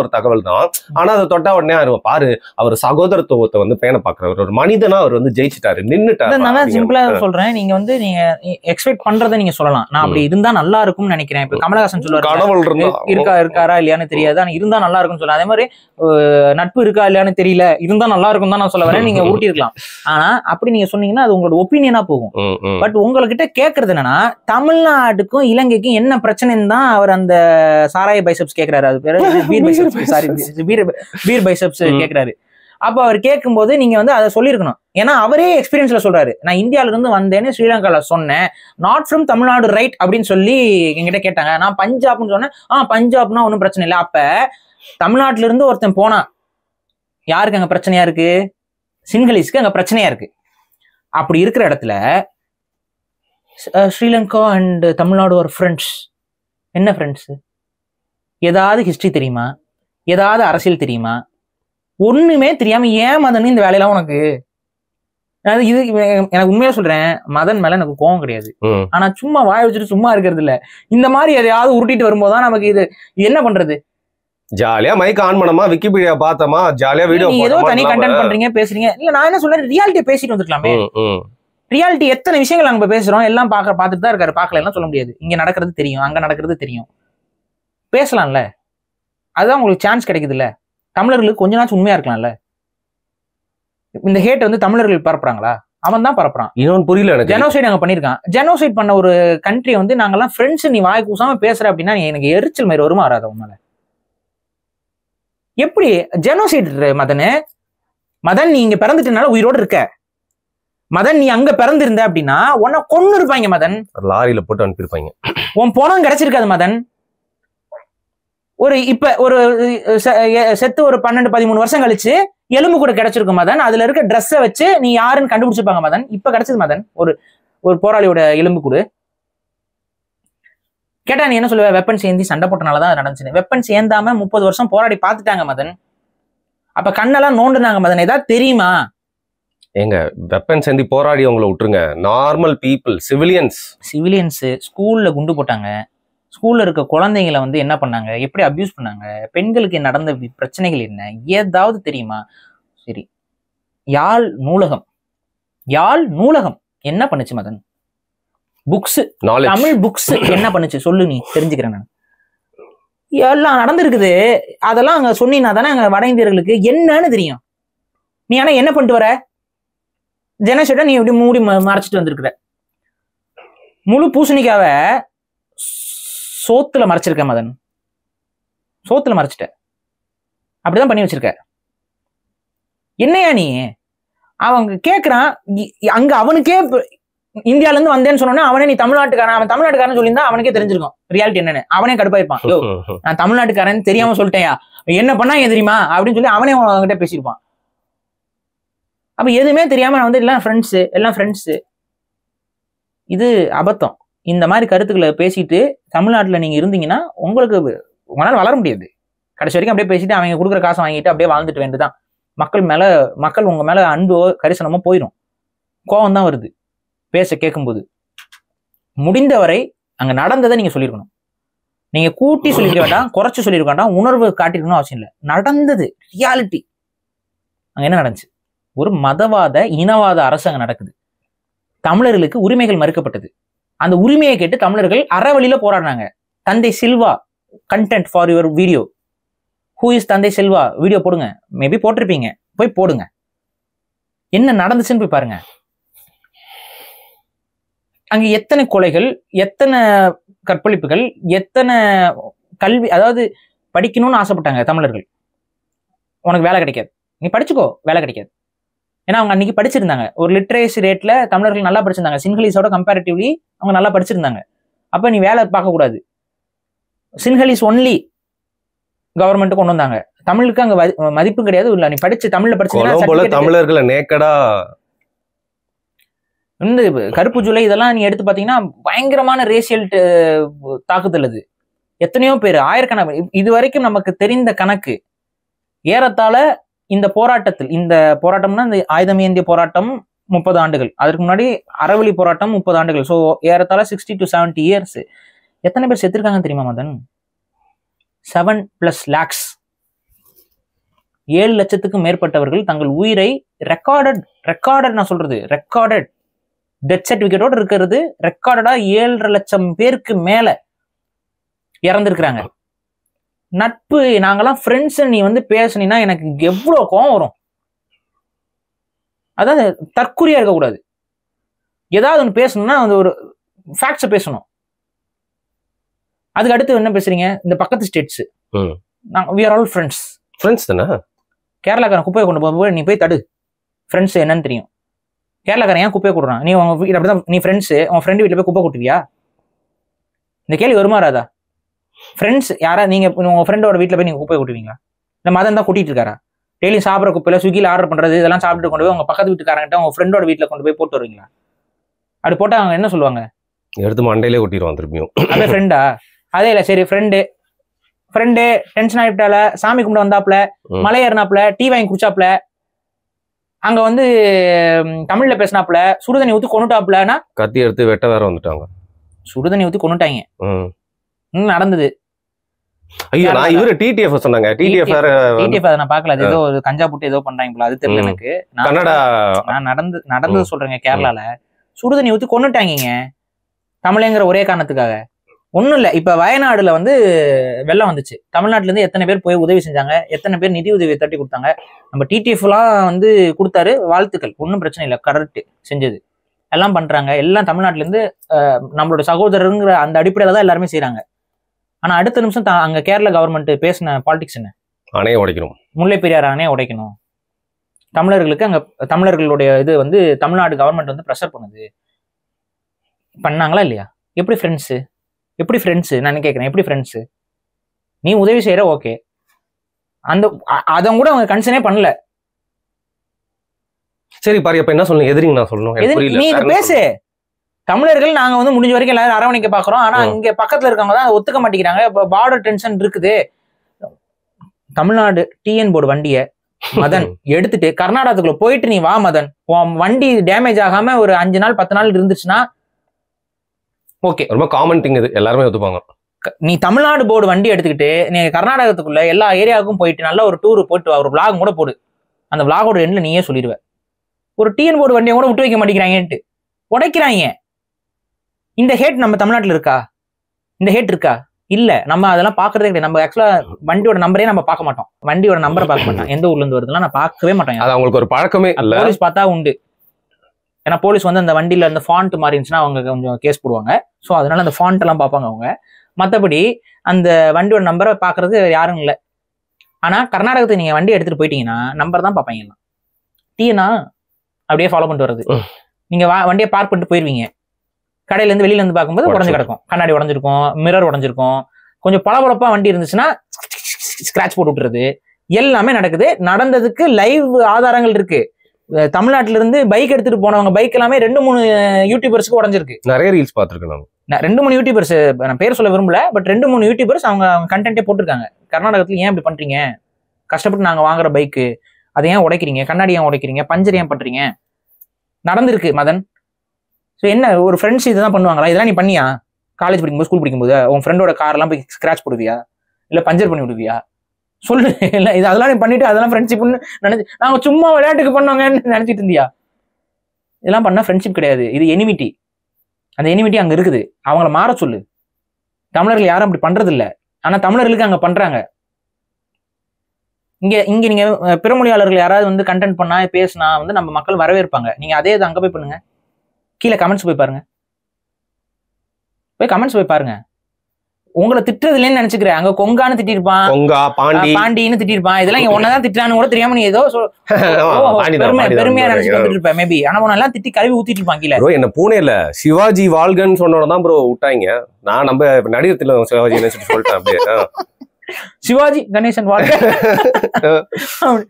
ஒரு தகவல் தான் ஆனா தொட்டா உடனே பாரு அவர் சகோதரத்துவத்தை வந்து பேண பாக்குறவர் ஒரு மனிதனா அவர் வந்து நான் சிம்பிளா சொல்றேன் நீங்க வந்து நீங்க எக்ஸ்பெக்ட் பண்றதை நீங்க சொல்லலாம் நான் அப்படி இருந்தா நல்லா இருக்கும்னு நினைக்கிறேன் கமலஹாசன் சொல்லுவாரு இருக்கா இருக்காரா இல்லையான்னு தெரியாது ஆனா இருந்தா நல்லா இருக்கும்னு சொல்லுவேன் அதே மாதிரி நட்பு இருக்கா இல்லையான்னு தெரியல இருந்தா நல்லா இருக்கும் தான் நான் சொல்ல வரேன் நீங்க ஊட்டிருக்கலாம் ஆனா அப்படி நீங்க சொன்னீங்கன்னா அது உங்களோட ஒப்பீனியனா போகும் பட் உங்ககிட்ட கேக்குறது என்னன்னா தமிழ்நாட்டுக்கும் இலங்கைக்கும் என்ன பிரச்சனைன்னு தான் அவர் அந்த சாராய பைசப்ஸ் கேக்குறாரு அது பேர் beer biceps sorry beer biceps கேக்குறாரு அப்போ அவர் கேட்கும்போது நீங்கள் வந்து அதை சொல்லியிருக்கணும் ஏன்னா அவரே எக்ஸ்பீரியன்ஸில் சொல்கிறாரு நான் இந்தியாவிலேருந்து வந்தேன்னு ஸ்ரீலங்காவில் சொன்னேன் நாட் ஃப்ரம் தமிழ்நாடு ரைட் அப்படின்னு சொல்லி எங்கிட்ட கேட்டாங்க நான் பஞ்சாப்னு சொன்னேன் ஆ பஞ்சாப்னா ஒன்றும் பிரச்சனை இல்லை அப்போ தமிழ்நாட்டிலேருந்து ஒருத்தன் போனான் யாருக்கு அங்கே பிரச்சனையாக இருக்குது சின்ஹலிஸ்க்கு அங்கே பிரச்சனையாக இருக்குது அப்படி இருக்கிற இடத்துல ஸ்ரீலங்கா அண்ட் தமிழ்நாடு ஒரு ஃப்ரெண்ட்ஸ் என்ன ஃப்ரெண்ட்ஸு ஏதாவது ஹிஸ்ட்ரி தெரியுமா ஏதாவது அரசியல் தெரியுமா ஒண்ணுமே தெரியாம ஏன் மதன் இந்த வேலையெல்லாம் உனக்கு அது இது எனக்கு உண்மையா சொல்றேன் மதன் மேல எனக்கு கோவம் கிடையாது ஆனா சும்மா வாய வச்சுட்டு சும்மா இருக்கிறது இல்ல இந்த மாதிரி எதையாவது உருட்டிட்டு வரும்போதுதான் நமக்கு இது என்ன பண்றது ஜாலியா மைக் ஆன் பண்ணமா விக்கிபீடியா பார்த்தமா ஜாலியா வீடியோ ஏதோ தனி கண்டென்ட் பண்றீங்க பேசுறீங்க இல்ல நான் என்ன சொல்றேன் ரியாலிட்டியை பேசிட்டு வந்துருக்கலாமே ரியாலிட்டி எத்தனை விஷயங்கள் நம்ம பேசுறோம் எல்லாம் பாக்க பாத்துட்டு தான் இருக்காரு பாக்கல எல்லாம் சொல்ல முடியாது இங்க நடக்கிறது தெரியும் அங்க நடக்கிறது தெரியும் பேசலாம்ல அதுதான் உங்களுக்கு சான்ஸ் கிடைக்குதுல்ல தமிழர்களுக்கு கொஞ்ச நாச்சும் உண்மையா இருக்கலாம்ல இந்த ஹேட்டை வந்து தமிழர்கள் பரப்புறாங்களா அவன் தான் பரப்புறான் இன்னொன்று புரியல ஜெனோசைட் அங்கே பண்ணியிருக்கான் ஜெனோசைட் பண்ண ஒரு கண்ட்ரி வந்து நாங்கள்லாம் ஃப்ரெண்ட்ஸ் நீ வாய் கூசாம பேசுற அப்படின்னா எனக்கு எரிச்சல் மாதிரி வருமா வராத உண்மையில எப்படி ஜெனோசைட் மதனு மதன் நீ இங்க பிறந்துட்டனால உயிரோடு இருக்க மதன் நீ அங்க பிறந்திருந்த அப்படின்னா உன்னை கொன்னு இருப்பாங்க மதன் லாரியில போட்டு அனுப்பியிருப்பாங்க உன் போனம் கிடைச்சிருக்காது மதன் ஒரு இப்ப ஒரு செத்து ஒரு பன்னெண்டு பதிமூணு வருஷம் கழிச்சு எலும்பு கூட கிடைச்சிருக்கும் மதன் அதுல இருக்க ட்ரெஸ்ஸை வச்சு நீ யாருன்னு கண்டுபிடிச்சிருப்பாங்க மதன் இப்ப கிடைச்சது மதன் ஒரு ஒரு போராளியோட எலும்பு கூடு கேட்டா நீ என்ன சொல்லுவ வெப்பன் சேந்தி சண்டை போட்டனாலதான் அது நடந்துச்சு வெப்பன் சேர்ந்தாம முப்பது வருஷம் போராடி பார்த்துட்டாங்க மதன் அப்ப கண்ணெல்லாம் நோண்டுனாங்க மதன் ஏதாவது தெரியுமா ஏங்க வெப்பன் சேர்ந்து போராடி அவங்களை விட்டுருங்க நார்மல் பீப்புள் சிவிலியன்ஸ் சிவிலியன்ஸ் ஸ்கூல்ல குண்டு போட்டாங்க ஸ்கூலில் இருக்க குழந்தைங்களை வந்து என்ன பண்ணாங்க எப்படி அப்யூஸ் பண்ணாங்க பெண்களுக்கு நடந்த பிரச்சனைகள் என்ன ஏதாவது தெரியுமா சரி யாழ் நூலகம் யாழ் நூலகம் என்ன பண்ணுச்சு மதன் புக்ஸ் தமிழ் புக்ஸ் என்ன பண்ணுச்சு சொல்லு நீ தெரிஞ்சுக்கிறேன் நான் எல்லாம் நடந்திருக்குது அதெல்லாம் அங்கே சொன்னீங்கன்னா தானே அங்கே வட இந்தியர்களுக்கு என்னன்னு தெரியும் நீ ஆனால் என்ன பண்ணிட்டு வர ஜெனசைடா நீ எப்படி மூடி மறைச்சிட்டு வந்திருக்குற முழு பூசணிக்காவை சோத்துல மறைச்சிருக்க மதன் சோத்துல மறைச்சிட்ட அப்படிதான் பண்ணி வச்சிருக்க என்னையா நீ அவங்க கேக்குறான் அங்க அவனுக்கே இந்தியால இருந்து வந்தேன்னு சொன்னோன்னா அவனே நீ தமிழ்நாட்டுக்காரன் அவன் தமிழ்நாட்டுக்காரன் சொல்லியிருந்தா அவனுக்கே தெரிஞ்சிருக்கும் ரியாலிட்டி என்னன்னு அவனே கடுப்பாயிருப்பான் நான் தமிழ்நாட்டுக்காரன் தெரியாம சொல்லிட்டேயா என்ன பண்ணா ஏன் தெரியுமா அப்படின்னு சொல்லி அவனே அவங்ககிட்ட பேசியிருப்பான் அப்ப எதுவுமே தெரியாம நான் வந்து எல்லாம் ஃப்ரெண்ட்ஸு எல்லாம் ஃப்ரெண்ட்ஸு இது அபத்தம் இந்த மாதிரி கருத்துக்களை பேசிட்டு தமிழ்நாட்டில் நீங்கள் இருந்தீங்கன்னா உங்களுக்கு உங்களால் வளர முடியாது கடைசி வரைக்கும் அப்படியே பேசிட்டு அவங்க கொடுக்குற காசை வாங்கிட்டு அப்படியே வாழ்ந்துட்டு வேண்டுதான் மக்கள் மேலே மக்கள் உங்கள் மேலே அன்போ கரிசனமோ போயிடும் கோபம் தான் வருது பேச கேட்கும்போது முடிந்தவரை அங்கே நடந்ததை நீங்கள் சொல்லியிருக்கணும் நீங்கள் கூட்டி சொல்லியிருக்க வேண்டாம் குறைச்சி சொல்லியிருக்க வேண்டாம் உணர்வு காட்டிருக்கணும் அவசியம் இல்லை நடந்தது ரியாலிட்டி அங்கே என்ன நடந்துச்சு ஒரு மதவாத இனவாத அரசு அங்கே நடக்குது தமிழர்களுக்கு உரிமைகள் மறுக்கப்பட்டது அந்த உரிமையை கேட்டு தமிழர்கள் அறவழியில போராடினாங்க தந்தை Selva content for your video who is தந்தை செல்வா வீடியோ போடுங்க மேபி போட்டிருப்பீங்க போய் போடுங்க என்ன நடந்துச்சுன்னு போய் பாருங்க அங்கே எத்தனை கொலைகள் எத்தனை கற்பழிப்புகள் எத்தனை கல்வி அதாவது படிக்கணும்னு ஆசைப்பட்டாங்க தமிழர்கள் உனக்கு வேலை கிடைக்காது நீ படிச்சுக்கோ வேலை கிடைக்காது ஏன்னா அவங்க அன்னைக்கு படிச்சிருந்தாங்க ஒரு லிட்ரேசி ரேட்ல தமிழர்கள் நல்லா படிச்சிருந்தாங்க சின்ஹலீஸோட கம்பேரிட்டிவ்லி அவங்க நல்லா படிச்சிருந்தாங்க அப்போ நீ வேலை பார்க்கக்கூடாது சின்ஹலீஸ் ஒன்லி கவர்மெண்ட் கொண்டு வந்தாங்க தமிழுக்கு அங்க மதிப்பு கிடையாது இல்ல நீ படிச்சு தமிழ்ல படிச்சிருந்தா தமிழர்களை நேக்கடா இந்த கருப்பு ஜூலை இதெல்லாம் நீ எடுத்து பாத்தீங்கன்னா பயங்கரமான ரேசியல் uh, தாக்குதல் அது எத்தனையோ பேர் ஆயிரக்கணக்கு இது வரைக்கும் நமக்கு தெரிந்த கணக்கு ஏறத்தாழ இந்த போராட்டத்தில் இந்த போராட்டம்னா இந்த ஆயுதம் ஏந்திய போராட்டம் முப்பது ஆண்டுகள் அதற்கு முன்னாடி அறவழி போராட்டம் முப்பது ஆண்டுகள் ஸோ ஏறத்தாழ சிக்ஸ்டி டு செவன்டி இயர்ஸ் எத்தனை பேர் செத்துருக்காங்க தெரியுமா மதன் செவன் பிளஸ் லேக்ஸ் ஏழு லட்சத்துக்கும் மேற்பட்டவர்கள் தங்கள் உயிரை ரெக்கார்டட் ரெக்கார்டட் நான் சொல்றது ரெக்கார்டட் டெத் சர்டிபிகேட்டோடு இருக்கிறது ரெக்கார்டடா ஏழரை லட்சம் பேருக்கு மேல இறந்திருக்கிறாங்க நட்பு நாங்கெல்லாம் ஃப்ரெண்ட்ஸ் நீ வந்து பேசுனீங்கன்னா எனக்கு எவ்வளோ கோவம் வரும் அதான் தற்குறியா இருக்கக்கூடாது ஏதாவது ஒன்று பேசணும்னா அந்த ஒரு ஃபேக்ட்ஸை பேசணும் அதுக்கு அடுத்து என்ன பேசுறீங்க இந்த பக்கத்து ஸ்டேட்ஸ் நாங்கள் we are all friends friends தானே கேரளாக்காரன் குப்பையை கொண்டு போகும்போது நீ போய் தடு ஃப்ரெண்ட்ஸ் என்னன்னு தெரியும் கேரளாக்காரன் ஏன் குப்பையை கொடுறான் நீ உங்க வீட்டில் அப்படிதான் நீ ஃப்ரெண்ட்ஸு உன் ஃப்ரெண்டு வீட்டில் போய் குப்பை கொட்டுவியா இந்த கேள்வி வருமாறாதா ஃப்ரெண்ட்ஸ் யாரா நீங்கள் உங்கள் ஃப்ரெண்டோட வீட்டில் போய் நீங்கள் குப்பை கொட்டுவீங்களா இல்லை மதம் தான் கூட்டிகிட்டு இருக்காரா டெய்லி சாப்பிட்ற குப்பையில் ஸ்விக்கியில் ஆர்டர் பண்ணுறது இதெல்லாம் சாப்பிட்டு கொண்டு போய் உங்கள் பக்கத்து வீட்டுக்காரங்கிட்ட உங்கள் ஃப்ரெண்டோட வீட்டில் கொண்டு போய் போட்டு வருவீங்களா அப்படி போட்டால் அவங்க என்ன சொல்லுவாங்க எடுத்து மண்டையிலே கொட்டிடுவான் திரும்பியும் அதே ஃப்ரெண்டா அதே இல்லை சரி ஃப்ரெண்டு ஃப்ரெண்டு டென்ஷன் ஆகிட்டால சாமி கும்பிட வந்தாப்புல மலை ஏறினாப்புல டீ வாங்கி குடிச்சாப்புல அங்க வந்து தமிழ்ல பேசினாப்புல சுடுதண்ணி ஊற்றி கொண்டுட்டாப்புலன்னா கத்தி எடுத்து வெட்ட வேற வந்துட்டாங்க சுடுதண்ணி ஊற்றி கொண்டுட்டாங்க நடந்தது ஐயோ நான் இவரு டிடிஎஃப் சொன்னாங்க டிடிஎஃப் டிடிஎஃப் நான் பார்க்கல அது ஏதோ ஒரு கஞ்சா புட்டு ஏதோ பண்றாங்களா அது தெரியல எனக்கு கன்னடா நான் நடந்து நடந்தது சொல்றேங்க கேரளால சுடுதண்ணி ஊத்தி கொண்டுட்டாங்க தமிழேங்கிற ஒரே காரணத்துக்காக ஒண்ணும் இல்ல இப்ப வயநாடுல வந்து வெள்ளம் வந்துச்சு தமிழ்நாட்டுல இருந்து எத்தனை பேர் போய் உதவி செஞ்சாங்க எத்தனை பேர் நிதி உதவி தட்டி கொடுத்தாங்க நம்ம டிடிஎஃப் எல்லாம் வந்து கொடுத்தாரு வாழ்த்துக்கள் ஒன்றும் பிரச்சனை இல்லை கரெக்ட் செஞ்சது எல்லாம் பண்றாங்க எல்லாம் தமிழ்நாட்டுல தமிழ்நாட்டிலேருந்து நம்மளோட சகோதரருங்கிற அந்த அடிப்படையில தான் எல்லாருமே செய்யறாங்க ஆனா அடுத்த நிமிஷம் அங்க கேரள கவர்மெண்ட் பேசின பாலிடிக்ஸ் என்ன அணையை உடைக்கணும் முல்லை பெரியார் அணையை உடைக்கணும் தமிழர்களுக்கு அங்க தமிழர்களுடைய இது வந்து தமிழ்நாடு கவர்மெண்ட் வந்து ப்ரெஷர் பண்ணுது பண்ணாங்களா இல்லையா எப்படி ஃப்ரெண்ட்ஸ் எப்படி ஃப்ரெண்ட்ஸ் நான் கேட்குறேன் எப்படி ஃப்ரெண்ட்ஸ் நீ உதவி செய்யற ஓகே அந்த அதை கூட அவங்க கன்சனே பண்ணல சரி பாரு அப்ப என்ன சொல்லுங்க எதிரிங்க நான் சொல்லணும் நீ பேசு தமிழர்கள் நாங்கள் வந்து முடிஞ்ச வரைக்கும் எல்லாரும் அரவணைக்க பார்க்குறோம் ஆனால் இங்கே பக்கத்தில் இருக்கவங்க தான் ஒத்துக்க மாட்டேங்கிறாங்க இப்போ பார்டர் டென்ஷன் இருக்குது தமிழ்நாடு டிஎன் போர்டு வண்டியை மதன் எடுத்துட்டு கர்நாடகத்துக்குள்ள போயிட்டு நீ வா மதன் வண்டி டேமேஜ் ஆகாம ஒரு அஞ்சு நாள் பத்து நாள் இருந்துச்சுன்னா ஓகே ரொம்ப காமன் இது எல்லாருமே ஒத்துப்பாங்க நீ தமிழ்நாடு போர்டு வண்டி எடுத்துக்கிட்டு நீ கர்நாடகத்துக்குள்ள எல்லா ஏரியாவுக்கும் போயிட்டு நல்ல ஒரு டூர் போயிட்டு ஒரு விளாக் கூட போடு அந்த விளாகோட எண்ணில் நீயே சொல்லிடுவ ஒரு டிஎன் போர்டு வண்டியை கூட விட்டு வைக்க மாட்டேங்கிறாங்கன்ட்டு உடைக்கிறாங்க இந்த ஹேட் நம்ம தமிழ்நாட்டில் இருக்கா இந்த ஹேட் இருக்கா இல்ல நம்ம அதெல்லாம் பாக்குறதே கிடையாது நம்ம ஆக்சுவலா வண்டியோட நம்பரே நம்ம பார்க்க மாட்டோம் வண்டியோட நம்பரை பார்க்க மாட்டோம் எந்த ஊர்ல இருந்து வருதுலாம் நான் பார்க்கவே மாட்டேன் அது அவங்களுக்கு ஒரு பழக்கமே இல்ல போலீஸ் பார்த்தா உண்டு ஏன்னா போலீஸ் வந்து அந்த வண்டியில அந்த ஃபாண்ட் மாறி இருந்துச்சுன்னா அவங்க கொஞ்சம் கேஸ் போடுவாங்க ஸோ அதனால அந்த ஃபாண்ட் எல்லாம் பார்ப்பாங்க அவங்க மற்றபடி அந்த வண்டியோட நம்பரை பார்க்கறது யாரும் இல்லை ஆனா கர்நாடகத்துக்கு நீங்க வண்டி எடுத்துட்டு போயிட்டீங்கன்னா நம்பர் தான் பார்ப்பாங்க எல்லாம் டீனா அப்படியே ஃபாலோ பண்ணிட்டு வர்றது நீங்க வண்டியை பார்க் பண்ணிட்டு போயிருவீங்க கடையிலேருந்து வெளியில இருந்து பார்க்கும்போது உடஞ்சு கிடக்கும் கண்ணாடி உடஞ்சிருக்கும் மிரர் உடஞ்சிருக்கும் கொஞ்சம் பளபளப்பாக வண்டி இருந்துச்சுன்னா ஸ்கிராச் போட்டு விட்டுறது எல்லாமே நடக்குது நடந்ததுக்கு லைவ் ஆதாரங்கள் இருக்கு தமிழ்நாட்டில இருந்து பைக் எடுத்துட்டு போனவங்க பைக் எல்லாமே ரெண்டு மூணு யூடியூபர்ஸ்க்கு உடஞ்சிருக்கு நிறைய ரீல்ஸ் பார்த்துருக்கேன் நான் ரெண்டு மூணு யூடியூபர்ஸ் நான் பேர் சொல்ல விரும்பல பட் ரெண்டு மூணு யூடியூபர்ஸ் அவங்க அவங்க கண்டென்ட்டே போட்டிருக்காங்க கர்நாடகத்துல ஏன் இப்படி பண்றீங்க கஷ்டப்பட்டு நாங்க வாங்குற பைக்கு அதை ஏன் உடைக்கிறீங்க கண்ணாடி ஏன் உடைக்கிறீங்க பஞ்சர் ஏன் பண்றீங்க நடந்திருக்கு மதன் என்ன ஒரு ஃப்ரெண்ட்ஸ் இதுதான் பண்ணுவாங்களா இதெல்லாம் நீ பண்ணியா காலேஜ் படிக்கும்போது ஸ்கூல் படிக்கும்போது உன் ஃப்ரெண்டோட கார்லாம் போய் ஸ்க்ராச் போடுவியா இல்லை பஞ்சர் பண்ணி விடுவியா சொல்லு இல்லை இது அதெல்லாம் நீ பண்ணிட்டு அதெல்லாம் ஃப்ரெண்ட்ஷிப்னு நினைச்சு நாங்கள் சும்மா விளையாட்டுக்கு பண்ணுவாங்கன்னு நினைச்சிட்டு இருந்தியா இதெல்லாம் பண்ணால் ஃப்ரெண்ட்ஷிப் கிடையாது இது எனிமிட்டி அந்த எனிமிட்டி அங்கே இருக்குது அவங்கள மாற சொல்லு தமிழர்கள் யாரும் அப்படி பண்ணுறதில்ல ஆனால் தமிழர்களுக்கு அங்கே பண்ணுறாங்க இங்கே இங்கே நீங்கள் பிறமொழியாளர்கள் யாராவது வந்து கண்டென்ட் பண்ணால் பேசினா வந்து நம்ம மக்கள் வரவேற்பாங்க நீங்கள் அதே இது அங்கே போய் பண்ணுங்கள் கீழே கமெண்ட்ஸ் போய் பாருங்க போய் கமெண்ட்ஸ் போய் பாருங்க உங்களை திட்டுறதுலன்னு நினைச்சுக்கிறேன் அங்க கொங்கான்னு திட்டிருப்பான் பாண்டி பாண்டின்னு திட்டிருப்பான் இதெல்லாம் ஒன்னதான் திட்டான்னு கூட தெரியாம நீ ஏதோ பெருமையா நினைச்சு இருப்பேன் மேபி ஆனா உன திட்டி கழுவி ஊத்திட்டு இருப்பான் கீழே ப்ரோ என்ன பூனேல சிவாஜி வாழ்கன்னு சொன்னோடதான் ப்ரோ விட்டாங்க நான் நம்ம நடிகர் தில சிவாஜி நினைச்சிட்டு சொல்லிட்டேன் அப்படியே சிவாஜி கணேசன் வாழ்க்கை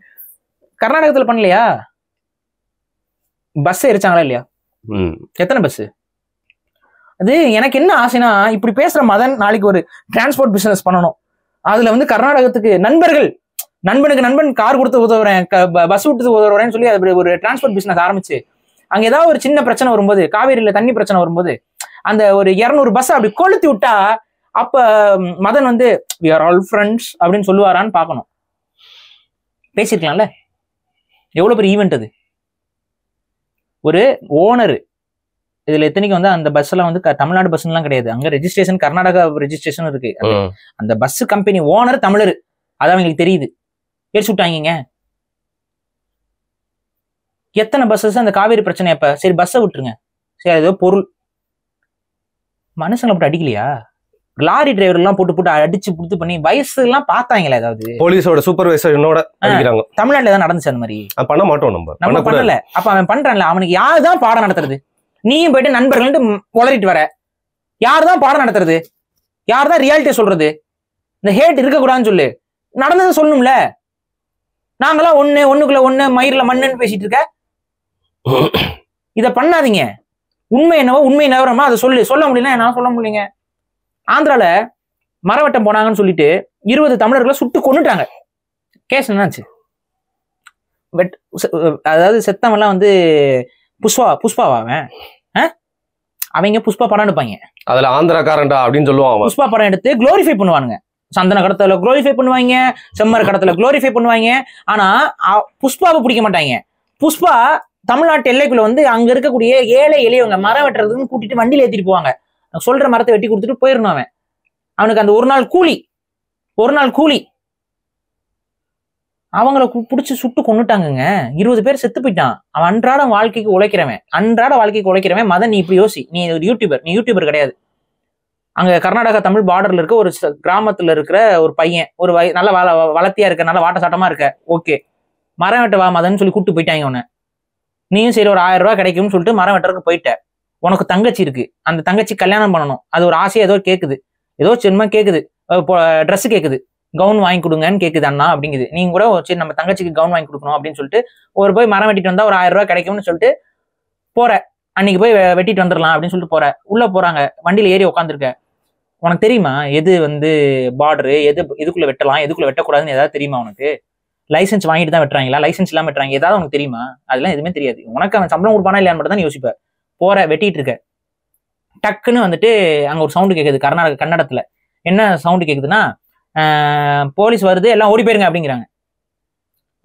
கர்நாடகத்துல பண்ணலையா பஸ் எரிச்சாங்களா இல்லையா எத்தனை பஸ்ஸு அது எனக்கு என்ன ஆசைனா இப்படி பேசுற மதன் நாளைக்கு ஒரு டிரான்ஸ்போர்ட் பிசினஸ் பண்ணணும் அதுல வந்து கர்நாடகத்துக்கு நண்பர்கள் நண்பனுக்கு நண்பன் கார் கொடுத்து உதவுறேன் பஸ் விட்டு உதவுறேன்னு சொல்லி அது ஒரு டிரான்ஸ்போர்ட் பிசினஸ் ஆரம்பிச்சு அங்க ஏதாவது ஒரு சின்ன பிரச்சனை வரும்போது காவேரியில தண்ணி பிரச்சனை வரும்போது அந்த ஒரு இரநூறு பஸ் அப்படி கொளுத்தி விட்டா அப்ப மதன் வந்து வி ஆர் ஆல் ஃப்ரெண்ட்ஸ் அப்படின்னு சொல்லுவாரான்னு பார்க்கணும் பேசிருக்கலாம்ல எவ்வளவு பெரிய ஈவெண்ட் அது ஒரு ஓனர் இதுல எத்தனைக்கு வந்து அந்த பஸ் எல்லாம் வந்து தமிழ்நாடு பஸ் எல்லாம் கிடையாது அங்க ரெஜிஸ்ட்ரேஷன் கர்நாடகா ரெஜிஸ்ட்ரேஷன் இருக்கு அந்த பஸ் கம்பெனி ஓனர் தமிழர் அது அவங்களுக்கு தெரியுது ஏற்று விட்டாங்க எத்தனை பஸ்ஸஸ் அந்த காவேரி பிரச்சனை அப்ப சரி பஸ்ஸை விட்டுருங்க சரி ஏதோ பொருள் மனுஷங்களை போட்டு அடிக்கலையா லாரி எல்லாம் போட்டு போட்டு அடிச்சு புடுத்து பண்ணி வயசு எல்லாம் பாத்தாங்களே ஏதாவது போலீஸோட சூப்பர்வைசரோட அடிக்கிறாங்க தமிழ்நாட்டுல நடந்துச்சு அந்த மாதிரி பண்ண மாட்டோம் நம்ம நம்ம பண்ணல அப்ப அவன் பண்றான்ல அவனுக்கு யாரு தான் பாடம் நடத்துறது நீயும் போயிட்டு நண்பர்கள் உளறிட்டு வர யார் தான் பாடம் நடத்துறது யார் தான் சொல்றது இந்த ஹேட் இருக்க கூடாதுன்னு சொல்லு நடந்தது சொல்லணும்ல நாங்களாம் ஒண்ணு ஒண்ணுக்குள்ள ஒண்ணு மயிர்ல மண்ணுன்னு பேசிட்டு இருக்க இதை பண்ணாதீங்க உண்மை என்னவோ உண்மை நிலவரமா அதை சொல்லு சொல்ல முடியல என்னால சொல்ல முடியுங்க ஆந்திரால மரவட்டம் போனாங்கன்னு சொல்லிட்டு இருபது தமிழர்களை சுட்டு கொண்டுட்டாங்க கேஸ் என்னாச்சு அதாவது செத்தவெல்லாம் வந்து புஷ்பா புஷ்பாவா அவன் அவங்க புஷ்பா படம் எடுப்பாங்க அதுல ஆந்திராக்காரன்டா அப்படின்னு சொல்லுவாங்க புஷ்பா படம் எடுத்து குளோரிஃபை பண்ணுவானுங்க சந்தன கடத்துல குளோரிஃபை பண்ணுவாங்க செம்மர் கடத்துல குளோரிஃபை பண்ணுவாங்க ஆனா புஷ்பாவை பிடிக்க மாட்டாங்க புஷ்பா தமிழ்நாட்டு எல்லைக்குள்ள வந்து அங்க இருக்கக்கூடிய ஏழை எளியவங்க மரம் வெட்டுறதுன்னு கூட்டிட்டு வண்டியில ஏத்திட்டு போவாங்க சொல்ற மரத்தை வெட்டி கொடுத்துட்டு போயிடணும் அவன் அவனுக்கு அந்த ஒரு நாள் கூலி ஒரு நாள் கூலி அவங்கள பிடிச்சி சுட்டு கொண்டுட்டாங்கங்க இருபது பேர் செத்து போயிட்டான் அவன் அன்றாட வாழ்க்கைக்கு உழைக்கிறவன் அன்றாட வாழ்க்கைக்கு உழைக்கிறவன் மதன் நீ இப்படி யோசி நீ ஒரு யூடியூபர் நீ யூடியூபர் கிடையாது அங்க கர்நாடகா தமிழ் பார்டர்ல இருக்க ஒரு கிராமத்துல இருக்கிற ஒரு பையன் ஒரு வய நல்ல வள வளர்த்தியா இருக்க நல்ல வாட்ட சாட்டமா இருக்க ஓகே மரம் வெட்ட வா மதன்னு சொல்லி கூப்பிட்டு போயிட்டாங்க உன்னை நீயும் சரி ஒரு ஆயிரம் ரூபாய் கிடைக்கும்னு சொல்லிட்டு மரம் வெட்டறதுக்கு போயிட்ட உனக்கு தங்கச்சி இருக்கு அந்த தங்கச்சி கல்யாணம் பண்ணணும் அது ஒரு ஆசையை ஏதோ கேட்குது ஏதோ சின்ன கேட்குது ட்ரெஸ் கேட்குது கவுன் வாங்கி கொடுங்கன்னு கேட்குது அண்ணா அப்படிங்குது நீங்க கூட சரி நம்ம தங்கச்சிக்கு கவுன் வாங்கி கொடுக்கணும் அப்படின்னு சொல்லிட்டு ஒரு போய் மரம் வெட்டிட்டு வந்தா ஒரு ஆயிரம் ரூபாய் கிடைக்கும்னு சொல்லிட்டு போற அன்னைக்கு போய் வெட்டிட்டு வந்துடலாம் அப்படின்னு சொல்லிட்டு போற உள்ள போறாங்க வண்டியில ஏறி உட்காந்துருக்க உனக்கு தெரியுமா எது வந்து பார்டரு எது இதுக்குள்ள வெட்டலாம் எதுக்குள்ள வெட்டக்கூடாதுன்னு ஏதாவது தெரியுமா உனக்கு லைசன்ஸ் வாங்கிட்டு தான் வெட்டுறாங்களா லைசன்ஸ் இல்லாமல் வெட்டுறாங்க ஏதாவது உனக்கு தெரியுமா அதெல்லாம் எதுவுமே தெரியாது உனக்கு அவன் சம்பளம் கொடுப்பானா இல்லையான்னு மட்டும் தான் யோசிப்பேன் போற வெட்டிட்டு இருக்க டக்குன்னு வந்துட்டு அங்கே ஒரு சவுண்டு கேட்குது கர்நாடக கன்னடத்தில் என்ன சவுண்டு கேட்குதுன்னா போலீஸ் வருது எல்லாம் ஓடி போயிருங்க அப்படிங்கிறாங்க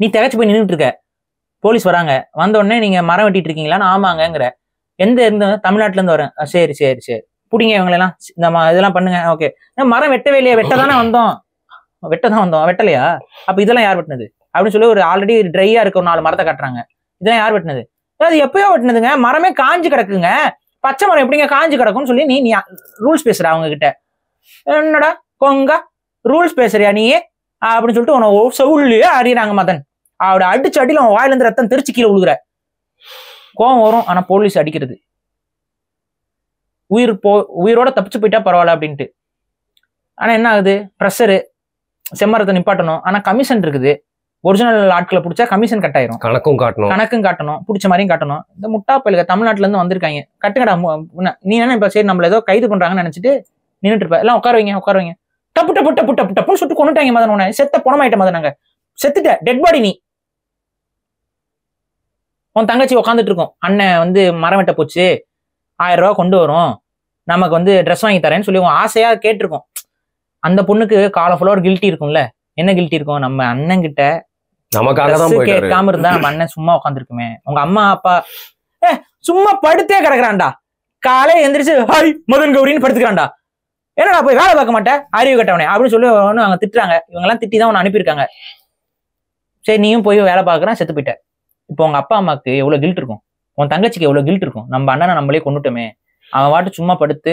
நீ தகச்சு போய் நின்றுட்டு இருக்க போலீஸ் வராங்க வந்தோடனே நீங்கள் மரம் வெட்டிட்டு இருக்கீங்களான்னு ஆமாங்கங்கிற எந்த இருந்து தமிழ்நாட்டிலேருந்து வரேன் சரி சரி சரி பிடிங்க இவங்களெல்லாம் இந்த இதெல்லாம் பண்ணுங்க ஓகே மரம் வெட்டவே இல்லையா வெட்டதானே வந்தோம் வெட்டதான் வந்தோம் வெட்டலையா அப்போ இதெல்லாம் யார் வெட்டினது அப்படின்னு சொல்லி ஒரு ஆல்ரெடி ட்ரையாக இருக்க ஒரு நாலு மரத்தை கட்டுறாங்க இதெல்லாம் யார் வெட்டினது அது எப்பயோ ஒட்டினதுங்க மரமே காஞ்சு கிடக்குங்க பச்சை மரம் எப்படிங்க காஞ்சு கிடக்கும்னு சொல்லி நீ நீ ரூல்ஸ் பேசுற அவங்க கிட்ட என்னடா கொங்க ரூல்ஸ் பேசுறியா நீ அப்படின்னு சொல்லிட்டு உனக்கு செவுள்லயே அறியிறாங்க மதன் அவட அடிச்சு அடியில் அவன் வாயிலிருந்து ரத்தம் திருச்சி கீழே விழுகுற கோவம் வரும் ஆனா போலீஸ் அடிக்கிறது உயிர் போ உயிரோட தப்பிச்சு போயிட்டா பரவாயில்ல அப்படின்ட்டு ஆனா என்ன ஆகுது ப்ரெஷரு செம்மரத்தை நிப்பாட்டணும் ஆனா கமிஷன் இருக்குது ஒரிஜினல் ஆட்களை பிடிச்சா கமிஷன் கட் ஆயிரும் கணக்கும் காட்டணும் கணக்கும் காட்டணும் பிடிச்ச மாதிரியும் காட்டணும் இந்த முட்டா பயலுக்கு தமிழ்நாட்டுல இருந்து வந்திருக்காங்க கட்டுக்கடா நீ என்ன இப்ப சரி நம்மள ஏதோ கைது பண்றாங்கன்னு நினைச்சிட்டு நின்றுட்டு இருப்ப எல்லாம் உட்கார வைங்க உட்கார வைங்க டப்பு டப்பு டப்பு டப்பு டப்புன்னு சுட்டு கொண்டுட்டாங்க மதன் உன செத்த பணமாயிட்ட மதன் செத்துட்ட டெட் பாடி நீ உன் தங்கச்சி உட்காந்துட்டு இருக்கோம் அண்ணன் வந்து மரம் வெட்ட போச்சு ஆயிரம் ரூபா கொண்டு வரும் நமக்கு வந்து ட்ரெஸ் வாங்கி தரேன்னு சொல்லி ஆசையா கேட்டிருக்கோம் அந்த பொண்ணுக்கு காலஃபுல்லா ஒரு கில்ட்டி இருக்கும்ல என்ன கில்ட்டி இருக்கும் நம்ம அண்ணன் கிட்ட நமக்காக தான் கேட்காம இருந்தா நம்ம அண்ணன் சும்மா உட்காந்துருக்குமே உங்க அம்மா அப்பா ஏ சும்மா படுத்தே கிடக்குறான்டா காலை எந்திரிச்சு ஹாய் மதன் கௌரின்னு படுத்துக்கிறான்டா ஏன்னா நான் போய் வேலை பார்க்க மாட்டேன் அறிவு கட்டவனே அப்படின்னு சொல்லி ஒன்று அவங்க திட்டுறாங்க இவங்க எல்லாம் திட்டி தான் ஒன்று அனுப்பியிருக்காங்க சரி நீயும் போய் வேலை பார்க்கறான் செத்து போயிட்ட இப்போ உங்க அப்பா அம்மாவுக்கு எவ்வளோ கில்ட் இருக்கும் உன் தங்கச்சிக்கு எவ்வளோ கில்ட் இருக்கும் நம்ம அண்ணனை நம்மளே கொண்டுட்டோமே அவன் வாட்டு சும்மா படுத்து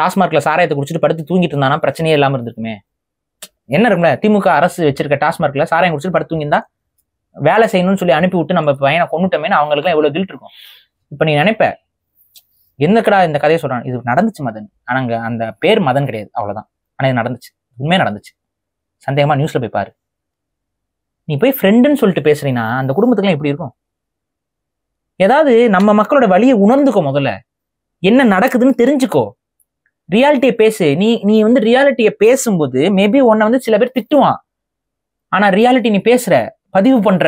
டாஸ்மார்க்ல சாராயத்தை குடிச்சிட்டு படுத்து தூங்கிட்டு இருந்தானா பிரச்சனையே இல்லாம இருந்திருக்குமே என்ன இருக்கும்ல திமுக அரசு வச்சிருக்க டாஸ்மார்க்ல சாராயம் குடிச்சிட்டு படுத்துங்கிருந்தா வேலை செய்யணும்னு சொல்லி அனுப்பி விட்டு நம்ம பையனை கொண்டுட்டோமேனு அவங்களுக்கு எவ்வளோ கில்ட் இருக்கும் இப்ப நீ நினைப்ப என்னக்கடா இந்த கதையை சொல்றான் இது நடந்துச்சு மதன் அங்க அந்த பேர் மதன் கிடையாது அவ்வளவுதான் ஆனா இது நடந்துச்சு உண்மையாக நடந்துச்சு சந்தேகமா நியூஸ்ல போய் பாரு நீ போய் ஃப்ரெண்டுன்னு சொல்லிட்டு பேசுறீங்கன்னா அந்த குடும்பத்துக்குலாம் எப்படி இருக்கும் ஏதாவது நம்ம மக்களோட வழியை உணர்ந்துக்கோ முதல்ல என்ன நடக்குதுன்னு தெரிஞ்சுக்கோ ரியாலிட்டியை பேசு நீ நீ வந்து ரியாலிட்டியை பேசும்போது மேபி உன்னை வந்து சில பேர் திட்டுவான் ஆனா ரியாலிட்டி நீ பேசுற பதிவு பண்ற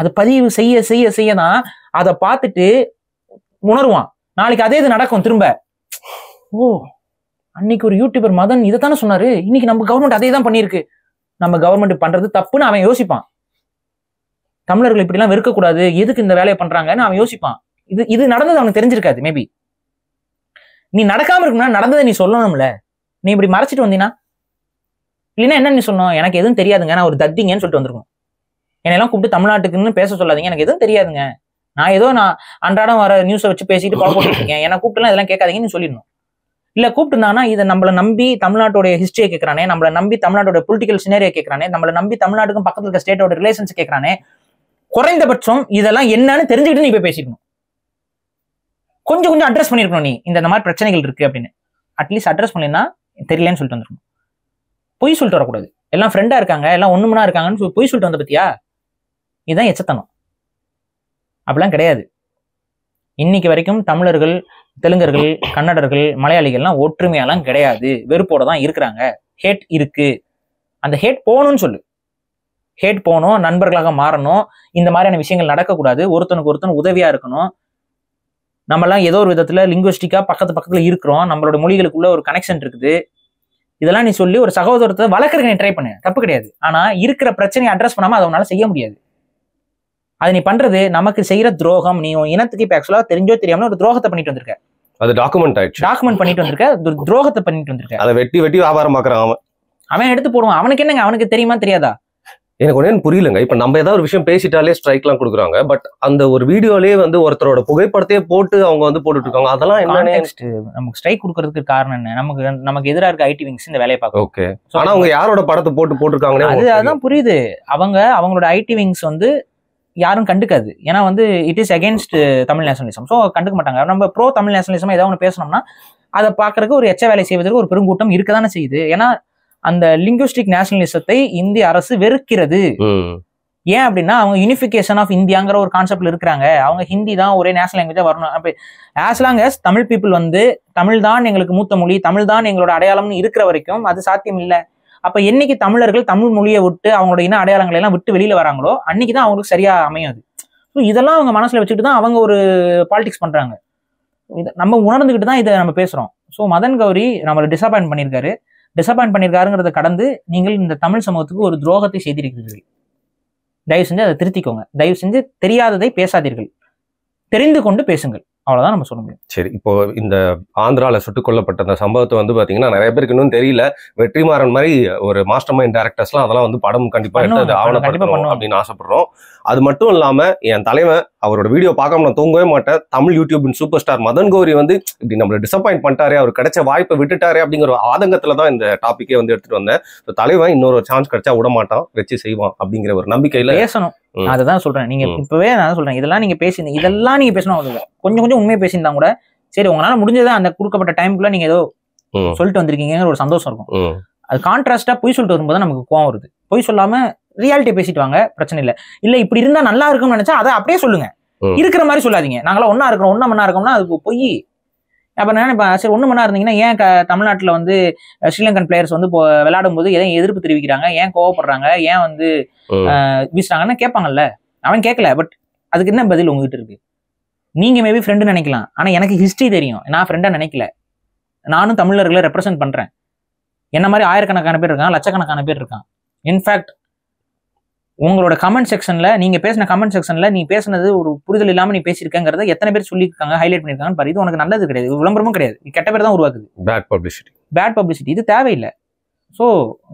அது பதிவு செய்ய செய்ய செய்ய தான் அதை பார்த்துட்டு உணருவான் நாளைக்கு அதே இது நடக்கும் திரும்ப ஓ அன்னைக்கு ஒரு யூடியூபர் மதன் இதை தானே சொன்னாரு இன்னைக்கு நம்ம கவர்மெண்ட் அதே தான் பண்ணியிருக்கு நம்ம கவர்மெண்ட் பண்றது தப்புன்னு அவன் யோசிப்பான் தமிழர்கள் இப்படிலாம் வெறுக்கக்கூடாது எதுக்கு இந்த வேலையை பண்றாங்கன்னு அவன் யோசிப்பான் இது இது நடந்தது அவனுக்கு தெரிஞ்சிருக்காது மேபி நீ நடக்காம இருக்கணும்னா நடந்ததை நீ சொல்லணும்ல நீ இப்படி மறைச்சிட்டு வந்தீங்கன்னா இல்லைன்னா என்ன நீ சொன்னோம் எனக்கு எதுவும் தெரியாதுங்க நான் ஒரு தத்திங்கன்னு சொல்லிட்டு வந்திருக்கணும் என்னெல்லாம் கூப்பிட்டு தமிழ்நாட்டுக்குன்னு பேச சொல்லாதீங்க எனக்கு எதுவும் தெரியாதுங்க நான் ஏதோ நான் அன்றாடம் வர நியூஸை வச்சு பேசிட்டு பார்க்க இருக்கேன் ஏன்னா கூப்பிட்டுலாம் இதெல்லாம் கேட்காதீங்கன்னு சொல்லிடணும் இல்ல கூப்பிட்டுருந்தானா இதை நம்மளை நம்பி தமிழ்நாட்டோடைய ஹிஸ்டரியை கேட்கறானே நம்மளை நம்பி தமிழ்நாட்டோட பொலிட்டிக்கல் சினரியை கேட்கறானே நம்மளை நம்பி தமிழ்நாட்டுக்கும் பக்கத்துல இருக்க ஸ்டேட்டோட ரிலேஷன்ஸ் கேட்கறானே குறைந்தபட்சம் இதெல்லாம் என்னன்னு தெரிஞ்சுக்கிட்டு நீ போய் பேசிக்கணும் கொஞ்சம் கொஞ்சம் அட்ரஸ் பண்ணியிருக்கணும் நீ இந்த மாதிரி பிரச்சனைகள் இருக்குது அப்படின்னு அட்லீஸ்ட் அட்ரஸ் பண்ணினா தெரியலன்னு சொல்லிட்டு வந்துருக்கணும் பொய் சொல்லிட்டு வரக்கூடாது எல்லாம் ஃப்ரெண்டாக இருக்காங்க எல்லாம் ஒன்றுமனா இருக்காங்கன்னு பொய் சொல்லிட்டு வந்த பத்தியா இதுதான் எச்சத்தனம் அப்படிலாம் கிடையாது இன்னைக்கு வரைக்கும் தமிழர்கள் தெலுங்கர்கள் கன்னடர்கள் மலையாளிகள்லாம் ஒற்றுமையெல்லாம் கிடையாது வெறுப்போட தான் இருக்கிறாங்க ஹேட் இருக்கு அந்த ஹேட் போகணும்னு சொல்லு ஹேட் போகணும் நண்பர்களாக மாறணும் இந்த மாதிரியான விஷயங்கள் நடக்கக்கூடாது ஒருத்தனுக்கு ஒருத்தன் உதவியா இருக்கணும் நம்மலாம் ஏதோ ஒரு விதத்தில் லிங்குவிஸ்டிக்காக பக்கத்து பக்கத்தில் இருக்கிறோம் நம்மளோட மொழிகளுக்குள்ள ஒரு கனெக்ஷன் இருக்குது இதெல்லாம் நீ சொல்லி ஒரு சகோதரத்தை வளர்க்குறதுக்கு நீ ட்ரை பண்ணு தப்பு கிடையாது ஆனால் இருக்கிற பிரச்சனையை அட்ரஸ் பண்ணாமல் அதை உன்னால் செய்ய முடியாது அது நீ பண்ணுறது நமக்கு செய்கிற துரோகம் நீ உன் இனத்துக்கு இப்போ ஆக்சுவலாக தெரிஞ்சோ தெரியாமல் ஒரு துரோகத்தை பண்ணிட்டு வந்திருக்க அது டாக்குமெண்ட் ஆயிடுச்சு டாக்குமெண்ட் பண்ணிட்டு வந்திருக்க துரோகத்தை பண்ணிட்டு வந்திருக்க அதை வெட்டி வெட்டி வியாபாரம் பார்க்குறான் அவன் அவன் எடுத்து போடுவான் அவனுக்கு என்னங்க அவனுக்கு தெரியுமா தெரியாதா எனக்கு ஒன்றும் புரியலங்க இப்போ நம்ம ஏதாவது ஒரு விஷயம் பேசிட்டாலே ஸ்ட்ரைக்லாம் கொடுக்குறாங்க பட் அந்த ஒரு வீடியோலேயே வந்து ஒருத்தரோட புகைப்படத்தையே போட்டு அவங்க வந்து போட்டுட்டு இருக்காங்க அதெல்லாம் என்ன நமக்கு ஸ்ட்ரைக் கொடுக்கறதுக்கு காரணம் என்ன நமக்கு நமக்கு எதிராக இருக்க ஐடி விங்ஸ் இந்த வேலையை பார்க்க ஓகே ஆனால் அவங்க யாரோட படத்தை போட்டு போட்டிருக்காங்களே அது அதுதான் புரியுது அவங்க அவங்களோட ஐடி விங்ஸ் வந்து யாரும் கண்டுக்காது ஏன்னா வந்து it is against Tamil nationalism so கண்டுக்க மாட்டாங்க நம்ம ப்ரோ தமிழ் நேஷனலிசம் ஏதாவது ஒன்று பேசணும்னா அதை பார்க்கறதுக்கு ஒரு எச்ச வேலை செய்வதற்கு ஒரு பெருங்கூட்டம் இருக்க தானே செய்யுது ஏன்னா அந்த லிங்குஸ்டிக் நேஷனலிசத்தை இந்திய அரசு வெறுக்கிறது ஏன் அப்படின்னா அவங்க யூனிஃபிகேஷன் ஆஃப் இந்தியாங்கிற ஒரு கான்செப்ட்ல இருக்கிறாங்க அவங்க ஹிந்தி தான் ஒரே நேஷனல் லாங்குவேஜா வரணும் அப்போ as long as Tamil people வந்து தமிழ் தான் எங்களுக்கு மூத்த மொழி தமிழ் தான் எங்களோட அடையாளம்னு இருக்கிற வரைக்கும் அது சாத்தியம் இல்லை அப்ப என்னைக்கு தமிழர்கள் தமிழ் மொழியை விட்டு அவங்களோட இன அடையாளங்களை எல்லாம் விட்டு வெளியில வராங்களோ அன்னைக்கு தான் அவங்களுக்கு சரியா அமையாது ஸோ இதெல்லாம் அவங்க மனசுல வச்சுட்டு தான் அவங்க ஒரு பாலிடிக்ஸ் பண்றாங்க நம்ம உணர்ந்துகிட்டு தான் இதை நம்ம பேசுறோம் ஸோ மதன் கௌரி நம்மளை டிசப்பாயின்ட் பண்ணியிருக்காரு டிசப்பாயின்ட் பண்ணியிருக்காருங்கிறத கடந்து நீங்கள் இந்த தமிழ் சமூகத்துக்கு ஒரு துரோகத்தை செய்திருக்கிறீர்கள் தயவு செஞ்சு அதை திருத்திக்கோங்க தயவு செஞ்சு தெரியாததை பேசாதீர்கள் தெரிந்து கொண்டு பேசுங்கள் அவ்வளோதான் நம்ம சொல்ல முடியும் சரி இப்போ இந்த ஆந்திராவில் சுட்டுக் கொல்லப்பட்ட அந்த சம்பவத்தை வந்து பார்த்தீங்கன்னா நிறைய பேருக்கு இன்னும் தெரியல வெற்றிமாறன் மாதிரி ஒரு மாஸ்டர் மைண்ட் டேரக்டர்ஸ்லாம் அதெல்லாம் வந்து படம் கண்டிப்பாக எடுத்து ஆவணப்படுத்தணும் அப்படின்னு ஆசைப்படுறோம் அது மட்டும் இல்லாமல் என் தலைவன் அவரோட வீடியோ பார்க்காம நான் தூங்கவே மாட்டேன் தமிழ் யூடியூபின் சூப்பர் ஸ்டார் மதன் கோரி வந்து இப்படி நம்மளை டிசப்பாயிண்ட் பண்ணிட்டாரு அவர் கிடைச்ச வாய்ப்பை விட்டுட்டாரு அப்படிங்கிற ஒரு ஆதங்கத்தில் தான் இந்த டாப்பிக்கே வந்து எடுத்துகிட்டு வந்தேன் ஸோ தலைவன் இன்னொரு சான்ஸ் கிடைச்சா விட மாட்டான் வச்சு செய்வான் அப்படிங்கிற ஒரு நம்பிக்கையில் பேசணும் அதுதான் சொல்கிறேன் நீங்கள் இப்போவே நான் சொல்கிறேன் இதெல்லாம் நீங்கள் பேசியிருந்தீங்க இதெல்லாம் நீங்கள் பேசணும் கொஞ்சம் கொஞ்சம் உண்மையை பேசியிருந்தா கூட சரி உங்களால் முடிஞ்சதை அந்த கொடுக்கப்பட்ட டைமுக்குள்ள நீங்கள் ஏதோ சொல்லிட்டு வந்திருக்கீங்கிற ஒரு சந்தோஷம் இருக்கும் அது கான்ட்ராஸ்டா பொய் சொல்லிட்டு வரும்போது நமக்கு கோவம் வருது பொய் சொல்லாம ரியாலிட்டி பேசிட்டு வாங்க பிரச்சனை இல்லை இல்ல இப்படி இருந்தா நல்லா இருக்கும்னு நினைச்சா அதை அப்படியே சொல்லுங்க இருக்கிற மாதிரி சொல்லாதீங்க நாங்களாம் ஒன்னா இருக்கிறோம் ஒன்னா மண்ணா இருக்கோம்னா அதுக்கு போய் அப்ப நினைப்பேன் சரி ஒண்ணு மணா இருந்தீங்கன்னா ஏன் தமிழ்நாட்டுல வந்து ஸ்ரீலங்கன் பிளேயர்ஸ் வந்து விளையாடும் போது எதையும் எதிர்ப்பு தெரிவிக்கிறாங்க ஏன் கோவப்படுறாங்க ஏன் வந்து வீசுறாங்கன்னு கேட்பாங்கல்ல அவன் கேட்கல பட் அதுக்கு என்ன பதில் உங்ககிட்ட இருக்கு நீங்க மேபி ஃப்ரெண்டு நினைக்கலாம் ஆனா எனக்கு ஹிஸ்டரி தெரியும் நான் ஃப்ரெண்டா நினைக்கல நானும் தமிழர்களை ரெப்ரசென்ட் பண்றேன் என்ன மாதிரி ஆயிரக்கணக்கான பேர் இருக்கான் லட்சக்கணக்கான பேர் இருக்கான் இன்ஃபேக்ட் உங்களோட கமெண்ட் செக்ஷனில் நீங்கள் பேசின கமெண்ட் செக்ஷனில் நீ பேசினது ஒரு புரிதல் இல்லாமல் நீ பேசியிருக்கங்கிறத எத்தனை பேர் சொல்லியிருக்காங்க ஹைலைட் பண்ணியிருக்காங்கன்னு பாரு இது உனக்கு நல்லது கிடையாது விளம்பரமும் கிடையாது கெட்ட பேர் தான் உருவாக்குது பேட் பப்ளிசிட்டி பேட் பப்ளிசிட்டி இது தேவையில்லை ஸோ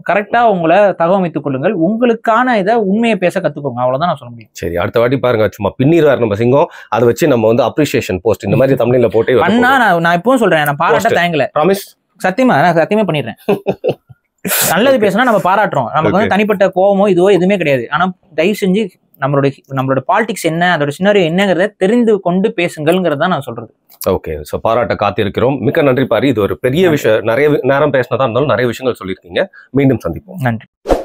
கரெக்டாக உங்களை அமைத்துக் கொள்ளுங்கள் உங்களுக்கான இதை உண்மையை பேச கற்றுக்கோங்க அவ்வளோதான் நான் சொல்ல முடியும் சரி அடுத்த வாட்டி பாருங்க சும்மா பின்னிடுவார் நம்ம சிங்கம் அதை வச்சு நம்ம வந்து அப்ரிஷியேஷன் போஸ்ட் இந்த மாதிரி தமிழில் போட்டு பண்ணா நான் நான் இப்பவும் சொல்கிறேன் நான் பாராட்ட தேங்கல ப்ராமிஸ் சத்தியமா நான் சத்தியமே பண்ணிடுறேன் நல்லது பேசினா நம்ம பாராட்டுறோம் நமக்கு வந்து தனிப்பட்ட கோபமோ இதுவோ எதுவுமே கிடையாது ஆனா தயவு செஞ்சு நம்மளுடைய நம்மளோட பாலிடிக்ஸ் என்ன அதோட சின்ன என்னங்கிறத தெரிந்து கொண்டு பேசுங்கள்ங்கிறத நான் சொல்றது ஓகே ஸோ பாராட்ட காத்திருக்கிறோம் மிக்க நன்றி பாரு இது ஒரு பெரிய விஷயம் நிறைய நேரம் பேசினதா இருந்தாலும் நிறைய விஷயங்கள் சொல்லியிருக்கீங்க மீண்டும் சந்திப்போம் நன்றி